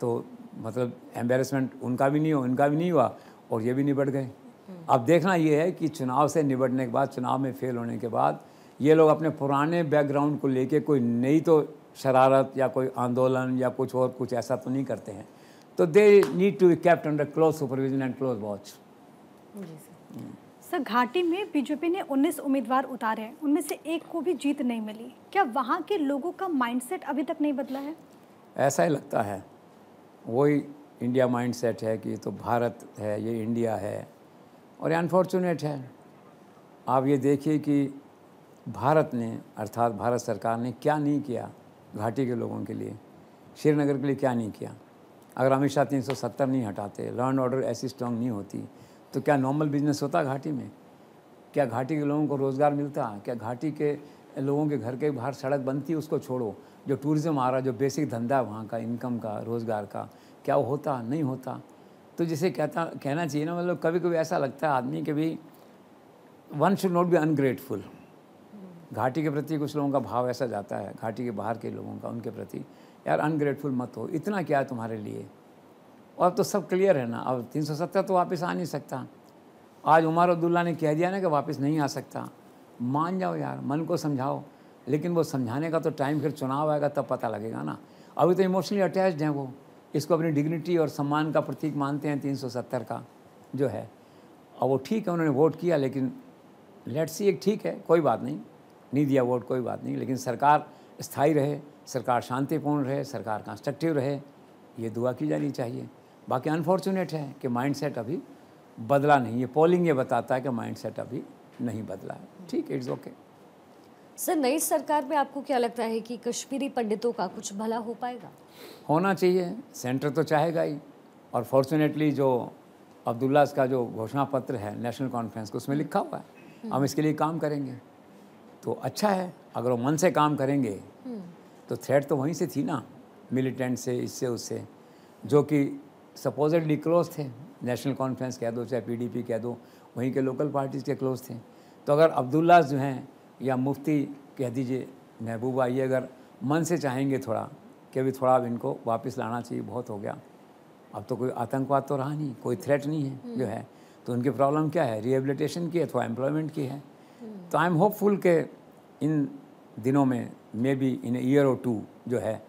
तो मतलब एम्बेरसमेंट उनका भी नहीं हो इनका भी नहीं हुआ और ये भी निपट गए हम्म। अब देखना ये है कि चुनाव से निपटने के बाद चुनाव में फेल होने के बाद ये लोग अपने पुराने बैकग्राउंड को लेके कोई नई तो शरारत या कोई आंदोलन या कुछ और कुछ ऐसा तो नहीं करते हैं तो they need to be kept under close supervision and close watch जी सर हम्म। सर घाटी में बीजेपी ने 19 उम्मीदवार उतारे हैं उनमें से एक को भी जीत नहीं मिली क्या वहाँ के लोगों का माइंडसेट अभी तक नहीं बदला है ऐसा ही लगता है वही इंडिया माइंडसेट है कि ये तो भारत है ये इंडिया है और ये अनफॉर्चुनेट है आप ये देखिए कि भारत ने अर्थात भारत सरकार ने क्या नहीं किया घाटी के लोगों के लिए श्रीनगर के लिए क्या नहीं किया अगर अमित शाह तीन नहीं हटाते लॉ एंड ऑर्डर ऐसी स्ट्रांग नहीं होती तो क्या नॉर्मल बिजनेस होता घाटी में क्या घाटी के लोगों को रोज़गार मिलता क्या घाटी के लोगों के घर के बाहर सड़क बनती उसको छोड़ो जो टूरिज़्म आ रहा जो बेसिक धंधा है वहाँ का इनकम का रोज़गार का क्या वो होता नहीं होता तो जिसे कहता कहना चाहिए ना मतलब कभी कभी ऐसा लगता है आदमी के भी one should not be ungrateful घाटी के प्रति कुछ लोगों का भाव ऐसा जाता है घाटी के बाहर के लोगों का उनके प्रति यार अनग्रेटफुल मत हो इतना क्या है तुम्हारे लिए और तो सब क्लियर है ना अब तीन सौ सत्तर तो वापस आ नहीं सकता आज उमर अब्दुल्ला ने कह दिया ना कि वापस नहीं आ सकता मान जाओ यार मन को समझाओ लेकिन वो समझाने का तो टाइम फिर चुनाव आएगा तब पता लगेगा ना अभी तो इमोशनली अटैच्ड हैं वो इसको अपनी डिग्निटी और सम्मान का प्रतीक मानते हैं तीन का जो है और वो ठीक है उन्होंने वोट किया लेकिन लेट सी एक ठीक है कोई बात नहीं नहीं दिया वोट कोई बात नहीं लेकिन सरकार स्थायी रहे सरकार शांतिपूर्ण रहे सरकार कंस्ट्रक्टिव रहे ये दुआ की जानी चाहिए बाकी अनफॉर्चुनेट है कि माइंडसेट अभी बदला नहीं है पोलिंग ये बताता है कि माइंडसेट अभी नहीं बदला है ठीक इट्स ओके सर नई सरकार में आपको क्या लगता है कि कश्मीरी पंडितों का कुछ भला हो पाएगा होना चाहिए सेंटर तो चाहेगा ही और फॉर्चुनेटली जो अब्दुल्लाज का जो घोषणा पत्र है नेशनल कॉन्फ्रेंस को उसमें लिखा हुआ है हम्म। हम इसके लिए काम करेंगे तो अच्छा है अगर वो मन से काम करेंगे हम्म। तो थ्रेट तो वहीं से थी ना मिलिटेंट से इससे उससे जो कि सपोजिटली क्लोज थे नेशनल कॉन्फ्रेंस कह दो चाहे पीडीपी कह दो वहीं के लोकल पार्टीज़ के क्लोज थे तो अगर अब्दुल्ला जो हैं या मुफ्ती कह दीजिए महबूबा ये अगर मन से चाहेंगे थोड़ा कि अभी थोड़ा अब इनको वापस लाना चाहिए बहुत हो गया अब तो कोई आतंकवाद तो रहा नहीं कोई थ्रेट नहीं है हम्म। जो है तो उनकी प्रॉब्लम क्या है रिहेबिलिटेशन की है अथवा एम्प्लॉयमेंट की है हम्म। तो आई एम होपफुल के इन दिनों में मे बी इन ईयर और टू जो है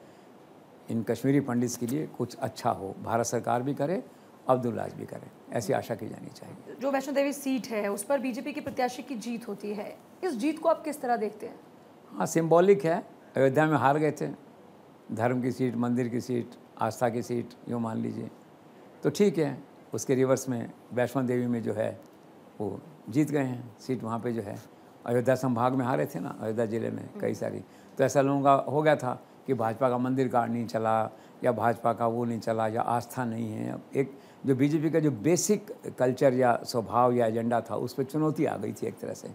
इन कश्मीरी पंडित्स के लिए कुछ अच्छा हो भारत सरकार भी करे अब्दुल राज भी करे ऐसी आशा की जानी चाहिए जो वैष्णो देवी सीट है उस पर बीजेपी के प्रत्याशी की जीत होती है इस जीत को आप किस तरह देखते हैं हाँ सिंबॉलिक है अयोध्या में हार गए थे धर्म की सीट मंदिर की सीट आस्था की सीट यूँ मान लीजिए तो ठीक है उसके रिवर्स में वैष्णो देवी में जो है वो जीत गए हैं सीट वहाँ पे जो है अयोध्या संभाग में हारे थे ना अयोध्या ज़िले में कई सारी तो ऐसा लोगों का हो गया था कि भाजपा का मंदिर कार्ड नहीं चला या भाजपा का वो नहीं चला या आस्था नहीं है एक जो बीजेपी का जो बेसिक कल्चर या स्वभाव या एजेंडा था उस पर चुनौती आ गई थी एक तरह से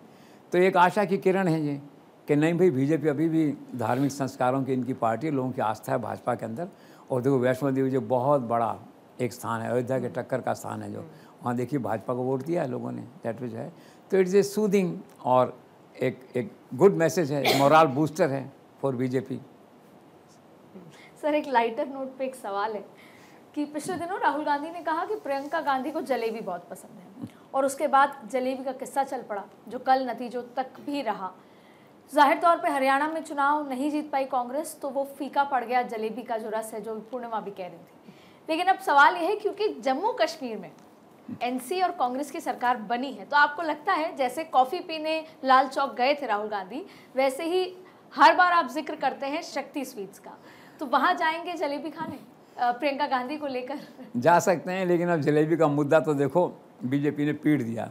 तो एक आशा की किरण है ये कि नहीं भाई बीजेपी अभी भी धार्मिक संस्कारों की इनकी पार्टी लोगों की आस्था है भाजपा के अंदर और देखो वैष्णो देवी जो बहुत बड़ा एक स्थान है अयोध्या के टक्कर का स्थान है जो वहाँ देखिए भाजपा को वोट दिया है लोगों ने दैट विज है तो इट्स ए सूदिंग और एक एक गुड मैसेज है मोरल बूस्टर है फॉर बीजेपी सर एक लाइटर नोट पे एक सवाल है कि पिछले दिनों राहुल गांधी ने कहा कि प्रियंका गांधी को जलेबी बहुत पसंद है और उसके बाद जलेबी का किस्सा चल पड़ा जो कल नतीजों तक भी रहा जाहिर तौर पे हरियाणा में चुनाव नहीं जीत पाई कांग्रेस तो वो फीका पड़ गया जलेबी का जो रस है जो पूर्णिमा भी कह रही थी लेकिन अब सवाल यह है क्योंकि जम्मू कश्मीर में एनसी और कांग्रेस की सरकार बनी है तो आपको लगता है जैसे कॉफ़ी पीने लाल चौक गए थे राहुल गांधी वैसे ही हर बार आप जिक्र करते हैं शक्ति स्वीट्स का तो वहाँ जाएंगे जलेबी खाने प्रियंका गांधी को लेकर जा सकते हैं लेकिन अब जलेबी का मुद्दा तो देखो बीजेपी ने पीट दिया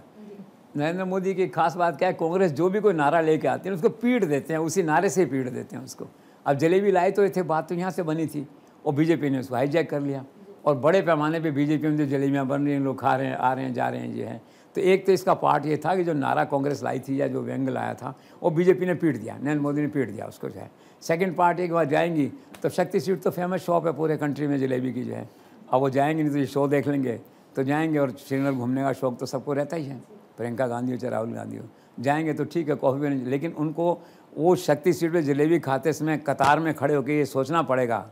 नरेंद्र मोदी की खास बात क्या है कांग्रेस जो भी कोई नारा लेके आती है उसको पीट देते हैं उसी नारे से ही पीट देते हैं उसको अब जलेबी लाए तो थे बात तो यहाँ से बनी थी और बीजेपी ने उसको हाईजैक कर लिया और बड़े पैमाने पे बीजेपी में जो जलेबियाँ बन रही हैं लोग खा रहे हैं आ रहे हैं जा रहे हैं ये हैं तो एक तो इसका पार्ट ये था कि जो नारा कांग्रेस लाई थी या जो व्यंग लाया था वो बीजेपी ने पीट दिया नरेंद्र मोदी ने पीट दिया उसको जो है सेकंड पार्ट एक बार जाएंगी तो शक्ति स्वीट तो फेमस शॉप है पूरे कंट्री में जलेबी की जो है अब वो जाएंगी नहीं तो ये शो देख लेंगे तो जाएंगे और श्रीनगर घूमने का शौक तो सबको रहता ही है प्रियंका गांधी हो चाहे राहुल गांधी हो जाएंगे तो ठीक है कॉफ़ी पीने लेकिन उनको वो शक्ति सीट पर जलेबी खाते समय कतार में खड़े होकर ये सोचना पड़ेगा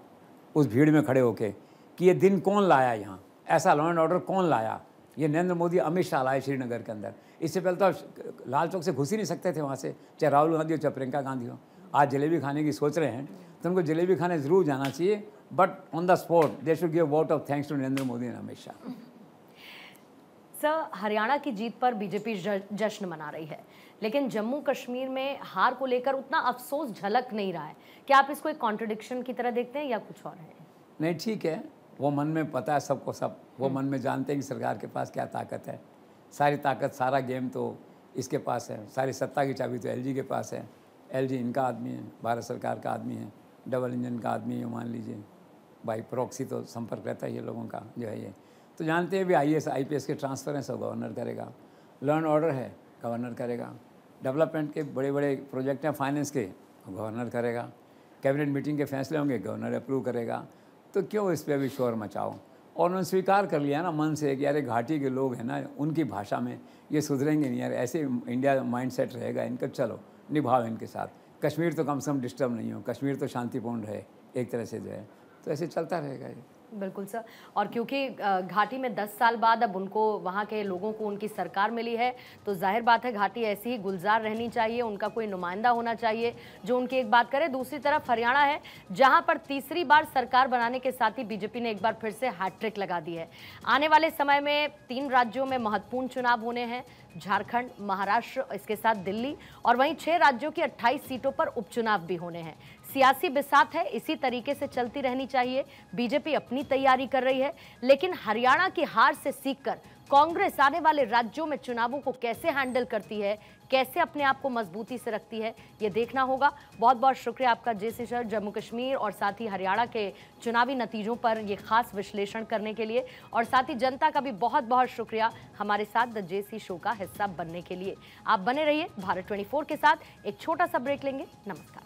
उस भीड़ में खड़े होकर कि ये दिन कौन लाया यहाँ ऐसा लॉ एंड ऑर्डर कौन लाया ये नरेंद्र मोदी अमित शाह लाए श्रीनगर के अंदर इससे पहले तो लाल चौक से घुस ही नहीं सकते थे वहाँ से चाहे राहुल गांधी हो चाहे प्रियंका गांधी हो आज जलेबी खाने की सोच रहे हैं तो उनको जलेबी खाने ज़रूर जाना चाहिए but on the spot they should give vote of thanks to Narendra Modi and Amit Shah sir Haryana की जीत पर बीजेपी जश्न मना रही है लेकिन जम्मू कश्मीर में हार को लेकर उतना अफसोस झलक नहीं रहा है क्या आप इसको एक कॉन्ट्रोडिक्शन की तरह देखते हैं या कुछ और है नहीं ठीक है वो मन में पता है सबको सब वो मन में जानते हैं कि सरकार के पास क्या ताकत है सारी ताकत सारा गेम तो इसके पास है सारी सत्ता की चाबी तो एलजी के पास है एल जी इनका आदमी है भारत सरकार का आदमी है डबल इंजन का आदमी है मान लीजिए बाई प्रॉक्सी तो संपर्क रहता ही है लोगों का जो है ये तो जानते हैं भी I S I P S के ट्रांसफ़र हैं सब गवर्नर करेगा लर्न ऑर्डर है गवर्नर करेगा डेवलपमेंट के बड़े बड़े प्रोजेक्ट हैं फाइनेंस के गवर्नर करेगा कैबिनेट मीटिंग के फैसले होंगे गवर्नर अप्रूव करेगा तो क्यों इस पर अभी शोर मचाओ और उन्होंने स्वीकार कर लिया ना मन से कि यार घाटी के लोग हैं ना उनकी भाषा में ये सुधरेंगे नहीं यार ऐसे इंडिया माइंड रहेगा इनका चलो निभाओ इनके साथ कश्मीर तो कम से कम डिस्टर्ब नहीं हो कश्मीर तो शांतिपूर्ण रहे एक तरह से जो है तो ऐसे चलता रहेगा ये बिल्कुल सर और क्योंकि घाटी में 10 साल बाद अब उनको वहाँ के लोगों को उनकी सरकार मिली है तो जाहिर बात है घाटी ऐसी ही गुलजार रहनी चाहिए उनका कोई नुमाइंदा होना चाहिए जो उनकी एक बात करे दूसरी तरफ हरियाणा है जहाँ पर तीसरी बार सरकार बनाने के साथ ही बीजेपी ने एक बार फिर से हैट्रिक लगा दी है आने वाले समय में तीन राज्यों में महत्वपूर्ण चुनाव होने हैं झारखंड महाराष्ट्र इसके साथ दिल्ली और वहीं छह राज्यों की 28 सीटों पर उपचुनाव भी होने हैं सियासी बिसात है इसी तरीके से चलती रहनी चाहिए बीजेपी अपनी तैयारी कर रही है लेकिन हरियाणा की हार से सीखकर कांग्रेस आने वाले राज्यों में चुनावों को कैसे हैंडल करती है कैसे अपने आप को मजबूती से रखती है ये देखना होगा बहुत बहुत शुक्रिया आपका J C sir Jammu Kashmir और साथ ही हरियाणा के चुनावी नतीजों पर ये खास विश्लेषण करने के लिए और साथ ही जनता का भी बहुत बहुत शुक्रिया हमारे साथ द जे सी शो का हिस्सा बनने के लिए आप बने रहिए भारत ट्वेंटी के साथ एक छोटा सा ब्रेक लेंगे नमस्कार